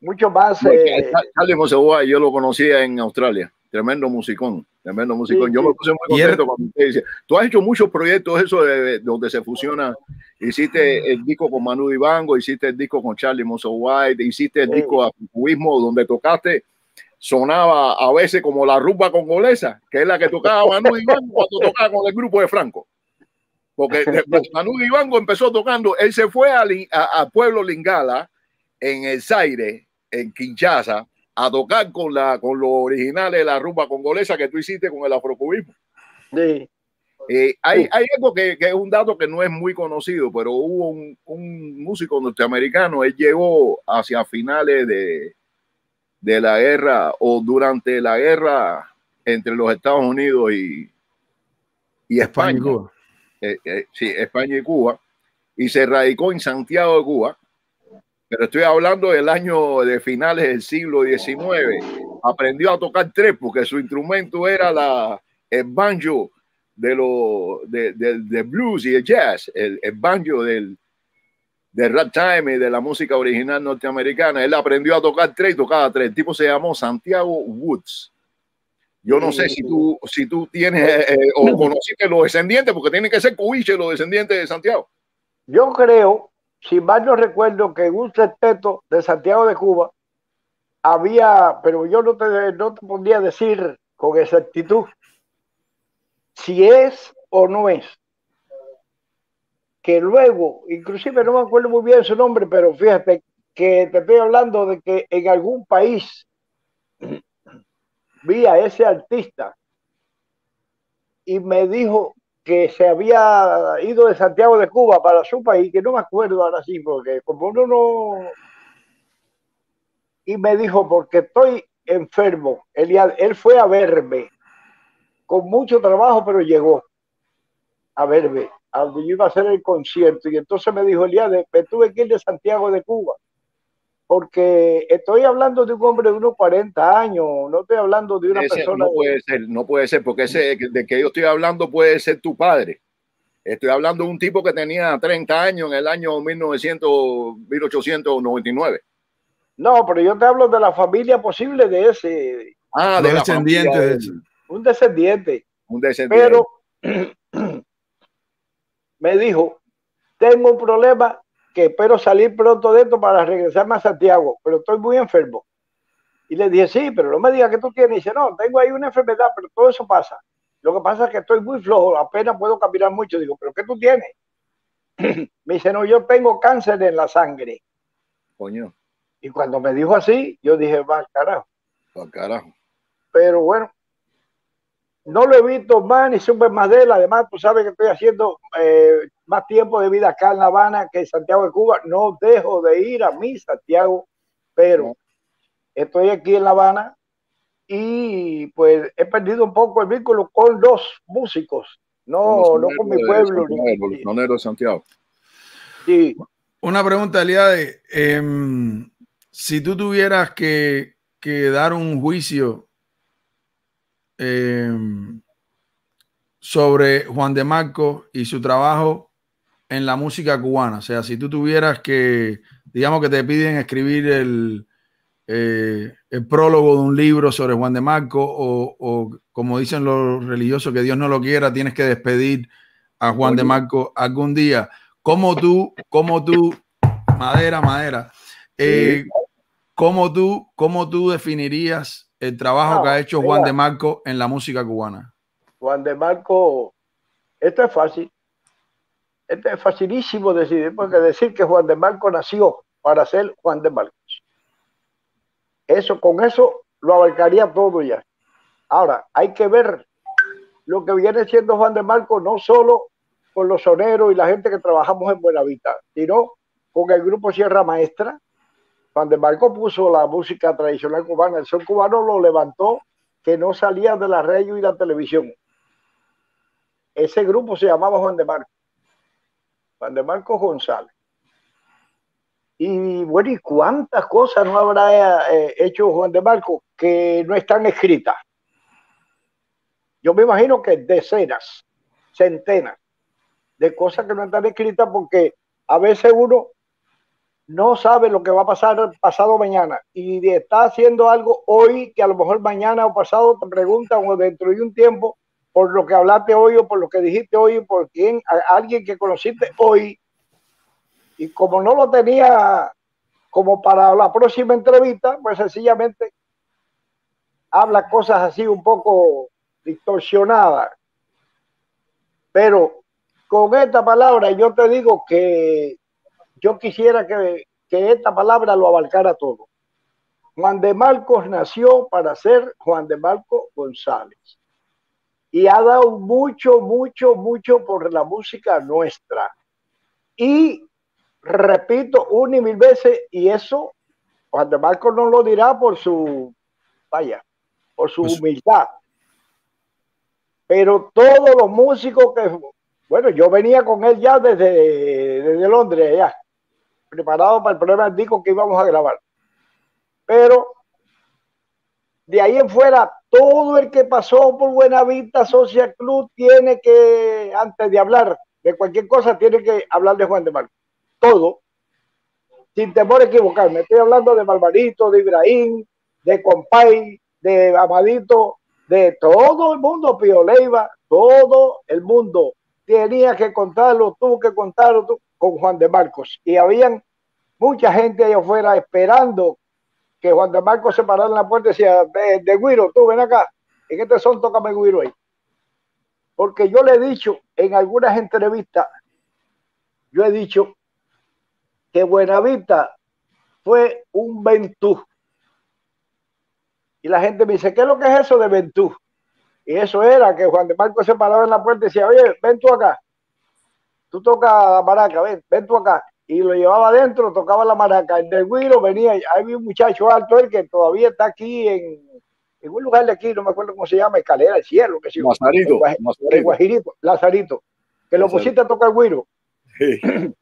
Mucho más. Eh... Chalejo yo lo conocía en Australia tremendo musicón, tremendo musicón. Yo me puse muy contento cuando usted dice, tú has hecho muchos proyectos, eso de, donde se fusiona, hiciste el disco con Manu Dibango, hiciste el disco con Charlie Monso White, hiciste el disco disco Africubismo, donde tocaste, sonaba a veces como la rumba congolesa, que es la que tocaba Manu Dibango cuando tocaba con el grupo de Franco. Porque Manu Dibango empezó tocando, él se fue al pueblo Lingala, en el Zaire, en Kinshasa, a tocar con, la, con lo original de la rumba congolesa que tú hiciste con el afrocubismo. Sí. Eh, hay, hay, algo que, que, es un dato que no es muy conocido, pero hubo un, un músico norteamericano, él llegó hacia finales de, de, la guerra o durante la guerra entre los Estados Unidos y, y España. Eh, eh, sí, España y Cuba. Y se radicó en Santiago de Cuba pero estoy hablando del año de finales del siglo XIX. Aprendió a tocar tres porque su instrumento era la, el banjo de lo de, blues y el jazz, el, banjo del, del ragtime y de la música original norteamericana. Él aprendió a tocar tres y tocaba tres. El tipo se llamó Santiago Woods. Yo no sé si tú, si tú tienes eh, o conociste los descendientes, porque tienen que ser cubiche los descendientes de Santiago. Yo creo si mal no recuerdo, que en un sexteto de Santiago de Cuba había, pero yo no te, no te podía decir con exactitud si es o no es. Que luego, inclusive no me acuerdo muy bien su nombre, pero fíjate que te estoy hablando de que en algún país vi a ese artista y me dijo que se había ido de Santiago de Cuba para su país, que no me acuerdo ahora sí, porque como no, no... Y me dijo, porque estoy enfermo. Él, él fue a verme, con mucho trabajo, pero llegó a verme, a donde yo iba a hacer el concierto. Y entonces me dijo, Eliad, me tuve que ir de Santiago de Cuba porque estoy hablando de un hombre de unos 40 años, no estoy hablando de una persona. No puede ser, no puede ser, porque ese de que yo estoy hablando puede ser tu padre. Estoy hablando de un tipo que tenía 30 años en el año 1900, 1899. No, pero yo te hablo de la familia posible de ese. Ah, de descendiente Un descendiente. Un descendiente. Pero me dijo, tengo un problema que espero salir pronto de esto para regresarme a Santiago, pero estoy muy enfermo. Y le dije, sí, pero no me diga que tú tienes. Y dice, no, tengo ahí una enfermedad, pero todo eso pasa. Lo que pasa es que estoy muy flojo, apenas puedo caminar mucho. Digo, ¿pero qué tú tienes? me dice, no, yo tengo cáncer en la sangre. Coño. Y cuando me dijo así, yo dije, va carajo. Va carajo. Pero bueno, no lo he visto más ni sube más de él. Además, tú sabes que estoy haciendo eh, más tiempo de vida acá en La Habana que en Santiago de Cuba. No dejo de ir a mí, Santiago, pero estoy aquí en La Habana y pues he perdido un poco el vínculo con los músicos, no, con no con mi pueblo. Santiago. Sí. Una pregunta, Eliade. Eh, si tú tuvieras que, que dar un juicio em, sobre Juan de Marco y su trabajo en la música cubana? O sea, si tú tuvieras que, digamos que te piden escribir el, eh, prólogo de un libro sobre Juan de Marco o, como dicen los religiosos, que Dios no lo quiera, tienes que despedir a Juan de Marco algún día. Como tú, como tú, madera, madera, como eh, ¿cómo, tú, ¿cómo tú definirías el trabajo que ha hecho Juan de Marco en la música cubana? Juan de Marco, esto es fácil es facilísimo decir, ¿eh? porque decir que Juan de Marco nació para ser Juan de Marcos. Eso, con eso lo abarcaría todo ya. Ahora, hay que ver lo que viene siendo Juan de Marco, no solo con los soneros y la gente que trabajamos en Buenavista, sino con el grupo Sierra Maestra. Juan de Marco puso la música tradicional cubana, el son cubano lo levantó, que no salía de la radio y la televisión. Ese grupo se llamaba Juan de Marco. Juan de Marco González. Y bueno, ¿y cuántas cosas no habrá eh, hecho Juan de Marco que no están escritas? Yo me imagino que decenas, centenas de cosas que no están escritas porque a veces uno no sabe lo que va a pasar pasado mañana y está haciendo algo hoy que a lo mejor mañana o pasado te preguntan o dentro de un tiempo por lo que hablaste hoy o por lo que dijiste hoy, por quien, alguien que conociste hoy, y como no lo tenía como para la próxima entrevista, pues sencillamente habla cosas así un poco distorsionadas. Pero con esta palabra yo te digo que yo quisiera que, que esta palabra lo abarcara todo. Juan de Marcos nació para ser Juan de Marcos González y ha dado mucho, mucho, mucho por la música nuestra. Y repito una y mil veces, y eso Juan de Marco no lo dirá por su, vaya, por su pues humildad. Pero todos los músicos que, bueno, yo venía con él ya desde, Londres, ya, preparado para el del disco que íbamos a grabar. Pero de ahí en fuera, todo el que pasó por Buenavista Social Club tiene que, antes de hablar de cualquier cosa, tiene que hablar de Juan de Marcos. Todo. Sin temor a equivocarme. Estoy hablando de Barbarito, de Ibrahim, de Compay, de Amadito, de todo el mundo, Leiva, todo el mundo. Tenía que contarlo, tuvo que contarlo con Juan de Marcos. Y había mucha gente allá afuera esperando que Juan de Marco se paraba en la puerta y decía, de, Guiro, tú ven acá, en este son me Guiro ahí. Porque yo le he dicho en algunas entrevistas, yo he dicho que Buenavista fue un Ventú. Y la gente me dice, ¿qué es lo que es eso de Ventú? Y eso era que Juan de Marco se paraba en la puerta y decía, oye, ven tú acá. Tú tocas baraca, maraca, ven, ven tú acá y lo llevaba adentro, tocaba la maraca. El del Guiro venía, hay un muchacho alto, él que todavía está aquí en, un lugar de aquí, no me acuerdo cómo se llama, escalera, el cielo, que sí. Lazarito, Lazarito, que lo pusiste a tocar Guiro.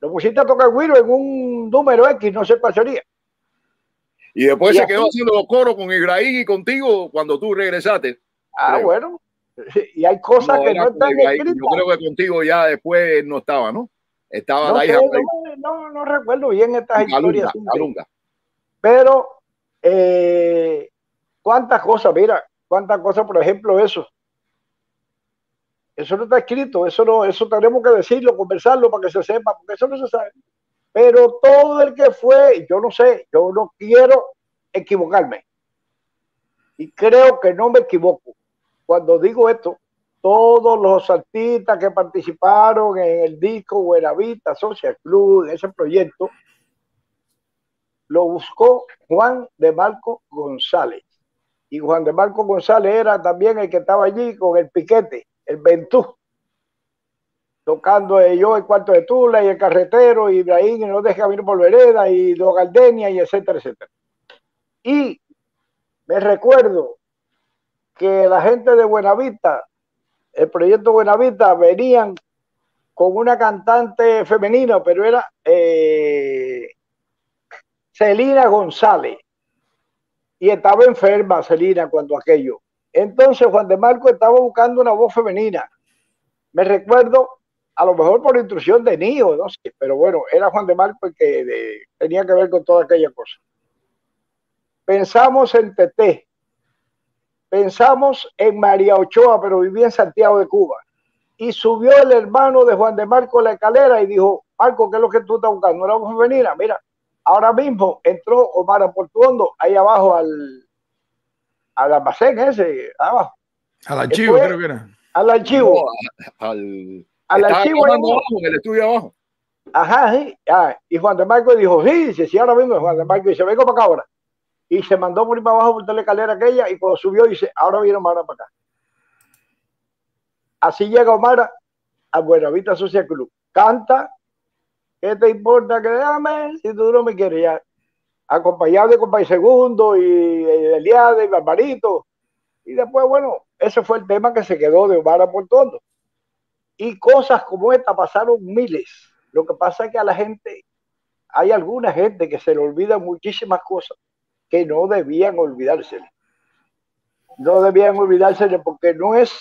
lo pusiste a tocar Guiro en un número X, no sé cuál sería. Y después se quedó haciendo los coros con Ibrahim y contigo cuando tú regresaste. Ah, bueno. Y hay cosas que no están escritas. Yo creo que contigo ya después no estaba, ¿no? Estaba no, no, recuerdo bien estas historias. Pero, eh, ¿cuántas cosas? Mira, ¿cuántas cosas? Por ejemplo, eso. Eso no está escrito, eso no, eso tenemos que decirlo, conversarlo para que se sepa, porque eso no se sabe. Pero todo el que fue, yo no sé, yo no quiero equivocarme. Y creo que no me equivoco. Cuando digo esto, todos los artistas que participaron en el disco Buenavista Social Club, en ese proyecto, lo buscó Juan de Marco González. Y Juan de Marco González era también el que estaba allí con el piquete, el Ventú, tocando eh, yo el cuarto de Tula y el carretero, y Ibrahim y no deja camino por vereda, y Do Gardenia, y etcétera, etcétera. Y me recuerdo que la gente de Buenavista el proyecto Buenavista venían con una cantante femenina, pero era eh, Celina González. Y estaba enferma Celina cuando aquello. Entonces Juan de Marco estaba buscando una voz femenina. Me recuerdo, a lo mejor por instrucción de Nío, no sé, pero bueno, era Juan de Marco el que tenía que ver con toda aquella cosa. Pensamos en Teté, Pensamos en María Ochoa, pero vivía en Santiago de Cuba. Y subió el hermano de Juan de Marco la escalera y dijo, Marco, ¿qué es lo que tú estás buscando? Una venir femenina. Mira, ahora mismo entró Omar Portuondo ahí abajo al, al almacén ese, abajo. Al archivo, creo que era. Al archivo. al, al archivo. Abajo, en el estudio abajo. Ajá, sí. Ah, y Juan de Marco dijo, sí, sí, sí, ahora mismo. Juan de Marco dice, vengo para acá ahora y se mandó por ir para abajo por la escalera aquella y cuando subió dice, ahora viene Omar para acá. Así llega Omar a Buenavista Social Club. Canta, ¿qué te importa que déjame si tú no me quieres ya? Acompañado de Compay Segundo y Eliade y Barbarito. Y después, bueno, ese fue el tema que se quedó de Omar por todo. Y cosas como esta pasaron miles. Lo que pasa es que a la gente, hay alguna gente que se le olvida muchísimas cosas que no debían olvidársele. No debían olvidárselo porque no es...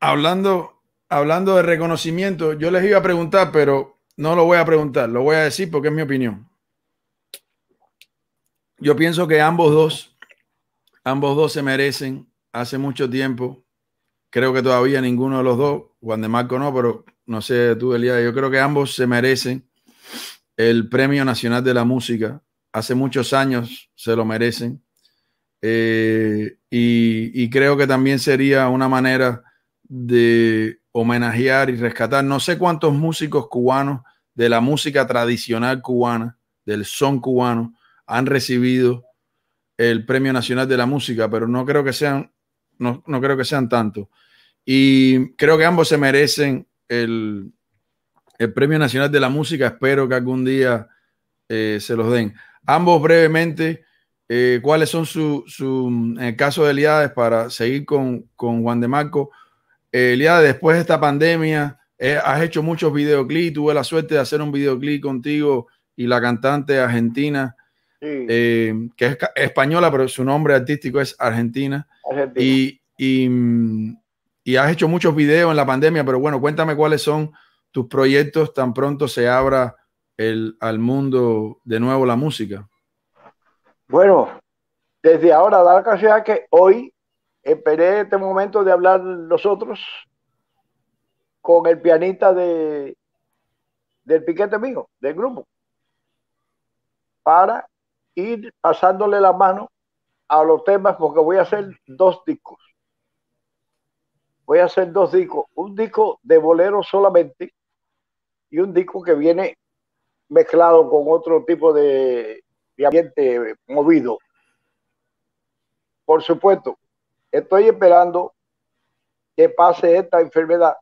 Hablando, hablando de reconocimiento, yo les iba a preguntar, pero no lo voy a preguntar, lo voy a decir porque es mi opinión. Yo pienso que ambos dos, ambos dos se merecen hace mucho tiempo. Creo que todavía ninguno de los dos, Juan de Marco no, pero no sé tú, Elías, yo creo que ambos se merecen el Premio Nacional de la Música hace muchos años se lo merecen. Eh, y, creo que también sería una manera de homenajear y rescatar no sé cuántos músicos cubanos de la música tradicional cubana, del son cubano, han recibido el Premio Nacional de la Música, pero no creo que sean, no, creo que sean tantos. Y creo que ambos se merecen el, Premio Nacional de la Música. Espero que algún día eh, se los den. Ambos brevemente, eh, ¿cuáles son su, su mm, en eh, caso de Eliades para seguir con, Juan de Marco? Eh, después de esta pandemia, has hecho muchos videoclips, tuve la suerte de hacer un videoclip contigo y la cantante argentina, que es española, pero su nombre artístico es Argentina. Y, y, mm, y has hecho muchos videos en la pandemia, pero bueno, cuéntame cuáles son tus proyectos tan pronto se abra el, al mundo de nuevo la música? Bueno, desde ahora, da la casualidad que hoy esperé este momento de hablar nosotros con el pianista de, del piquete mío, del grupo, para ir pasándole la mano a los temas, porque voy a hacer dos discos. Voy a hacer dos discos, un disco de bolero solamente y un disco que viene mezclado con otro tipo de, ambiente movido. Por supuesto, estoy esperando que pase esta enfermedad,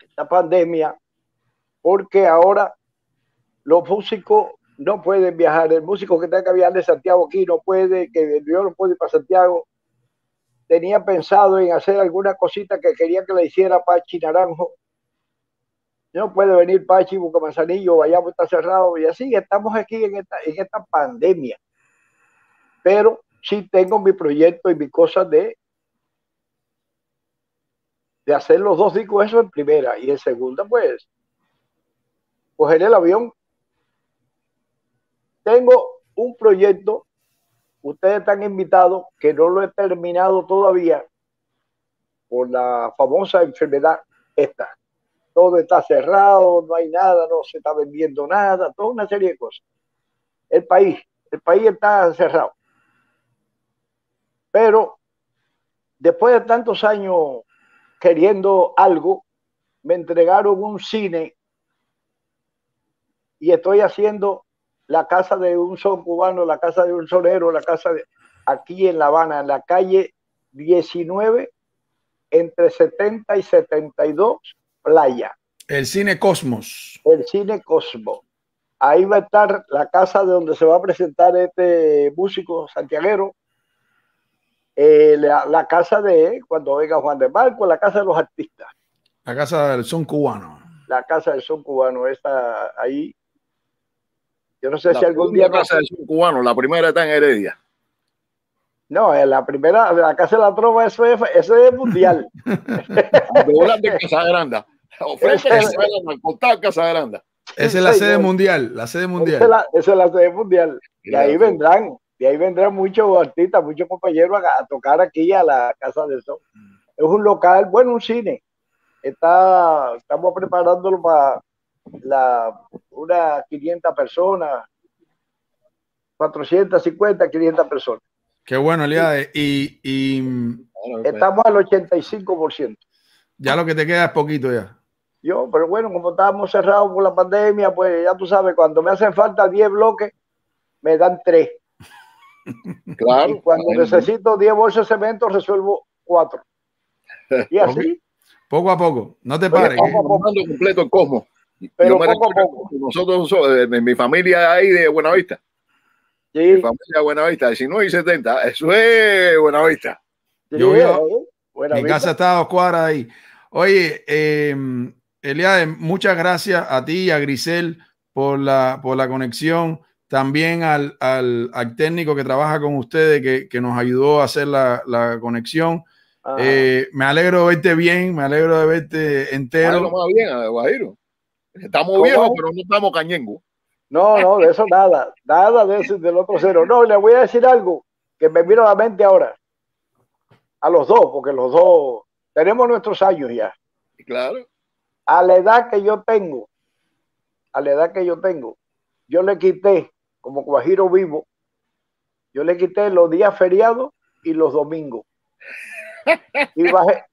esta pandemia, porque ahora los músicos no pueden viajar. El músico que tenga que viajar de Santiago aquí no puede, que yo no puedo ir para Santiago. Tenía pensado en hacer alguna cosita que quería que le hiciera para Chinaranjo, no puede venir Pachi, manzanillo, vayamos está cerrado y así estamos aquí en esta, en esta pandemia. Pero sí tengo mi proyecto y mi cosa de, de hacer los dos discos, eso en primera y en segunda, pues coger el avión. Tengo un proyecto, ustedes están invitados, que no lo he terminado todavía por la famosa enfermedad esta todo está cerrado, no hay nada, no se está vendiendo nada, toda una serie de cosas. El país, el país está cerrado. Pero después de tantos años queriendo algo, me entregaron un cine y estoy haciendo la casa de un son cubano, la casa de un sonero, la casa de aquí en La Habana, en la calle 19, entre 70 y 72, Playa. El Cine Cosmos. El Cine Cosmos. Ahí va a estar la casa de donde se va a presentar este músico santiaguero. Eh, la, casa de cuando venga Juan de Marco, la casa de los artistas. La casa del son cubano. La casa del son cubano está ahí. Yo no sé si algún día. La casa del son cubano, la primera está en Heredia. No, eh, la primera, la casa de la trova, eso es, eso es mundial. de casa grande es Casa Grande. Esa es la sede mundial, la sede mundial. Esa es la, sede mundial. Y ahí vendrán, y ahí vendrán muchos artistas, muchos compañeros a, tocar aquí a la Casa del Sol. Mm. Es un local, bueno, un cine. Está, estamos preparándolo para unas 500 personas, 450, 500 personas. Qué bueno, Eliade. Y, pues. Estamos al 85%. Ya lo que te queda es poquito ya. Yo, pero bueno, como estábamos cerrados por la pandemia, pues ya tú sabes, cuando me hacen falta 10 bloques, me dan 3. Claro. Y cuando necesito 10 bolsas de cemento, resuelvo 4. Y así. Poco a poco, no te pares. Poco a completo el cosmos. Pero poco a poco. Nosotros, en mi familia ahí de Buenavista. Sí. Mi familia de Buenavista, 19 y 70. Eso es Buenavista. Sí, yo, eh, casa está ahí. Oye, eh, Eliade, muchas gracias a ti y a Grisel por la, conexión. También al, al, técnico que trabaja con ustedes, que, nos ayudó a hacer la, conexión. Ah. Eh, me alegro de verte bien, me alegro de verte entero. Eh, estamos viejos, pero no estamos cañengo. No, no, de eso nada, nada de eso, del otro cero. No, le voy a decir algo que me vino a la mente ahora. A los dos, porque los dos tenemos nuestros años ya. Claro a la edad que yo tengo, a la edad que yo tengo, yo le quité, como cuajiro vivo, yo le quité los días feriados y los domingos. Y bajé,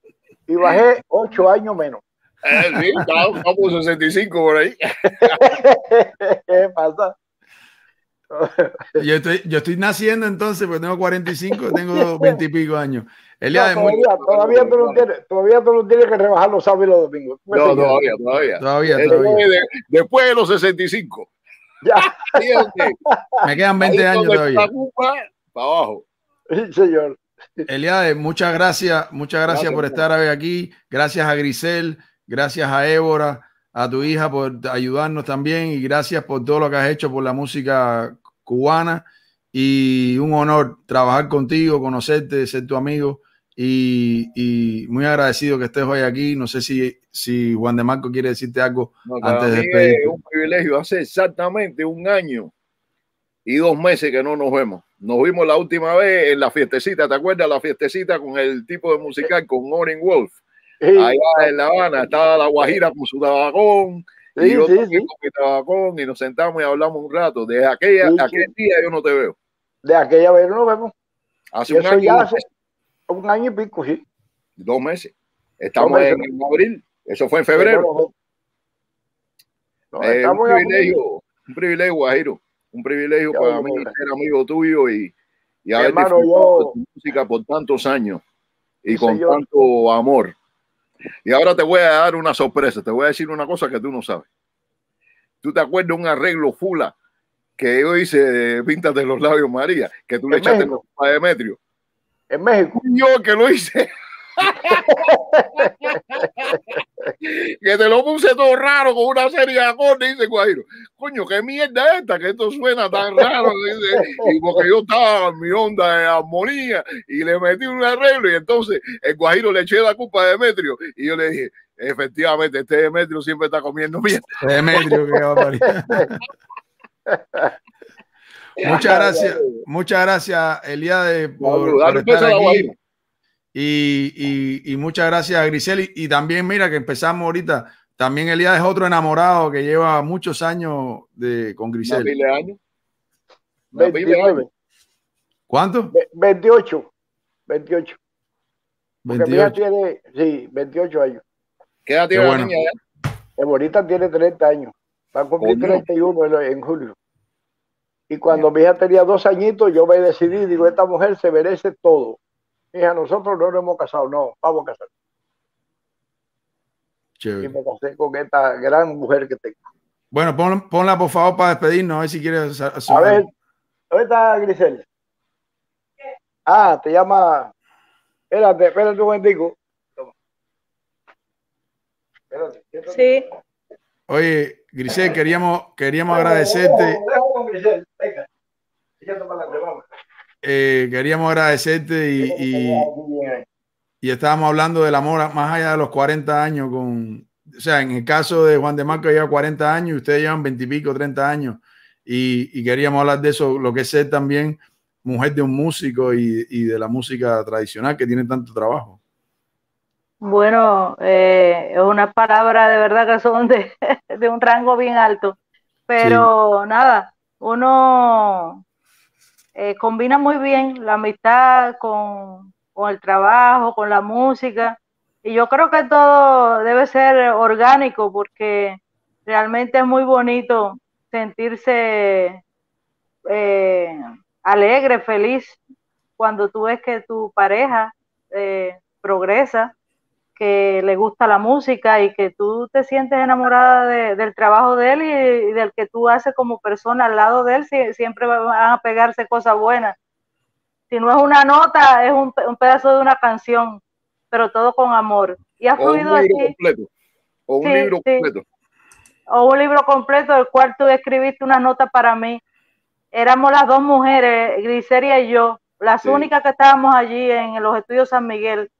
y bajé ocho años menos. Eh, sí, 65 por ahí. ¿Qué pasa? Yo estoy, yo estoy naciendo entonces, pues tengo 45, tengo 20 y pico años. Elia todavía, todavía, tú no tienes, todavía que rebajar los sábados y los domingos. No, todavía, todavía. después de los 65. Ya. Me quedan 20 años todavía. para abajo. señor. Eliade, muchas gracias, muchas gracias, por estar hoy aquí. Gracias a Grisel, gracias a Évora, a tu hija por ayudarnos también y gracias por todo lo que has hecho por la música cubana y un honor trabajar contigo, conocerte, ser tu amigo y, muy agradecido que estés hoy aquí. No sé si, si Juan de Marco quiere decirte algo antes de despedirte. un privilegio, hace exactamente un año y dos meses que no nos vemos. Nos vimos la última vez en la fiestecita, ¿te acuerdas? La fiestecita con el tipo de musical, con Oren Wolf. Allá en La Habana, estaba la Guajira con su tabacón, Sí, y sí, sí. con y nos sentamos y hablamos un rato. Desde aquella, aquel día yo no te veo. De aquella vez no vemos. Hace un año. Hace un año y pico, sí. Dos meses. Estamos en abril. Eso fue en febrero. Eh, un, privilegio, un privilegio, Guajiro. Un privilegio para mí ser amigo tuyo y, y haber disfrutado de tu música por tantos años y con tanto amor. Y ahora te voy a dar una sorpresa, te voy a decir una cosa que tú no sabes. ¿Tú te acuerdas de un arreglo fula que yo hice pintas de los labios María, que tú le ¿En los México? a Demetrio? En México. Yo que lo hice. que te lo puse todo raro con una serie de acordes, dice Guajiro, coño, qué mierda esta, que esto suena tan raro, y porque yo estaba en mi onda de armonía y le metí un arreglo y entonces el Guajiro le eché la culpa a Demetrio y yo le dije, efectivamente, este Demetrio siempre está comiendo mierda. Demetrio, que va Muchas gracias, muchas gracias, Eliade eh, por, por estar aquí. Y, muchas gracias a Grisel. Y, también, mira, que empezamos ahorita. También Elías es otro enamorado que lleva muchos años de, con Grisel. ¿Cuántos años? 29. ¿Cuánto? 28. 28. 28. tiene, sí, 28 años. ¿Qué edad tiene la tiene 30 años. Va a cumplir 31 en julio. Y cuando mi hija tenía dos añitos, yo me decidí, digo, esta mujer se merece todo. Mija, nosotros no nos hemos casado, no, vamos a casar. Chévere. Y me casé con esta gran mujer que tengo. Bueno, ponla por favor para despedirnos, a ver si quieres. A, a ver, ¿dónde está Grisel? Ah, te llama. Espérate, espérate un momentico. Toma. Espérate, sí. Oye, Grisel, queríamos, queríamos agradecerte. Venga, toma la eh, queríamos agradecerte y, y, estábamos hablando del amor más allá de los 40 años con, o sea, en el caso de Juan de Marco lleva 40 años y ustedes llevan 20 y pico, 30 años y, queríamos hablar de eso, lo que es ser también mujer de un músico y, de la música tradicional que tiene tanto trabajo. Bueno, eh, es una palabra de verdad que son de, un rango bien alto, pero nada, uno eh, combina muy bien la amistad con, el trabajo, con la música. Y yo creo que todo debe ser orgánico porque realmente es muy bonito sentirse eh, alegre, feliz, cuando tú ves que tu pareja eh, progresa que le gusta la música y que tú te sientes enamorada del trabajo de él y, del que tú haces como persona al lado de él, siempre van a pegarse cosas buenas. Si no es una nota, es un, pedazo de una canción, pero todo con amor. Y ha fluido así. Completo. O un libro completo. O un libro completo, el cual tú escribiste una nota para mí. Éramos las dos mujeres, Griseria y yo, las únicas que estábamos allí en los estudios San Miguel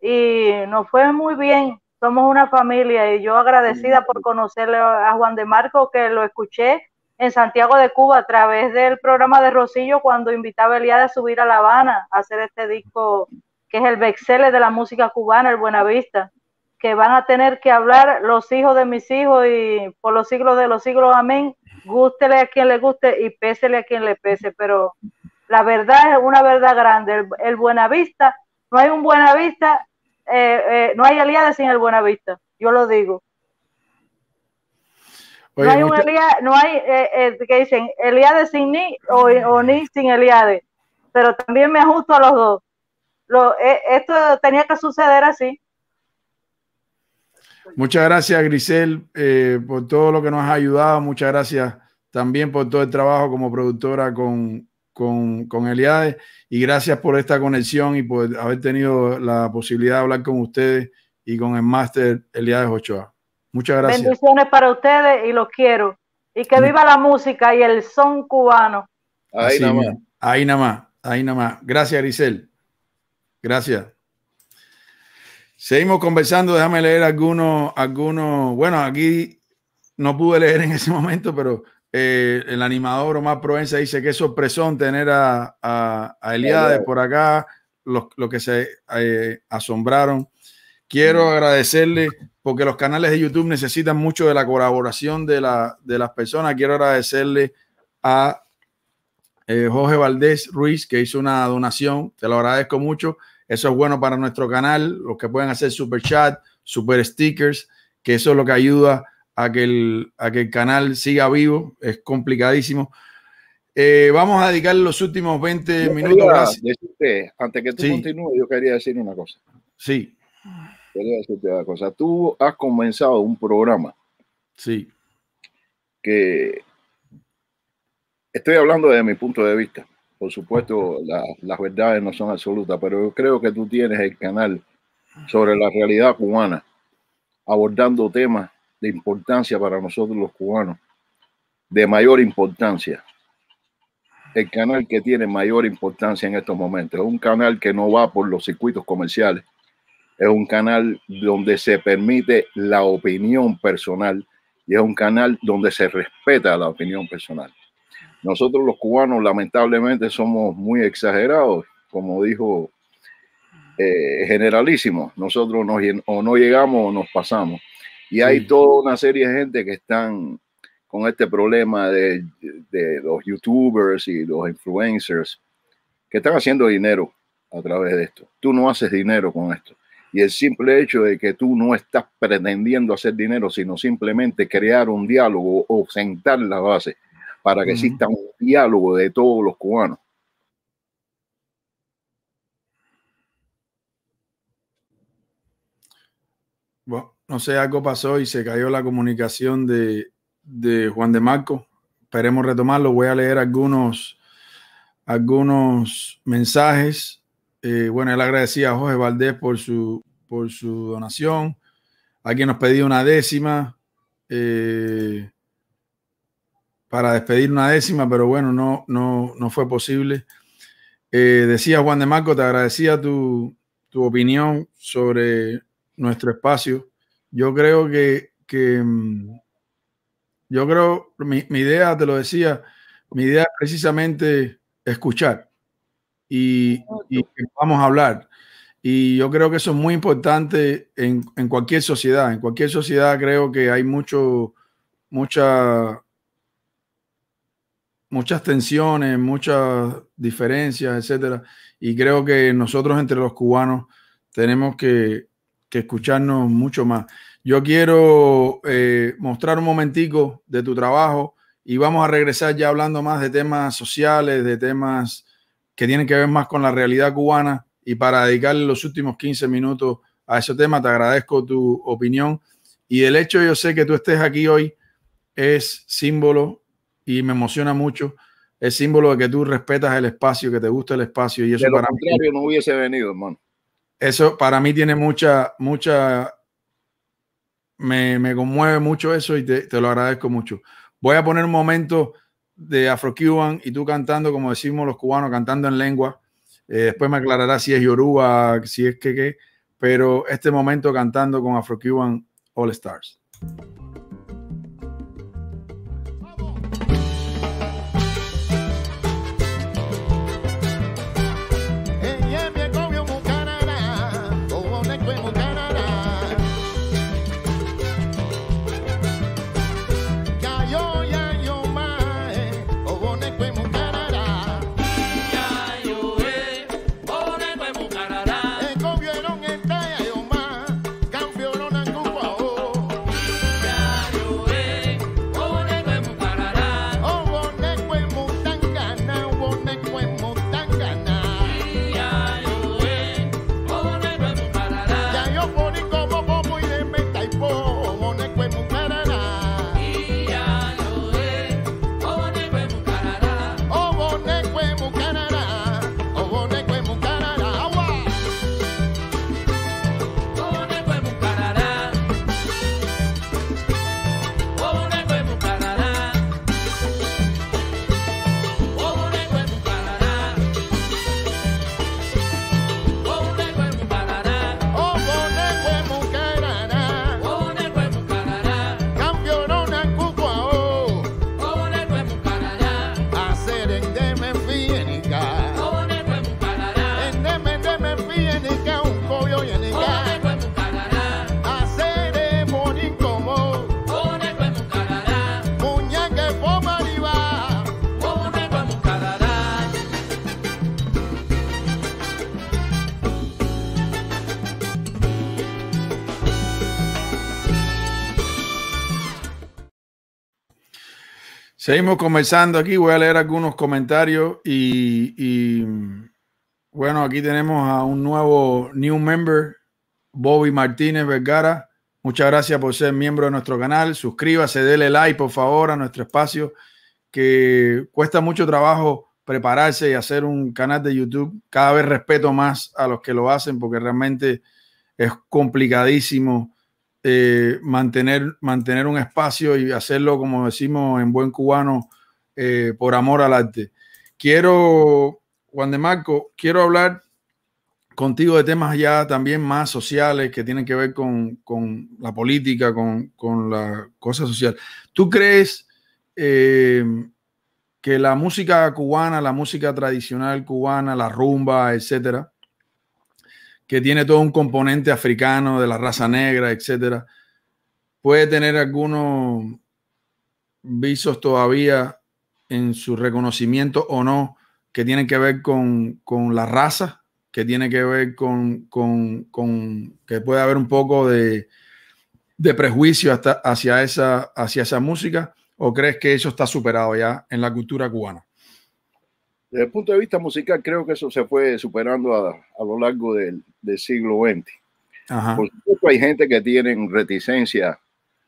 y nos fue muy bien. Somos una familia y yo agradecida por conocerle a Juan de Marco, que lo escuché en Santiago de Cuba a través del programa de Rosillo cuando invitaba a Eliade a subir a La Habana a hacer este disco que es el Bexele de la música cubana, el Buenavista, que van a tener que hablar los hijos de mis hijos y por los siglos de los siglos, amén. Gústele a quien le guste y pésele a quien le pese, pero la verdad es una verdad grande. El, el Buenavista, no hay un Buenavista eh, eh, no hay Eliade sin el Buenavista, yo lo digo. no hay, un no hay eh, que dicen Eliade sin ni o, ni sin Eliade, pero también me ajusto a los dos. esto tenía que suceder así. Muchas gracias, Grisel, por todo lo que nos has ayudado. Muchas gracias también por todo el trabajo como productora con con, con Eliade y gracias por esta conexión y por haber tenido la posibilidad de hablar con ustedes y con el máster Eliade Ochoa. Muchas gracias. Bendiciones para ustedes y los quiero. Y que mm. viva la música y el son cubano. Ahí nada más. Ahí nada más. Ahí nada más. Gracias, Grisel. Gracias. Seguimos conversando. Déjame leer algunos, algunos. Bueno, aquí no pude leer en ese momento, pero eh, el animador Omar Provenza dice que es sorpresón tener a, a, Eliade por acá, los, que se eh, asombraron. Quiero agradecerle porque los canales de YouTube necesitan mucho de la colaboración de, las personas. Quiero agradecerle a eh, Jorge Valdés Ruiz que hizo una donación. Te lo agradezco mucho. Eso es bueno para nuestro canal. Los que pueden hacer super chat, super stickers, que eso es lo que ayuda a que el, que el canal siga vivo. Es complicadísimo. Eh, vamos a dedicar los últimos 20 minutos. antes que tú continúes, yo quería decir una cosa. Sí. Quería decirte una cosa. Tú has comenzado un programa. Sí. Que estoy hablando desde mi punto de vista. Por supuesto, las verdades no son absolutas, pero yo creo que tú tienes el canal sobre la realidad cubana, abordando temas de importancia para nosotros los cubanos, de mayor importancia, el canal que tiene mayor importancia en estos momentos. Es un canal que no va por los circuitos comerciales, es un canal donde se permite la opinión personal y es un canal donde se respeta la opinión personal. Nosotros los cubanos lamentablemente somos muy exagerados, como dijo eh, generalísimo, nosotros o no llegamos o nos pasamos. Y hay toda una serie de gente que están con este problema de, los youtubers y los influencers que están haciendo dinero a través de esto. Tú no haces dinero con esto. Y el simple hecho de que tú no estás pretendiendo hacer dinero, sino simplemente crear un diálogo o sentar la base para que exista un diálogo de todos los cubanos. Bueno no sé, algo pasó y se cayó la comunicación de, Juan de Marco. Esperemos retomarlo. Voy a leer algunos, algunos mensajes. Eh, bueno, él agradecía a Jorge Valdés por su, por su donación. Alguien nos pedía una décima. Eh, para despedir una décima, pero bueno, no, no, fue posible. Eh, decía Juan de Marco, te agradecía tu opinión sobre nuestro espacio. Yo creo que, mm, yo creo, mi, idea, te lo decía, mi idea es precisamente escuchar y, y vamos a hablar. Y yo creo que eso es muy importante en, cualquier sociedad. En cualquier sociedad creo que hay mucho, mucha, muchas tensiones, muchas diferencias, etcétera. Y creo que nosotros entre los cubanos tenemos que, que escucharnos mucho más. Yo quiero eh, mostrar un momentico de tu trabajo y vamos a regresar ya hablando más de temas sociales, de temas que tienen que ver más con la realidad cubana y para dedicarle los últimos 15 minutos a ese tema, te agradezco tu opinión y el hecho yo sé que tú estés aquí hoy es símbolo y me emociona mucho es símbolo de que tú respetas el espacio, que te gusta el espacio y eso lo para no hubiese venido, hermano. Eso para mí tiene mucha, mucha, me, me conmueve mucho eso y te, lo agradezco mucho. Voy a poner un momento de Afro-Cuban y tú cantando, como decimos los cubanos, cantando en lengua. Eh, después me aclarará si es Yoruba, si es que qué, pero este momento cantando con Afro-Cuban All Stars. Seguimos conversando aquí. Voy a leer algunos comentarios y, bueno, aquí tenemos a un nuevo new member, Bobby Martínez Vergara. Muchas gracias por ser miembro de nuestro canal. Suscríbase, dele like, por favor, a nuestro espacio, que cuesta mucho trabajo prepararse y hacer un canal de YouTube. Cada vez respeto más a los que lo hacen porque realmente es complicadísimo eh, mantener, mantener un espacio y hacerlo, como decimos en buen cubano, eh, por amor al arte. Quiero, Juan de Marco, quiero hablar contigo de temas ya también más sociales que tienen que ver con, la política, con, la cosa social. ¿Tú crees eh, que la música cubana, la música tradicional cubana, la rumba, etcétera, que tiene todo un componente africano de la raza negra, etcétera, puede tener algunos visos todavía en su reconocimiento o no que tienen que ver con, la raza, que tiene que ver con, que puede haber un poco de, de prejuicio hasta hacia, esa, hacia esa música, o crees que eso está superado ya en la cultura cubana? Desde el punto de vista musical, creo que eso se fue superando a, lo largo del, siglo XX. Por hay gente que tiene reticencia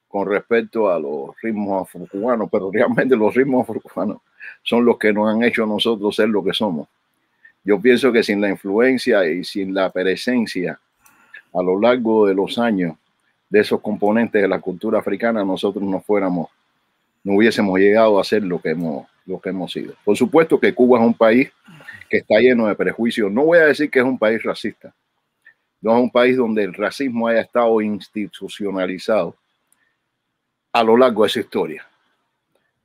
con respecto a los ritmos afrocubanos, pero realmente los ritmos afrocubanos son los que nos han hecho nosotros ser lo que somos. Yo pienso que sin la influencia y sin la presencia a lo largo de los años de esos componentes de la cultura africana, nosotros no fuéramos, no hubiésemos llegado a ser lo que hemos lo que hemos sido. Por supuesto que Cuba es un país que está lleno de prejuicios. No voy a decir que es un país racista. No es un país donde el racismo haya estado institucionalizado a lo largo de su historia.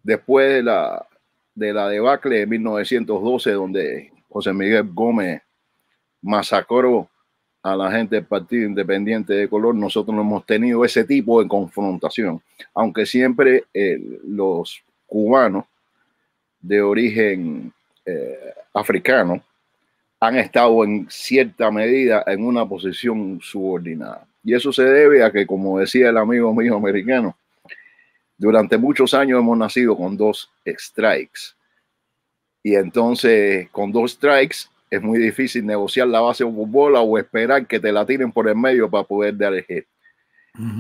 Después de la, de la debacle de 1912, donde José Miguel Gómez masacró a la gente del Partido Independiente de Color, nosotros no hemos tenido ese tipo de confrontación, aunque siempre eh, los cubanos de origen eh, africano han estado en cierta medida en una posición subordinada. Y eso se debe a que, como decía el amigo mío americano, durante muchos años hemos nacido con dos strikes. Y entonces, con dos strikes, es muy difícil negociar la base de un fútbol o esperar que te la tiren por el medio para poder dar el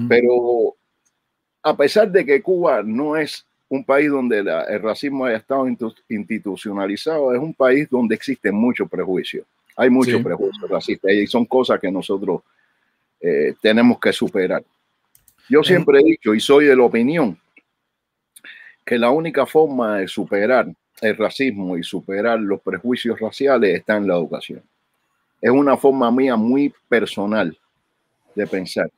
Pero a pesar de que Cuba no es un país donde el racismo ha estado institucionalizado, es un país donde existen muchos prejuicios. Hay muchos prejuicios racistas y son cosas que nosotros eh, tenemos que superar. Yo siempre he dicho y soy de la opinión que la única forma de superar el racismo y superar los prejuicios raciales está en la educación. Es una forma mía muy personal de pensar.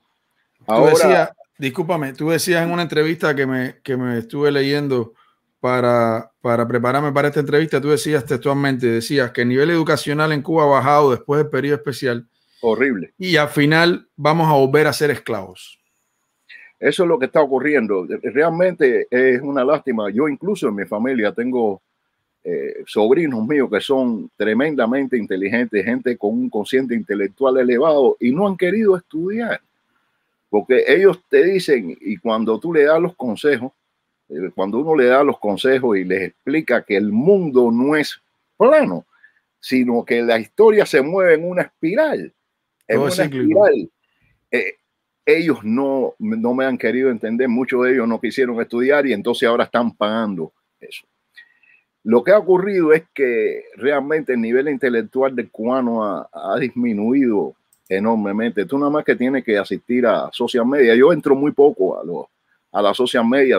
Ahora, Discúlpame, tú decías en una entrevista que me, que me estuve leyendo para, para prepararme para esta entrevista, tú decías textualmente, decías que el nivel educacional en Cuba ha bajado después del periodo especial. Horrible. Y al final vamos a volver a ser esclavos. Eso es lo que está ocurriendo. Realmente es una lástima. Yo incluso en mi familia tengo eh, sobrinos míos que son tremendamente inteligentes, gente con un consciente intelectual elevado y no han querido estudiar. Porque ellos te dicen, y cuando tú le das los consejos, eh, cuando uno le da los consejos y les explica que el mundo no es plano, sino que la historia se mueve en una espiral. En una espiral. Eh, ellos no, no me han querido entender, muchos de ellos no quisieron estudiar y entonces ahora están pagando eso. Lo que ha ocurrido es que realmente el nivel intelectual de cubano ha disminuido enormemente. Tú nada más que tienes que asistir a social media. Yo entro muy poco a, lo, a las social media.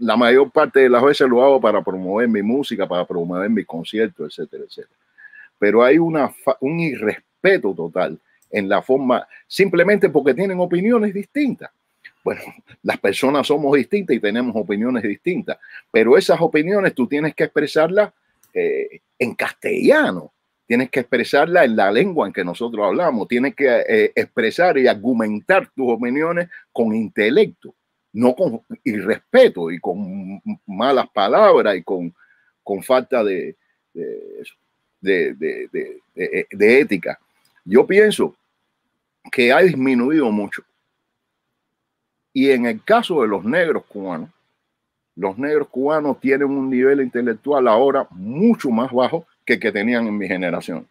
la mayor parte de las veces lo hago para promover mi música, para promover mis conciertos, etcétera, etcétera. Pero hay una, un irrespeto total en la forma, simplemente porque tienen opiniones distintas. Bueno, las personas somos distintas y tenemos opiniones distintas, pero esas opiniones tú tienes que expresarlas eh, en castellano tienes que expresarla en la lengua en que nosotros hablamos, tienes que eh, expresar y argumentar tus opiniones con intelecto, no con irrespeto y con malas palabras y con, con falta de, de, eh, de ética. Yo pienso que ha disminuido mucho. Y en el caso de los negros cubanos, los negros cubanos tienen un nivel intelectual ahora mucho más bajo que, tenían en mi generación.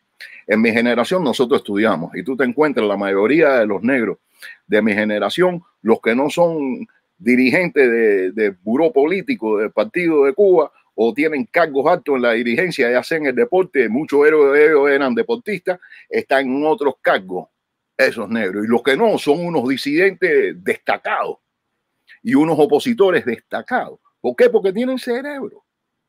En mi generación nosotros estudiamos y tú te encuentras la mayoría de los negros de mi generación, los que no son dirigentes de, de buró político del Partido de Cuba o tienen cargos altos en la dirigencia, y hacen el deporte, muchos héroes eran deportistas, están en otros cargos, esos negros. Y los que no son unos disidentes destacados y unos opositores destacados. ¿Por qué? Porque tienen cerebro.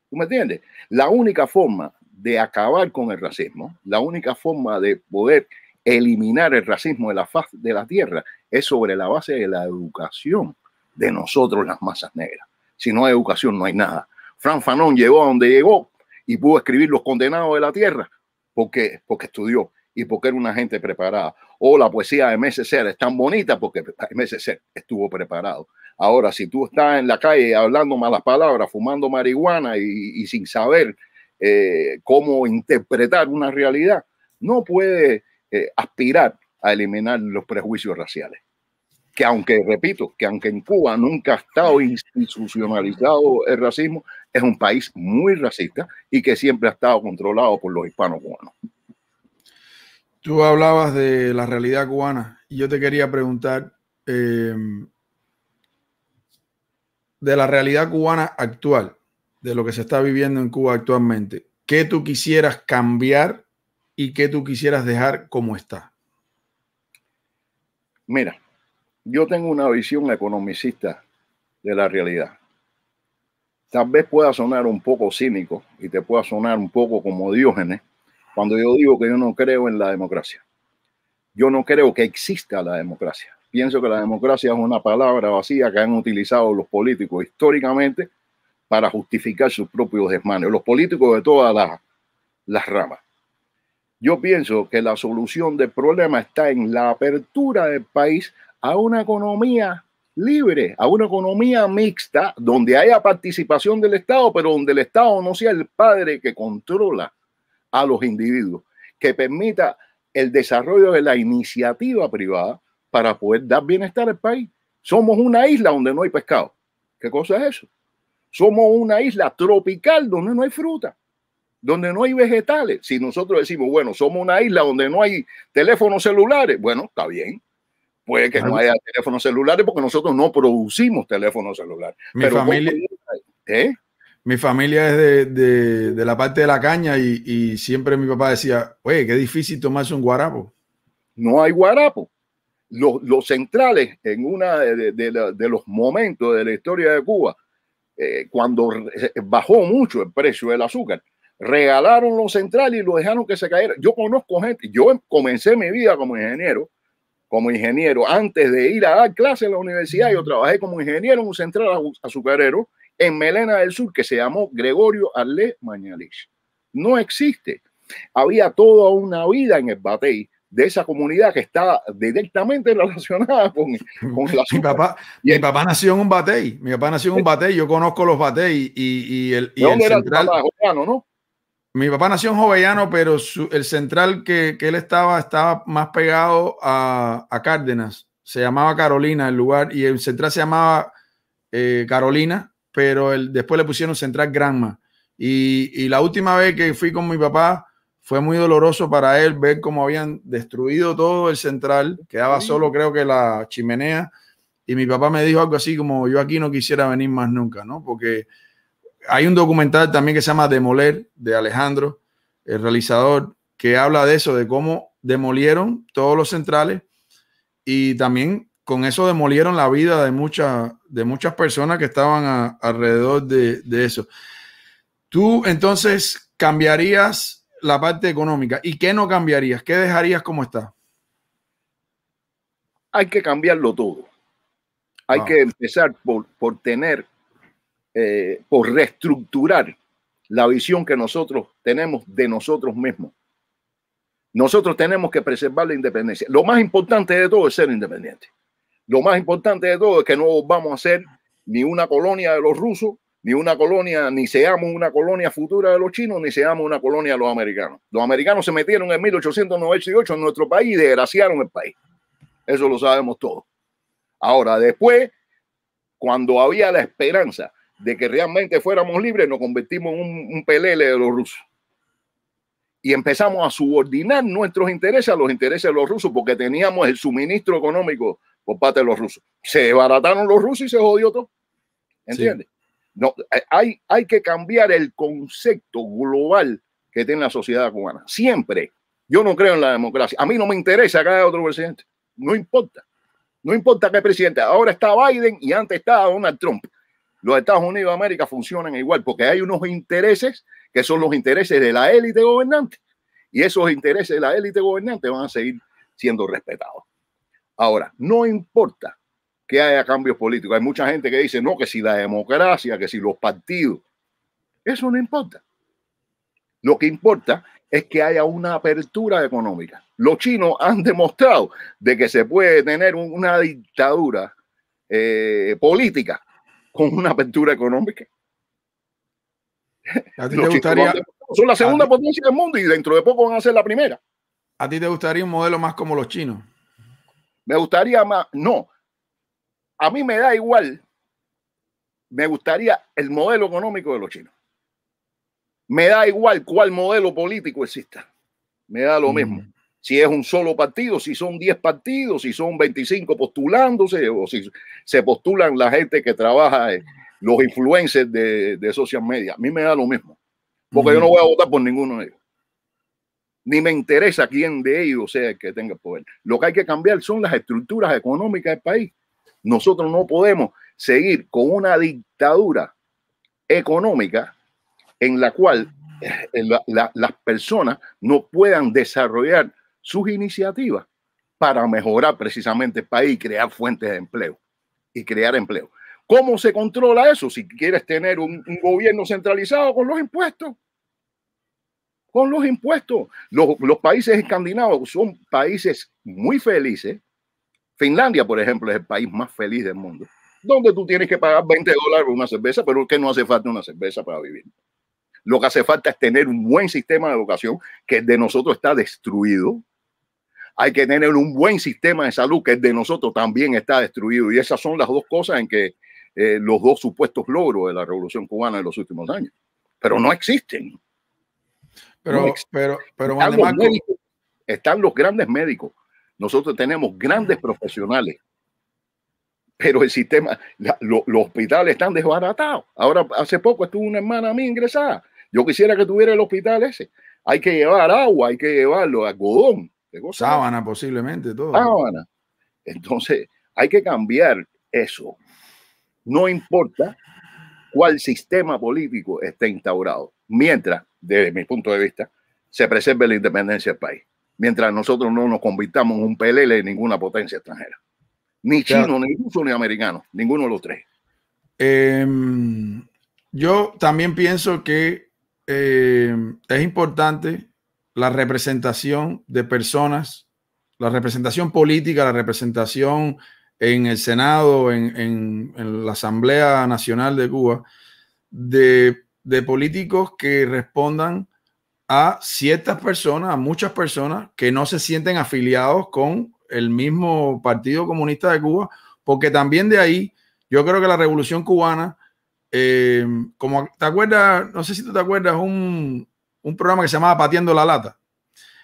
¿Tú me entiendes? La única forma de acabar con el racismo, la única forma de poder eliminar el racismo de la faz de la tierra es sobre la base de la educación de nosotros las masas negras. Si no hay educación, no hay nada. Fran Fanon llegó a donde llegó y pudo escribir Los condenados de la tierra porque, porque estudió y porque era una gente preparada. O la poesía de MSC es tan bonita porque MSC estuvo preparado. Ahora, si tú estás en la calle hablando malas palabras, fumando marihuana y, y sin saber eh, cómo interpretar una realidad, no puede eh, aspirar a eliminar los prejuicios raciales. Que aunque, repito, que aunque en Cuba nunca ha estado institucionalizado el racismo, es un país muy racista y que siempre ha estado controlado por los hispanos cubanos. Tú hablabas de la realidad cubana y yo te quería preguntar eh, de la realidad cubana actual de lo que se está viviendo en Cuba actualmente, ¿qué tú quisieras cambiar y qué tú quisieras dejar como está? Mira, yo tengo una visión economicista de la realidad. Tal vez pueda sonar un poco cínico y te pueda sonar un poco como Diógenes cuando yo digo que yo no creo en la democracia. Yo no creo que exista la democracia. Pienso que la democracia es una palabra vacía que han utilizado los políticos históricamente para justificar sus propios desmanes, los políticos de todas las, ramas. Yo pienso que la solución del problema está en la apertura del país a una economía libre, a una economía mixta, donde haya participación del Estado, pero donde el Estado no sea el padre que controla a los individuos, que permita el desarrollo de la iniciativa privada para poder dar bienestar al país. Somos una isla donde no hay pescado. ¿Qué cosa es eso? Somos una isla tropical donde no hay fruta, donde no hay vegetales. Si nosotros decimos, bueno, somos una isla donde no hay teléfonos celulares, bueno, está bien. Puede que no haya teléfonos celulares porque nosotros no producimos teléfonos celulares. Mi familia. ¿Eh? mi familia es de, la parte de la caña y, siempre mi papá decía, oye, qué difícil tomarse un guarapo. No hay guarapo. Los, centrales en una de, los momentos de la historia de Cuba eh, cuando eh, bajó mucho el precio del azúcar, regalaron los centrales y lo dejaron que se cayera. Yo conozco gente, yo comencé mi vida como ingeniero, como ingeniero, antes de ir a dar clases en la universidad, yo trabajé como ingeniero en un central azucarero en Melena del Sur que se llamó Gregorio Arlé Mañalich. No existe. Había toda una vida en el Batey de esa comunidad que está directamente relacionada con, la mi papá y mi papá nació en un batey mi papá nació en un eh, batey yo conozco los batey y, y el, y el central ¿no? mi papá nació en Jovellano pero el central que, él estaba estaba más pegado a, Cárdenas se llamaba Carolina el lugar y el central se llamaba eh, Carolina pero el, después le pusieron central Granma y, y la última vez que fui con mi papá fue muy doloroso para él ver cómo habían destruido todo el central, quedaba solo creo que la chimenea, y mi papá me dijo algo así como yo aquí no quisiera venir más nunca, ¿no? Porque hay un documental también que se llama Demoler de Alejandro, el realizador, que habla de eso, de cómo demolieron todos los centrales y también con eso demolieron la vida de, muchas de muchas personas que estaban alrededor de eso. Tú entonces cambiarías la parte económica. ¿Y qué no cambiarías? ¿Qué dejarías como está? Hay que cambiarlo todo. Hay ah. que empezar por, tener, eh, por reestructurar la visión que nosotros tenemos de nosotros mismos. Nosotros tenemos que preservar la independencia. Lo más importante de todo es ser independiente. Lo más importante de todo es que no vamos a ser ni una colonia de los rusos, ni una colonia, ni seamos una colonia futura de los chinos, ni seamos una colonia de los americanos. Los americanos se metieron en 1898 en nuestro país y desgraciaron el país. Eso lo sabemos todos. Ahora, después, cuando había la esperanza de que realmente fuéramos libres, nos convertimos en un, pelele de los rusos. Y empezamos a subordinar nuestros intereses a los intereses de los rusos, porque teníamos el suministro económico por parte de los rusos. Se desbarataron los rusos y se jodió todo. ¿Entiendes? No, eh, hay, hay que cambiar el concepto global que tiene la sociedad cubana. Siempre. Yo no creo en la democracia. A mí no me interesa que haya otro presidente. No importa. No importa qué presidente. Ahora está Biden y antes estaba Donald Trump. Los Estados Unidos de América funcionan igual porque hay unos intereses que son los intereses de la élite gobernante. Y esos intereses de la élite gobernante van a seguir siendo respetados. Ahora, no importa que haya cambios políticos. Hay mucha gente que dice, no, que si la democracia, que si los partidos, eso no importa. Lo que importa es que haya una apertura económica. Los chinos han demostrado de que se puede tener una dictadura eh, política con una apertura económica. ¿A ti te gustaría, son la segunda potencia del mundo y dentro de poco van a ser la primera. ¿A ti te gustaría un modelo más como los chinos? Me gustaría más, no, a mí me da igual, me gustaría el modelo económico de los chinos. Me da igual cuál modelo político exista. Me da lo mismo. Si es un solo partido, si son 10 partidos, si son 25 postulándose, o si se postulan la gente que trabaja, los influencers de, social media. A mí me da lo mismo. Porque yo no voy a votar por ninguno de ellos. Ni me interesa quién de ellos sea el que tenga poder. Lo que hay que cambiar son las estructuras económicas del país nosotros no podemos seguir con una dictadura económica en la cual eh, las personas no puedan desarrollar sus iniciativas para mejorar precisamente el país y crear fuentes de empleo y crear empleo. ¿Cómo se controla eso? Si quieres tener un, gobierno centralizado con los impuestos, con los impuestos. los países escandinavos son países muy felices Finlandia, por ejemplo, es el país más feliz del mundo, donde tú tienes que pagar 20 dólares por una cerveza, pero que no hace falta una cerveza para vivir. Lo que hace falta es tener un buen sistema de educación que de nosotros está destruido. Hay que tener un buen sistema de salud que de nosotros también está destruido. Y esas son las dos cosas en que eh, los dos supuestos logros de la revolución cubana en los últimos años. Pero no existen. Pero, pero, están los grandes médicos, nosotros tenemos grandes profesionales, pero el sistema, los hospitales están desbaratados. Ahora, hace poco estuvo una hermana a mí ingresada. Yo quisiera que tuviera el hospital ese. Hay que llevar agua, hay que llevarlo, algodón. Sábana posiblemente, todo. Sábana. Entonces, hay que cambiar eso. No importa cuál sistema político esté instaurado, mientras, desde mi punto de vista, se preserve la independencia del país mientras nosotros no nos convirtamos en un PLL de ninguna potencia extranjera. Ni chino, ni ruso, ni americano, ninguno de los tres. Em, yo también pienso que em, es importante la representación de personas, la representación política, la representación en el Senado, en, la Asamblea Nacional de Cuba, de, de políticos que respondan a ciertas personas, a muchas personas que no se sienten afiliados con el mismo Partido Comunista de Cuba, porque también de ahí yo creo que la revolución cubana, eh, como te acuerdas, no sé si tú te acuerdas, un, programa que se llamaba Patiendo la Lata.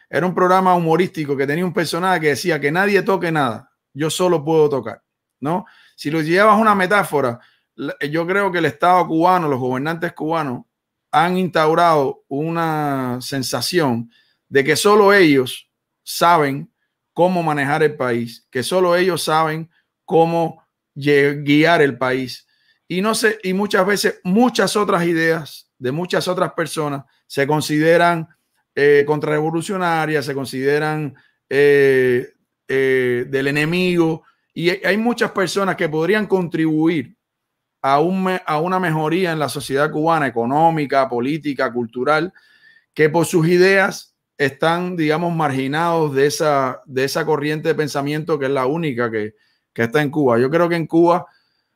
Era un programa humorístico que tenía un personaje que decía que nadie toque nada, yo solo puedo tocar, ¿no? Si lo llevas una metáfora, yo creo que el Estado cubano, los gobernantes cubanos, han instaurado una sensación de que solo ellos saben cómo manejar el país, que solo ellos saben cómo guiar el país. Y no sé, y muchas veces muchas otras ideas de muchas otras personas se consideran eh, contrarrevolucionarias, se consideran eh, eh, del enemigo. Y hay muchas personas que podrían contribuir a, una mejoría en la sociedad cubana, económica, política, cultural, que por sus ideas están, digamos, marginados de esa, de esa corriente de pensamiento que es la única que, está en Cuba. Yo creo que en Cuba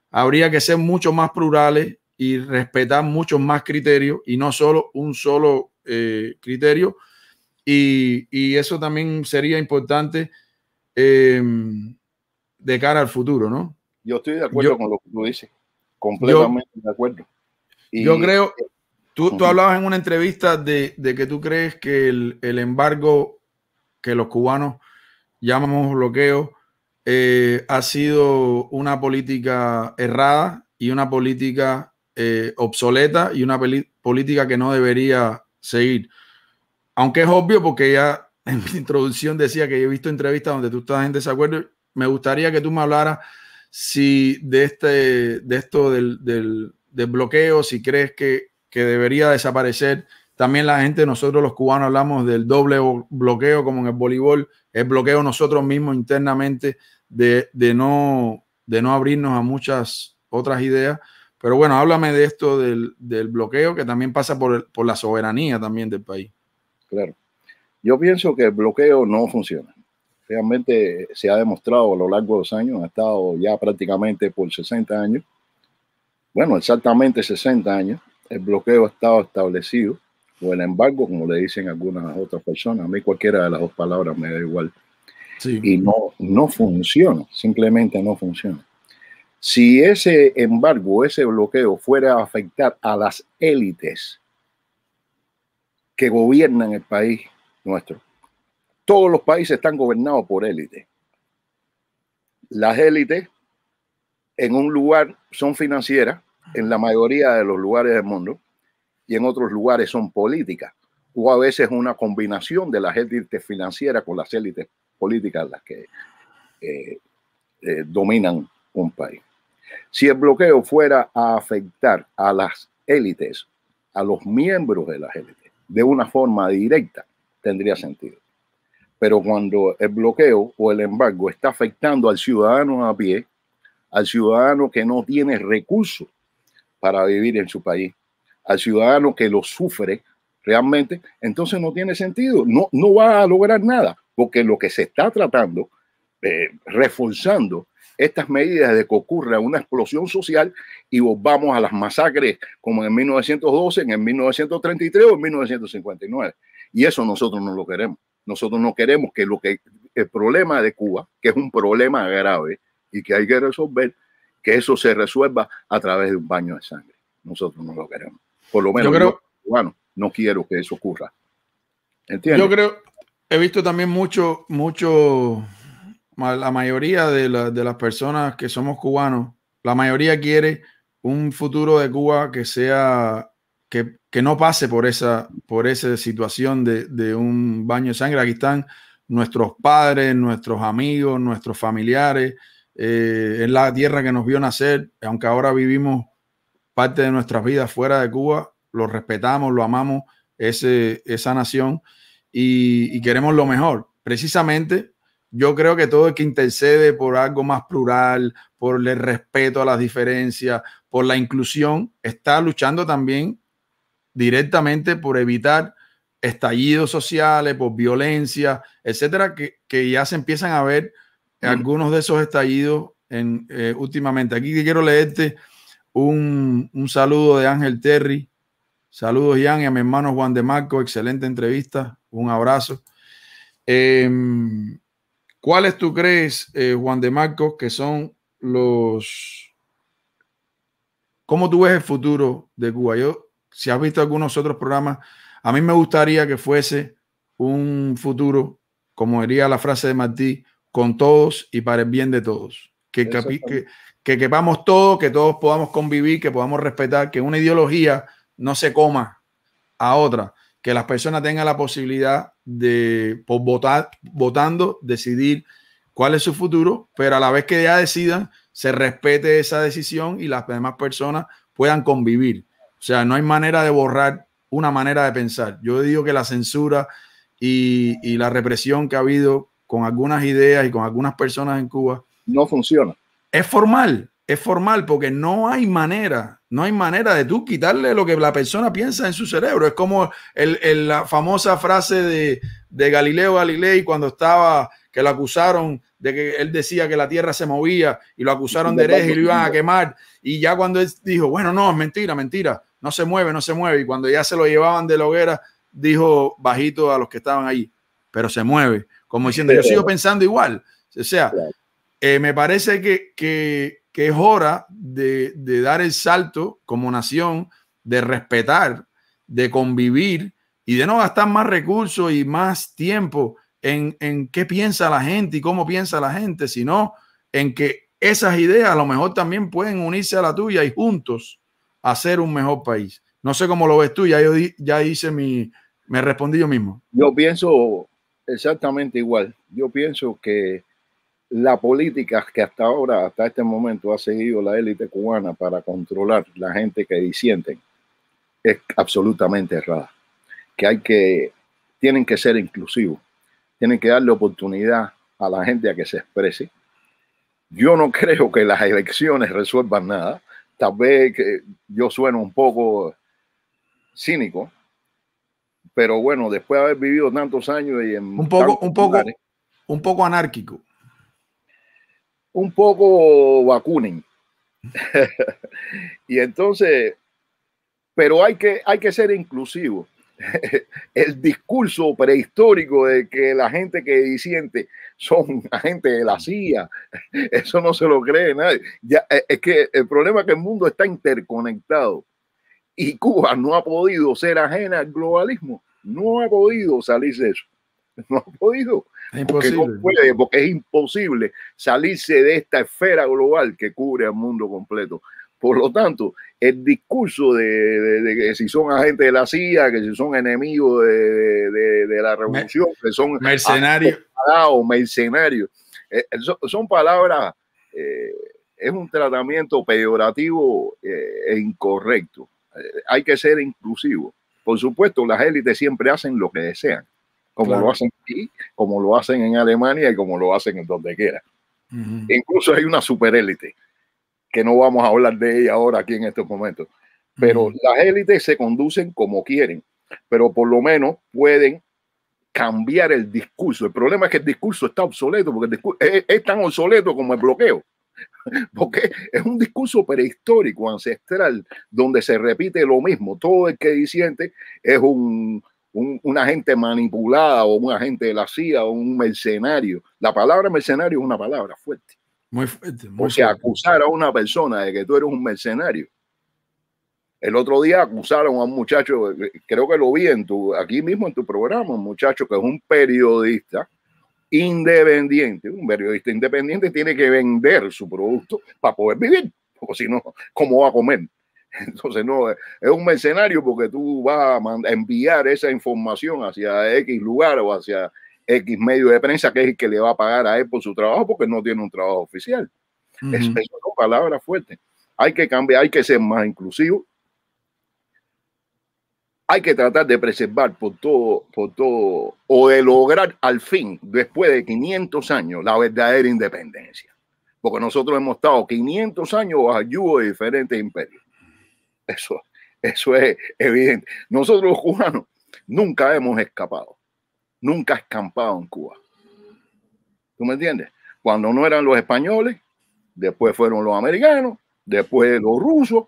habría que ser mucho más plurales y respetar muchos más criterios y no solo un solo eh, criterio. Y, eso también sería importante em, de cara al futuro, ¿no? Yo estoy de acuerdo con lo que tú dices completamente de acuerdo. yo creo, tú, tú, hablabas en una entrevista de, que tú crees que el, embargo que los cubanos llamamos bloqueo eh, ha sido una política errada y una política eh, obsoleta y una política que no debería seguir. Aunque es obvio porque ya en mi introducción decía que he visto entrevistas donde tú estás en desacuerdo, me gustaría que tú me hablaras si de, este, de esto del, bloqueo, si crees que, debería desaparecer. También la gente, nosotros los cubanos hablamos del doble bloqueo, como en el voleibol, el bloqueo nosotros mismos internamente de, no, de no abrirnos a muchas otras ideas. Pero bueno, háblame de esto del, bloqueo que también pasa por, por, la soberanía también del país. Claro. Yo pienso que el bloqueo no funciona realmente se ha demostrado a lo largo de los años, ha estado ya prácticamente por 60 años, bueno, exactamente 60 años, el bloqueo ha estado establecido, o el embargo, como le dicen algunas otras personas, a mí cualquiera de las dos palabras me da igual. Y no, no funciona, simplemente no funciona. Si ese embargo, ese bloqueo fuera a afectar a las élites que gobiernan el país nuestro, todos los países están gobernados por élites. Las élites en un lugar son financieras, en la mayoría de los lugares del mundo, y en otros lugares son políticas, o a veces una combinación de las élites financieras con las élites políticas las que eh, eh, dominan un país. Si el bloqueo fuera a afectar a las élites, a los miembros de las élites, de una forma directa, tendría sentido. Pero cuando el bloqueo o el embargo está afectando al ciudadano a pie, al ciudadano que no tiene recursos para vivir en su país, al ciudadano que lo sufre realmente, entonces no tiene sentido, no, no va a lograr nada, porque lo que se está tratando, eh, reforzando estas medidas de que ocurra una explosión social y volvamos a las masacres como en 1912, en 1933 o en 1959. Y eso nosotros no lo queremos. Nosotros no queremos que lo que el problema de Cuba, que es un problema grave y que hay que resolver, que eso se resuelva a través de un baño de sangre. Nosotros no lo queremos. Por lo menos, yo creo, bueno, no quiero que eso ocurra. ¿Entiendes? Yo creo, he visto también mucho, mucho, la mayoría de, de las personas que somos cubanos, la mayoría quiere un futuro de Cuba que sea que, no pase por esa, por esa situación de, un baño de sangre. Aquí están nuestros padres, nuestros amigos, nuestros familiares. en eh, la tierra que nos vio nacer, aunque ahora vivimos parte de nuestras vidas fuera de Cuba, lo respetamos, lo amamos, esa nación, y, y queremos lo mejor. Precisamente, yo creo que todo el que intercede por algo más plural, por el respeto a las diferencias, por la inclusión, está luchando también directamente por evitar estallidos sociales, por violencia, etcétera, que, ya se empiezan a ver algunos de esos estallidos en, eh, últimamente. Aquí quiero leerte un, saludo de Ángel Terry. Saludos, Ian, y a mi hermano Juan de Marco. Excelente entrevista. Un abrazo. Em, ¿Cuáles tú crees, eh, Juan de Marco, que son los... ¿Cómo tú ves el futuro de Cuba? Yo si has visto algunos otros programas, a mí me gustaría que fuese un futuro, como diría la frase de Martí, con todos y para el bien de todos. Que, que, que quepamos todos, que todos podamos convivir, que podamos respetar, que una ideología no se coma a otra, que las personas tengan la posibilidad de, por votar, votando, decidir cuál es su futuro, pero a la vez que ya decidan, se respete esa decisión y las demás personas puedan convivir. O sea, no hay manera de borrar una manera de pensar. Yo digo que la censura y, la represión que ha habido con algunas ideas y con algunas personas en Cuba no funciona. Es formal, es formal porque no hay manera, no hay manera de tú quitarle lo que la persona piensa en su cerebro. Es como el, la famosa frase de, Galileo Galilei cuando estaba, que la acusaron de que él decía que la tierra se movía y lo acusaron de hereje y lo iban a quemar. Y ya cuando él dijo, bueno, no, es mentira, mentira, no se mueve, no se mueve. Y cuando ya se lo llevaban de la hoguera, dijo bajito a los que estaban ahí, pero se mueve, como diciendo, yo sigo pensando igual. O sea, eh, me parece que, que, que es hora de, de, dar el salto como nación, de respetar, de convivir y de no gastar más recursos y más tiempo en, qué piensa la gente y cómo piensa la gente, sino en que esas ideas a lo mejor también pueden unirse a la tuya y juntos hacer un mejor país. No sé cómo lo ves tú, ya yo ya hice mi, me respondí yo mismo. Yo pienso exactamente igual. Yo pienso que la política que hasta ahora, hasta este momento, ha seguido la élite cubana para controlar la gente que disienten es absolutamente errada. Que hay que, tienen que ser inclusivos tienen que darle oportunidad a la gente a que se exprese. Yo no creo que las elecciones resuelvan nada. Tal vez yo sueno un poco cínico, pero bueno, después de haber vivido tantos años y en un poco, un poco, un poco anárquico, un poco vacunen. y entonces, pero hay que, hay que ser inclusivo. el discurso prehistórico de que la gente que disiente son gente de la CIA, eso no se lo cree nadie. Ya, eh, es que el problema es que el mundo está interconectado y Cuba no ha podido ser ajena al globalismo, no ha podido salirse de eso, no ha podido. Es porque es imposible salirse de esta esfera global que cubre al mundo completo. Por lo tanto, el discurso de, que si son agentes de la CIA, que si son enemigos de, la revolución, que son mercenarios, eh, eh, son, palabras, eh, es un tratamiento peyorativo e incorrecto. hay que ser inclusivo. Por supuesto, las élites siempre hacen lo que desean, como lo hacen aquí, como lo hacen en Alemania y como lo hacen en donde quiera. Incluso hay una superélite que no vamos a hablar de ella ahora aquí en estos momentos. Pero las élites se conducen como quieren, pero por lo menos pueden cambiar el discurso. El problema es que el discurso está obsoleto, porque el discurso es, tan obsoleto como el bloqueo porque es un discurso prehistórico, ancestral, donde se repite lo mismo. Todo el que disiente es un, un, una gente manipulada o un agente de la CIA o un mercenario. La palabra mercenario es una palabra fuerte. Muy fuerte. o sea, acusar a una persona de que tú eres un mercenario. El otro día acusaron a un muchacho, creo que lo vi en tu, aquí mismo en tu programa, un muchacho que es un periodista independiente. Un periodista independiente tiene que vender su producto para poder vivir, o si no, ¿cómo va a comer? Entonces, no, es un mercenario porque tú vas a enviar esa información hacia X lugar o hacia X medio de prensa, que es el que le va a pagar a él por su trabajo, porque no tiene un trabajo oficial. es una palabra fuerte. Hay que cambiar, hay que ser más inclusivo. Hay que tratar de preservar por todo, por todo, o de lograr al fin, después de 500 años, la verdadera independencia. Porque nosotros hemos estado 500 años bajo de diferentes imperios. Eso, eso es evidente. Nosotros los cubanos nunca hemos escapado nunca ha escampado en Cuba. ¿Tú me entiendes? Cuando no eran los españoles, después fueron los americanos, después los rusos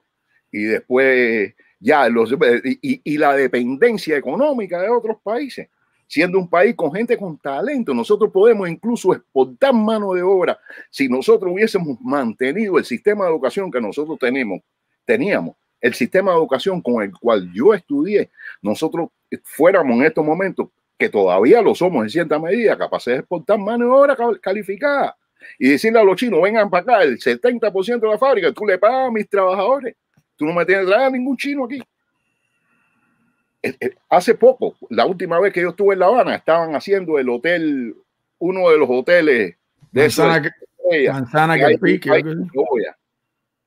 y después ya los y, y, la dependencia económica de otros países. Siendo un país con gente con talento, nosotros podemos incluso exportar mano de obra. Si nosotros hubiésemos mantenido el sistema de educación que nosotros tenemos, teníamos, el sistema de educación con el cual yo estudié, nosotros fuéramos en estos momentos que todavía lo somos en cierta medida, capaces de exportar mano de obra calificada y decirle a los chinos, vengan para acá, el 70% de la fábrica, tú le pagas a mis trabajadores, tú no me tienes nada, ningún chino aquí. Eh, eh, hace poco, la última vez que yo estuve en La Habana, estaban haciendo el hotel, uno de los hoteles de San manzana que, cebolla.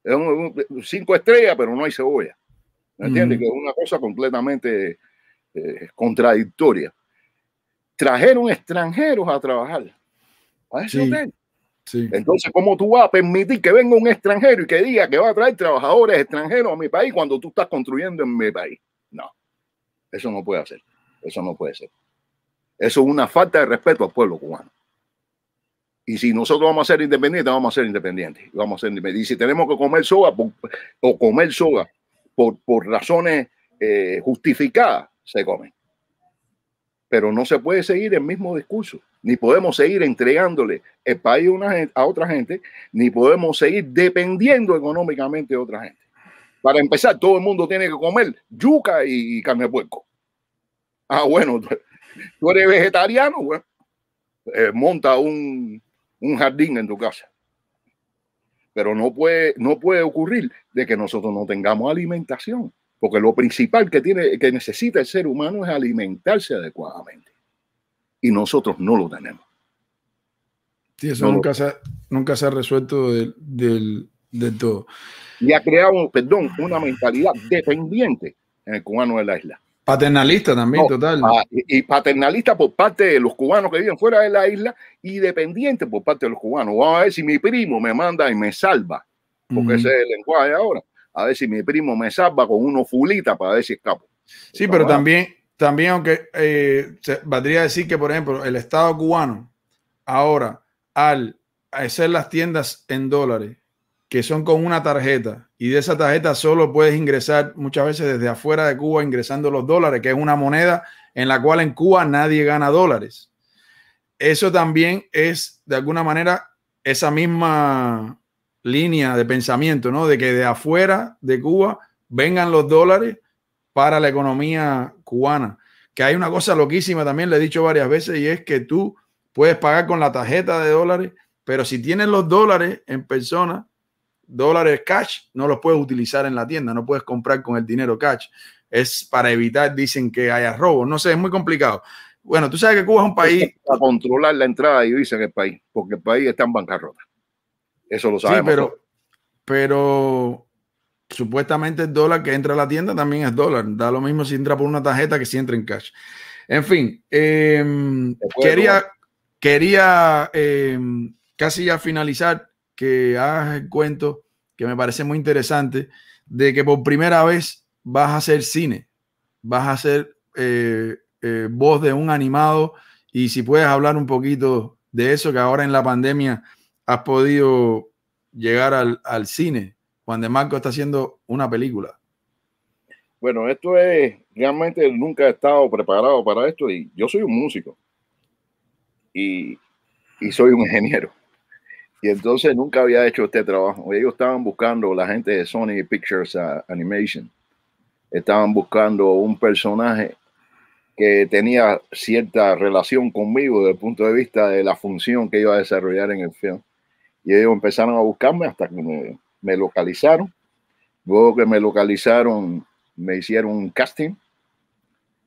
Es cinco estrellas, pero no hay cebolla. ¿Me entiendes? Que es una cosa completamente eh, contradictoria trajeron extranjeros a trabajar a ese Entonces, ¿cómo tú vas a permitir que venga un extranjero y que diga que va a traer trabajadores extranjeros a mi país cuando tú estás construyendo en mi país? No, eso no puede hacer. Eso no puede ser. Eso es una falta de respeto al pueblo cubano. Y si nosotros vamos a ser independientes, vamos a ser independientes. Vamos a ser Y si tenemos que comer soga o comer soga por, por razones eh, justificadas, se comen pero no se puede seguir el mismo discurso, ni podemos seguir entregándole el país una, a otra gente, ni podemos seguir dependiendo económicamente de otra gente. Para empezar, todo el mundo tiene que comer yuca y carne de puerco. Ah, bueno, tú eres vegetariano, bueno, eh, monta un, un jardín en tu casa pero no puede, no puede ocurrir de que nosotros no tengamos alimentación. Porque lo principal que, tiene, que necesita el ser humano es alimentarse adecuadamente. Y nosotros no lo tenemos. y eso nunca, se ha, nunca se ha resuelto del, todo. Y ha creado, perdón, una mentalidad dependiente en el cubano de la isla. Paternalista también, total. Y paternalista por parte de los cubanos que viven fuera de la isla y dependiente por parte de los cubanos. Vamos a ver si mi primo me manda y me salva, porque ese es el lenguaje ahora a ver si mi primo me salva con uno fulita para ver si escapo. Sí, pero también, también aunque eh, se, valdría decir que, por ejemplo, el Estado cubano, ahora, al hacer las tiendas en dólares, que son con una tarjeta, y de esa tarjeta solo puedes ingresar muchas veces desde afuera de Cuba ingresando los dólares, que es una moneda en la cual en Cuba nadie gana dólares. Eso también es, de alguna manera, esa misma línea de pensamiento, ¿no? De que de afuera de Cuba vengan los dólares para la economía cubana. Que hay una cosa loquísima también, le he dicho varias veces, y es que tú puedes pagar con la tarjeta de dólares, pero si tienes los dólares en persona, dólares cash, no los puedes utilizar en la tienda, no puedes comprar con el dinero cash. Es para evitar, dicen que haya robos, No sé, es muy complicado. Bueno, tú sabes que Cuba es un país. Para controlar la entrada y dice en el país, porque el país está en bancarrota. Eso lo sabemos. pero, supuestamente el dólar que entra a la tienda también es dólar. Da lo mismo si entra por una tarjeta que si entra en cash. En fin, em, quería, quería em, casi ya finalizar que hagas el cuento que me parece muy interesante de que por primera vez vas a hacer cine, vas a ser eh, eh, voz de un animado y si puedes hablar un poquito de eso que ahora en la pandemia has podido llegar al, cine? cuando Marco está haciendo una película. Bueno, esto es, realmente nunca he estado preparado para esto y yo soy un músico y, y soy un ingeniero. Y entonces nunca había hecho este trabajo. Ellos estaban buscando, la gente de Sony Pictures Animation, estaban buscando un personaje que tenía cierta relación conmigo desde el punto de vista de la función que iba a desarrollar en el film. Y ellos empezaron a buscarme hasta que me, localizaron. Luego que me localizaron, me hicieron un casting.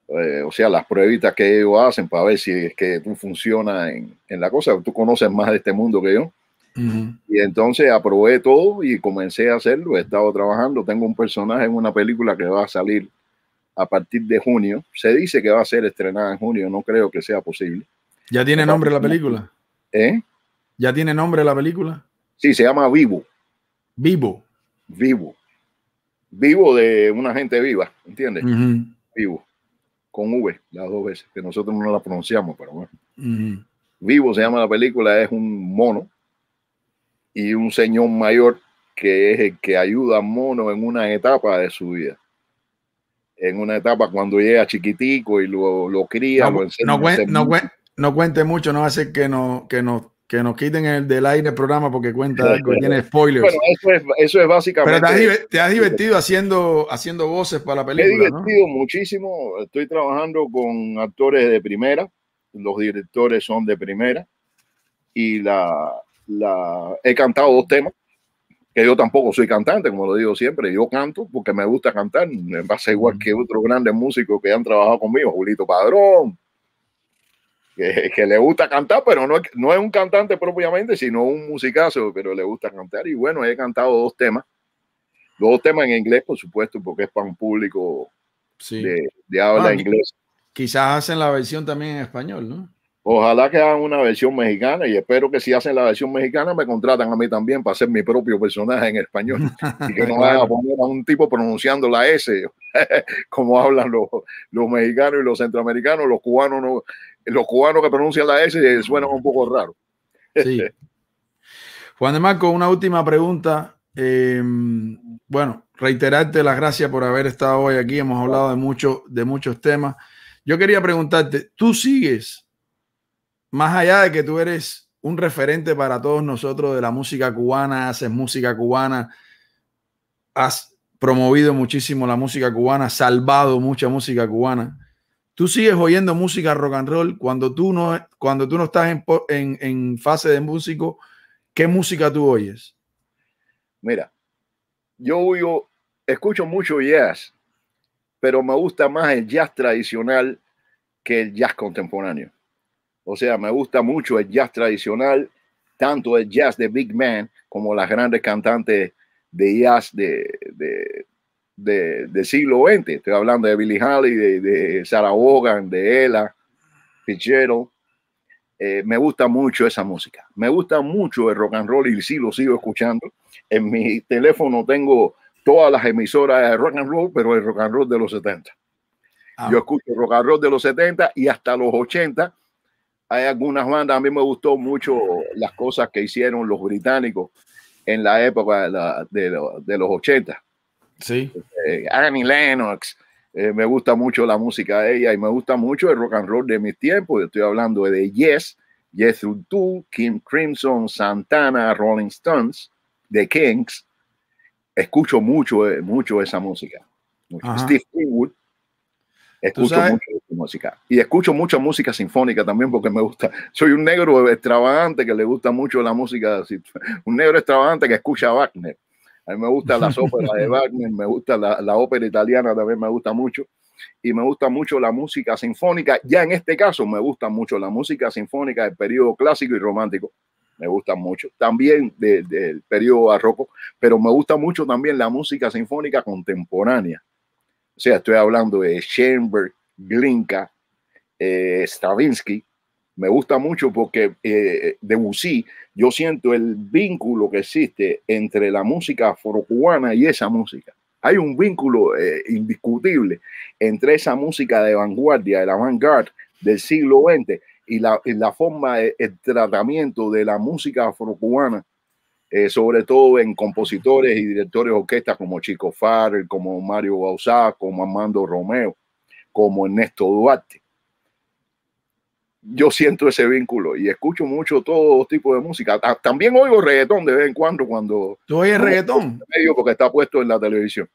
Eh, o sea, las pruebitas que ellos hacen para ver si es que tú funcionas en, en la cosa. Tú conoces más de este mundo que yo. Y entonces aprobé todo y comencé a hacerlo. He estado trabajando. Tengo un personaje en una película que va a salir a partir de junio. Se dice que va a ser estrenada en junio. No creo que sea posible. ¿Ya tiene nombre la película? ¿Eh? ¿Ya tiene nombre la película? Sí, se llama Vivo. Vivo. Vivo. Vivo de una gente viva, ¿entiendes? Vivo. Con V, las dos veces, que nosotros no la pronunciamos, pero bueno. Vivo se llama la película, es un mono y un señor mayor que es el que ayuda a mono en una etapa de su vida. En una etapa cuando llega chiquitico y lo, lo cría. No, cuente mucho, no hace que, no, que nos que nos quiten el del aire el programa porque cuenta que tiene spoilers. eso es, eso es básicamente. Pero te has, divertido haciendo, haciendo voces para la película. Me he divertido muchísimo. Estoy trabajando con actores de primera. Los directores son de primera. Y la, la he cantado dos temas. Que yo tampoco soy cantante, como lo digo siempre. Yo canto porque me gusta cantar. Me pasa igual que otros grandes músicos que han trabajado conmigo. Julito Padrón, que, le gusta cantar, pero no es, no es un cantante propiamente, sino un musicazo, pero le gusta cantar. Y bueno, he cantado dos temas, dos temas en inglés, por supuesto, porque es para un público sí. de, habla inglés ah, inglesa. Quizás hacen la versión también en español, ¿no? Ojalá que hagan una versión mexicana y espero que si hacen la versión mexicana me contratan a mí también para ser mi propio personaje en español y que no vaya a poner a un tipo pronunciando la S como hablan los, los mexicanos y los centroamericanos, los cubanos no, los cubanos que pronuncian la S eh, suena un poco raro. Sí. Juan de Marco, una última pregunta. Eh, bueno, reiterarte las gracias por haber estado hoy aquí. Hemos hablado de, mucho, de muchos temas. Yo quería preguntarte, ¿tú sigues, más allá de que tú eres un referente para todos nosotros de la música cubana, haces música cubana, has promovido muchísimo la música cubana, salvado mucha música cubana? Tú sigues oyendo música rock and roll cuando tú no, cuando tú no estás en, fase de músico. ¿Qué música tú oyes? Mira, yo escucho mucho jazz, pero me gusta más el jazz tradicional que el jazz contemporáneo. O sea, me gusta mucho el jazz tradicional, tanto el jazz de Big Man como las grandes cantantes de jazz de, del de siglo XX. Estoy hablando de Billy haley, de, de Sarah Hogan, de Ella, Pichero eh, me gusta mucho esa música. Me gusta mucho el rock and roll y sí lo sigo escuchando. En mi teléfono tengo todas las emisoras de rock and roll, pero el rock and roll de los 70. Ah. Yo escucho rock and roll de los 70 y hasta los 80. Hay algunas bandas, a mí me gustó mucho las cosas que hicieron los británicos en la época de, de los 80. Sí. Eh, Annie Lennox. Eh, me gusta mucho la música de ella y me gusta mucho el rock and roll de mis tiempos. Estoy hablando de Yes, Yes Do, Kim Crimson, Santana, Rolling Stones, The Kings. Escucho mucho, eh, mucho esa música. Steve Wood Escucho mucho música. Y escucho mucha música sinfónica también porque me gusta. Soy un negro extravagante que le gusta mucho la música. Un negro extravagante que escucha a Wagner. A mí me gustan las óperas de Wagner, me gusta la, ópera italiana, también me gusta mucho. Y me gusta mucho la música sinfónica. Ya en este caso me gusta mucho la música sinfónica del periodo clásico y romántico. Me gusta mucho. También del periodo barroco, pero me gusta mucho también la música sinfónica contemporánea. O sea, estoy hablando de Schoenberg, Glinka, eh, Stravinsky. Me gusta mucho porque eh, Debussy yo siento el vínculo que existe entre la música afrocubana y esa música. Hay un vínculo eh, indiscutible entre esa música de vanguardia, de la vanguard del siglo XX y la, forma, de, el tratamiento de la música afrocubana, eh, sobre todo en compositores y directores de orquestas como Chico Farrell, como Mario Bausá, como Armando Romeo, como Ernesto Duarte yo siento ese vínculo y escucho mucho todo tipo de música. Ah, también oigo reggaetón de vez en cuando cuando... ¿Tú oyes reggaetón? Medio porque está puesto en la televisión.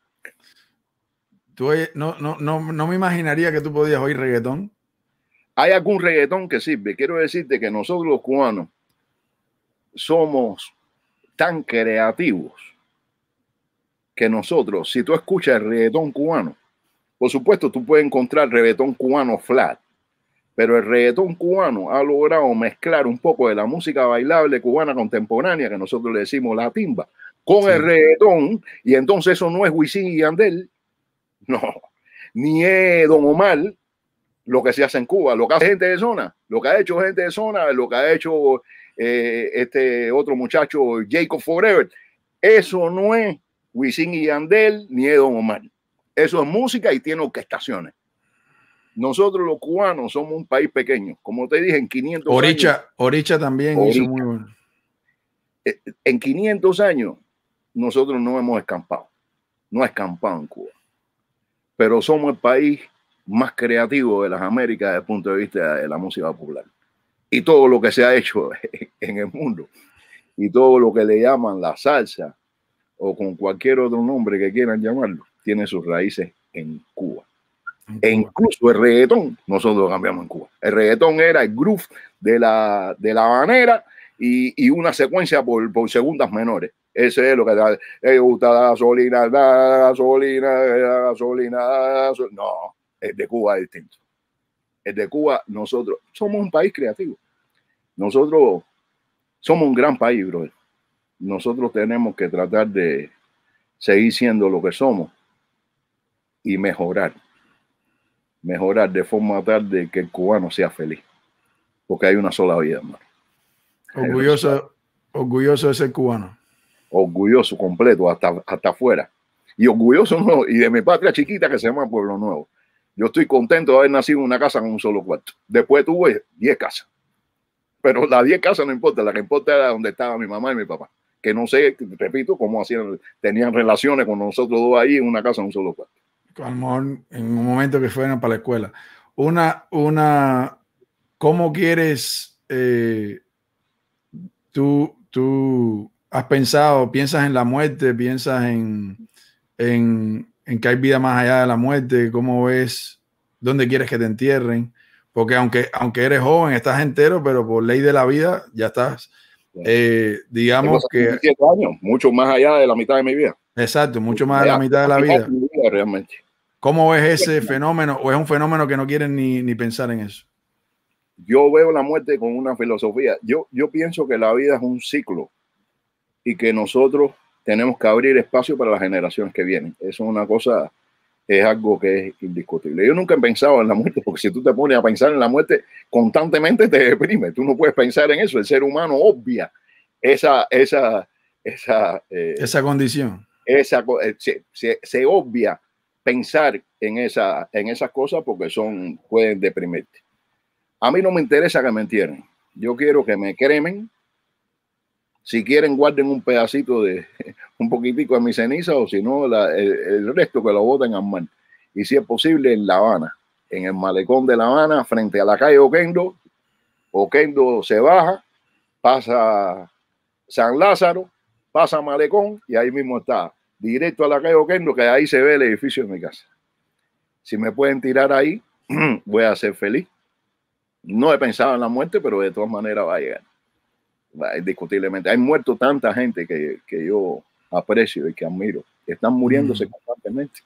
¿Tú No, no, no, me imaginaría que tú podías oír reggaetón. Hay algún reggaetón que sirve. Quiero decirte que nosotros los cubanos somos tan creativos que nosotros, si tú escuchas reggaetón cubano, por supuesto tú puedes encontrar reggaetón cubano flat pero el reggaetón cubano ha logrado mezclar un poco de la música bailable cubana contemporánea, que nosotros le decimos la timba, con el reggaetón, y entonces eso no es Wisin y Andel, no, ni es Don Omar, lo que se hace en Cuba, lo que hace gente de zona, lo que ha hecho gente de zona, lo que ha hecho eh, este otro muchacho, Jacob Forever, eso no es Wisin y Andel, ni es Don Omar, eso es música y tiene orquestaciones. Nosotros los cubanos somos un país pequeño, como te dije, en 500 años. Oricha también hizo muy bueno. Eh, en 500 años, nosotros no hemos escampado, no ha escampado en Cuba, pero somos el país más creativo de las Américas desde el punto de vista de la música popular y todo lo que se ha hecho en el mundo y todo lo que le llaman la salsa o con cualquier otro nombre que quieran llamarlo, tiene sus raíces en Cuba. E incluso el reggaetón, nosotros lo cambiamos en Cuba. El reggaetón era el groove de la, de la manera y, una secuencia por, segundas menores. Ese es lo que le eh, gusta la gasolina, la gasolina, la No, el de Cuba es distinto. El de Cuba, nosotros somos un país creativo. Nosotros somos un gran país, bro. Nosotros tenemos que tratar de seguir siendo lo que somos y mejorar mejorar de forma tal de que el cubano sea feliz. Porque hay una sola vida, hermano. Orgulloso, orgulloso de ser cubano. Orgulloso completo, hasta, hasta afuera. Y orgulloso no, y de mi patria chiquita que se llama Pueblo Nuevo. Yo estoy contento de haber nacido en una casa con un solo cuarto. Después tuve 10 casas. Pero las 10 casas no importa, la que importa era donde estaba mi mamá y mi papá. Que no sé, repito, cómo hacían, tenían relaciones con nosotros dos ahí en una casa con un solo cuarto en un momento que fueron para la escuela. Una, una, ¿cómo quieres eh, tú, tú has pensado, piensas en la muerte, piensas en, que hay vida más allá de la muerte, cómo ves, dónde quieres que te entierren? Porque aunque, aunque eres joven, estás entero, pero por ley de la vida ya estás, eh, digamos que... años, mucho más allá de la mitad de mi vida. Exacto, mucho más de la mitad de la vida. Realmente. ¿Cómo ves ese fenómeno? ¿O es un fenómeno que no quieren ni, pensar en eso? Yo veo la muerte con una filosofía. Yo, yo pienso que la vida es un ciclo y que nosotros tenemos que abrir espacio para las generaciones que vienen. Eso es una cosa, es algo que es indiscutible. Yo nunca he pensado en la muerte, porque si tú te pones a pensar en la muerte, constantemente te deprime. Tú no puedes pensar en eso. El ser humano obvia esa, esa, esa, eh, condición. Esa, eh, se obvia pensar en, esa, en esas cosas porque son, pueden deprimirte. A mí no me interesa que me entierren. Yo quiero que me cremen. Si quieren, guarden un pedacito de un poquitico de mi ceniza o si no, el, resto que lo boten al mar. Y si es posible, en La Habana, en el malecón de La Habana, frente a la calle Oquendo. Oquendo se baja, pasa San Lázaro, pasa Malecón y ahí mismo está directo a la calle Oquendo, que ahí se ve el edificio de mi casa. Si me pueden tirar ahí, voy a ser feliz. No he pensado en la muerte, pero de todas maneras va a llegar. Indiscutiblemente. Hay muerto tanta gente que, yo aprecio y que admiro. Están muriéndose mm. constantemente.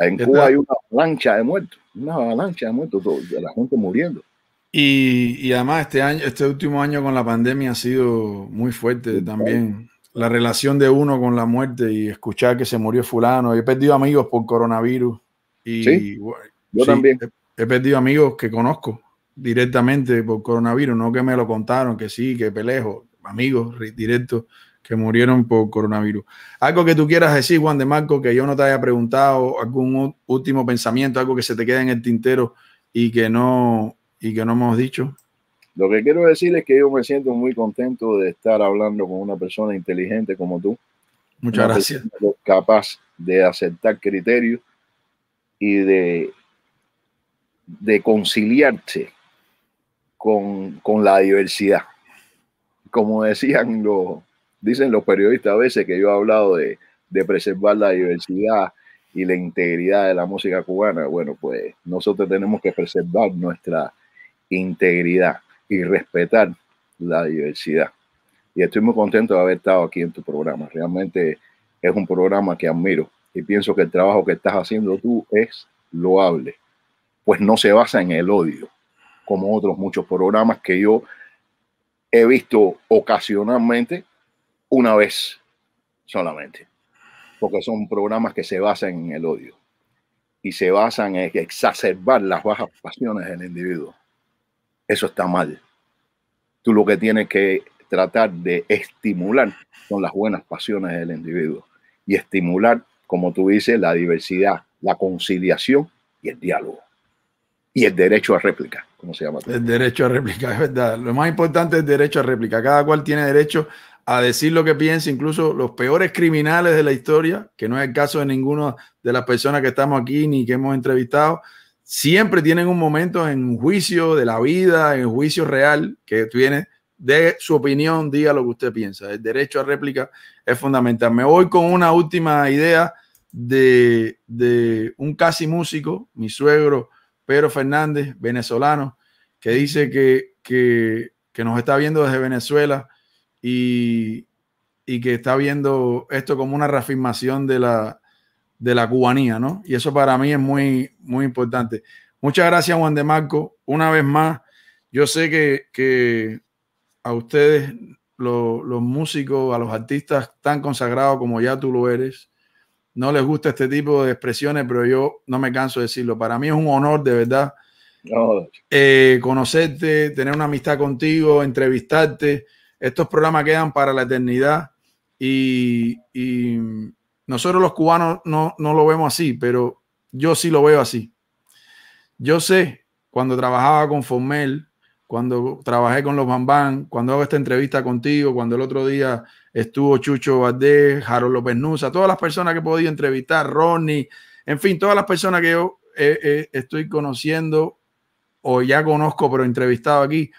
En Cuba hay una avalancha de muertos, una avalancha de muertos, de la gente muriendo. Y, además este año, este último año con la pandemia ha sido muy fuerte también la relación de uno con la muerte y escuchar que se murió fulano. he perdido amigos por coronavirus. Y, yo también. He, perdido amigos que conozco directamente por coronavirus, no que me lo contaron, que sí, que pelejo, amigos directos que murieron por coronavirus. Algo que tú quieras decir, Juan de Marco, que yo no te haya preguntado, algún último pensamiento, algo que se te quede en el tintero y que no, y que no hemos dicho. Lo que quiero decir es que yo me siento muy contento de estar hablando con una persona inteligente como tú. Muchas gracias. Capaz de aceptar criterios y de, de conciliarse con, la diversidad. Como decían los, dicen los periodistas a veces que yo he hablado de, de preservar la diversidad y la integridad de la música cubana. Bueno, pues nosotros tenemos que preservar nuestra integridad y respetar la diversidad. Y estoy muy contento de haber estado aquí en tu programa. Realmente es un programa que admiro y pienso que el trabajo que estás haciendo tú es loable, pues no se basa en el odio, como otros muchos programas que yo he visto ocasionalmente una vez solamente, porque son programas que se basan en el odio y se basan en exacerbar las bajas pasiones del individuo eso está mal. Tú lo que tienes que tratar de estimular son las buenas pasiones del individuo y estimular, como tú dices, la diversidad, la conciliación y el diálogo. Y el derecho a réplica, ¿cómo se llama? El derecho a réplica, es verdad. Lo más importante es el derecho a réplica. Cada cual tiene derecho a decir lo que piensa, incluso los peores criminales de la historia, que no es el caso de ninguna de las personas que estamos aquí ni que hemos entrevistado, siempre tienen un momento en juicio de la vida, en juicio real, que tiene de su opinión, diga lo que usted piensa. El derecho a réplica es fundamental. Me voy con una última idea de, un casi músico, mi suegro Pedro Fernández, venezolano, que dice que, nos está viendo desde Venezuela y que está viendo esto como una reafirmación de la, de la cubanía, ¿no? Y eso para mí es muy, muy importante. Muchas gracias, Juan de Marco. Una vez más, yo sé que, que a ustedes, los músicos, a los artistas tan consagrados como ya tú lo eres, no les gusta este tipo de expresiones, pero yo no me canso de decirlo. Para mí es un honor, de verdad, eh, conocerte, tener una amistad contigo, entrevistarte. Estos programas quedan para la eternidad y, y nosotros los cubanos no, lo vemos así, pero yo sí lo veo así. Yo sé, cuando trabajaba con Fomel, cuando trabajé con los Bambán, cuando hago esta entrevista contigo, cuando el otro día estuvo Chucho Valdés, Harold López Nusa, todas las personas que he podido entrevistar, Ronnie, en fin, todas las personas que yo estoy conociendo o ya conozco, pero entrevistado aquí,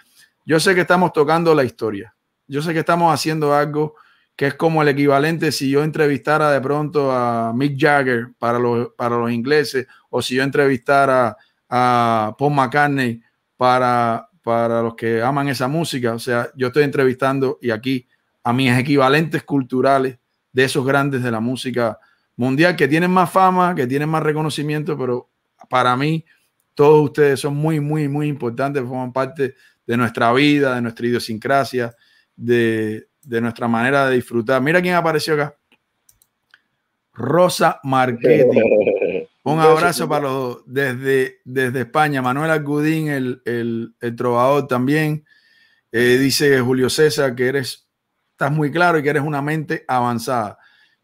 yo sé que estamos tocando la historia. Yo sé que estamos haciendo algo que es como el equivalente si yo entrevistara de pronto a Mick Jagger para los, para los ingleses o si yo entrevistara a Paul McCartney para, para los que aman esa música. O sea, yo estoy entrevistando y aquí a mis equivalentes culturales de esos grandes de la música mundial que tienen más fama, que tienen más reconocimiento, pero para mí todos ustedes son muy, muy, muy importantes, forman parte de nuestra vida, de nuestra idiosincrasia, de, de nuestra manera de disfrutar. Mira quién apareció acá. Rosa Marquetti Un abrazo para los Desde, desde España. Manuel Agudín, el, trovador también. Eh, dice Julio César que eres, estás muy claro y que eres una mente avanzada.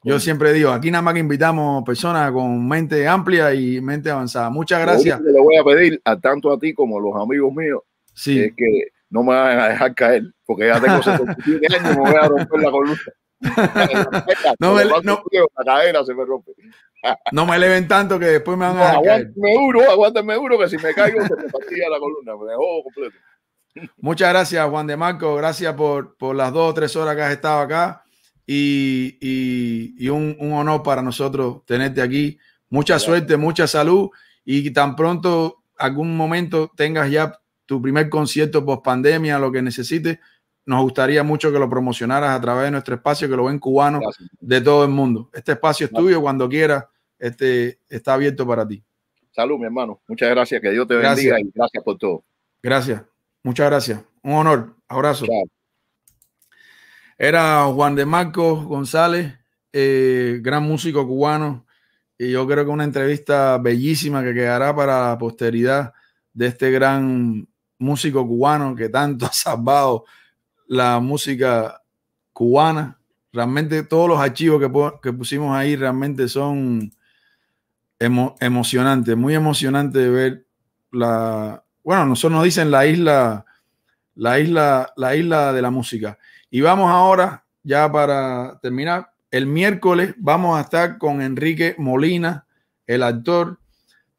Yo siempre digo, aquí nada más que invitamos personas con mente amplia y mente avanzada. Muchas gracias. Le voy a pedir a tanto a ti como a los amigos míos sí. que no me van a dejar caer, porque ya tengo 77 años no me voy a romper la columna. no, me, no, la cadera se me rompe. no me eleven tanto que después me van a dejar caer. Aguántame duro, aguántame duro, que si me caigo se me partía la columna, completo. Muchas gracias, Juan de Marco. Gracias por, por las dos o tres horas que has estado acá. Y, y, y un, honor para nosotros tenerte aquí. Mucha suerte, mucha salud. Y tan pronto, algún momento, tengas ya tu primer concierto post pandemia, lo que necesites. Nos gustaría mucho que lo promocionaras a través de nuestro espacio, que lo ven cubanos de todo el mundo. Este espacio es tuyo, cuando quieras, este, está abierto para ti. Salud, mi hermano. Muchas gracias. Que Dios te bendiga y gracias por todo. Gracias. Muchas gracias. Un honor. Abrazo. Era Juan de Marcos González, eh, gran músico cubano. Y yo creo que una entrevista bellísima que quedará para la posteridad de este gran músico cubano que tanto ha salvado la música cubana. Realmente todos los archivos que, pusimos ahí realmente son emocionantes, muy emocionante de ver la... Bueno, nosotros nos dicen la isla, la isla, la isla de la música. Y vamos ahora, ya para terminar, el miércoles vamos a estar con Enrique Molina, el actor.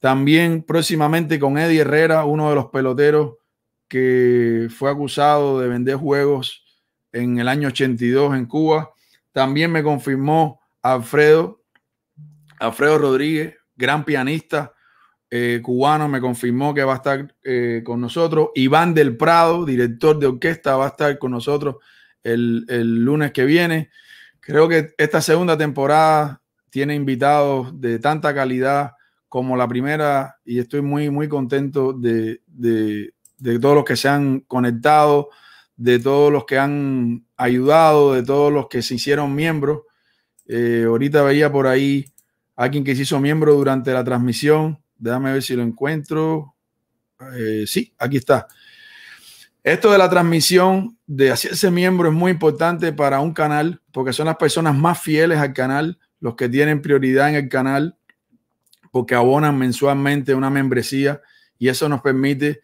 También próximamente con Eddie Herrera, uno de los peloteros que fue acusado de vender juegos en el año 82 en Cuba. También me confirmó Alfredo, Alfredo Rodríguez, gran pianista eh, cubano, me confirmó que va a estar eh, con nosotros. Iván del Prado, director de orquesta, va a estar con nosotros el, lunes que viene. Creo que esta segunda temporada tiene invitados de tanta calidad como la primera y estoy muy, muy contento de, de todos los que se han conectado, de todos los que han ayudado, de todos los que se hicieron miembros. Eh, ahorita veía por ahí a alguien que se hizo miembro durante la transmisión. Déjame ver si lo encuentro. Eh, sí, aquí está. Esto de la transmisión, de hacerse miembro, es muy importante para un canal, porque son las personas más fieles al canal, los que tienen prioridad en el canal, porque abonan mensualmente una membresía y eso nos permite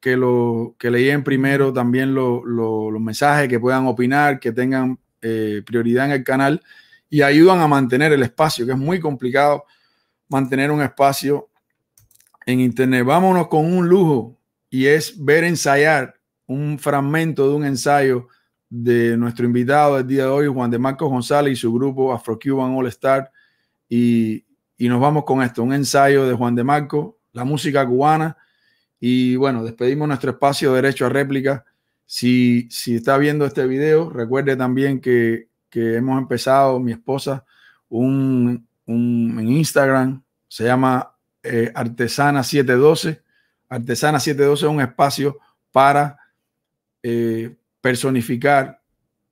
que, lo, leíen primero también los mensajes, que puedan opinar, que tengan eh, prioridad en el canal y ayudan a mantener el espacio, que es muy complicado mantener un espacio en Internet. Vámonos con un lujo y es ver ensayar un fragmento de un ensayo de nuestro invitado del día de hoy, Juan de Marco González y su grupo Afro-Cuban All Star. Y, y nos vamos con esto, un ensayo de Juan de Marco, la música cubana. Y bueno, despedimos nuestro espacio Derecho a Réplica. Si, si está viendo este video, recuerde también que, hemos empezado, mi esposa, un, un en Instagram, se llama eh, Artesana 712. Artesana 712 es un espacio para eh, personificar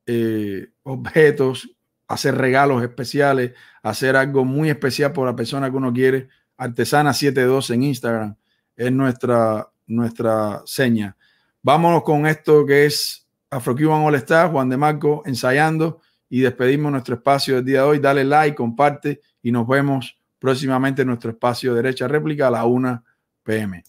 eh, objetos, hacer regalos especiales, hacer algo muy especial por la persona que uno quiere. Artesana 712 en Instagram es nuestra, nuestra seña. Vámonos con esto que es afro All Juan de Marco ensayando y despedimos nuestro espacio del día de hoy. Dale like, comparte y nos vemos próximamente en nuestro espacio Derecha Réplica a la 1 pm.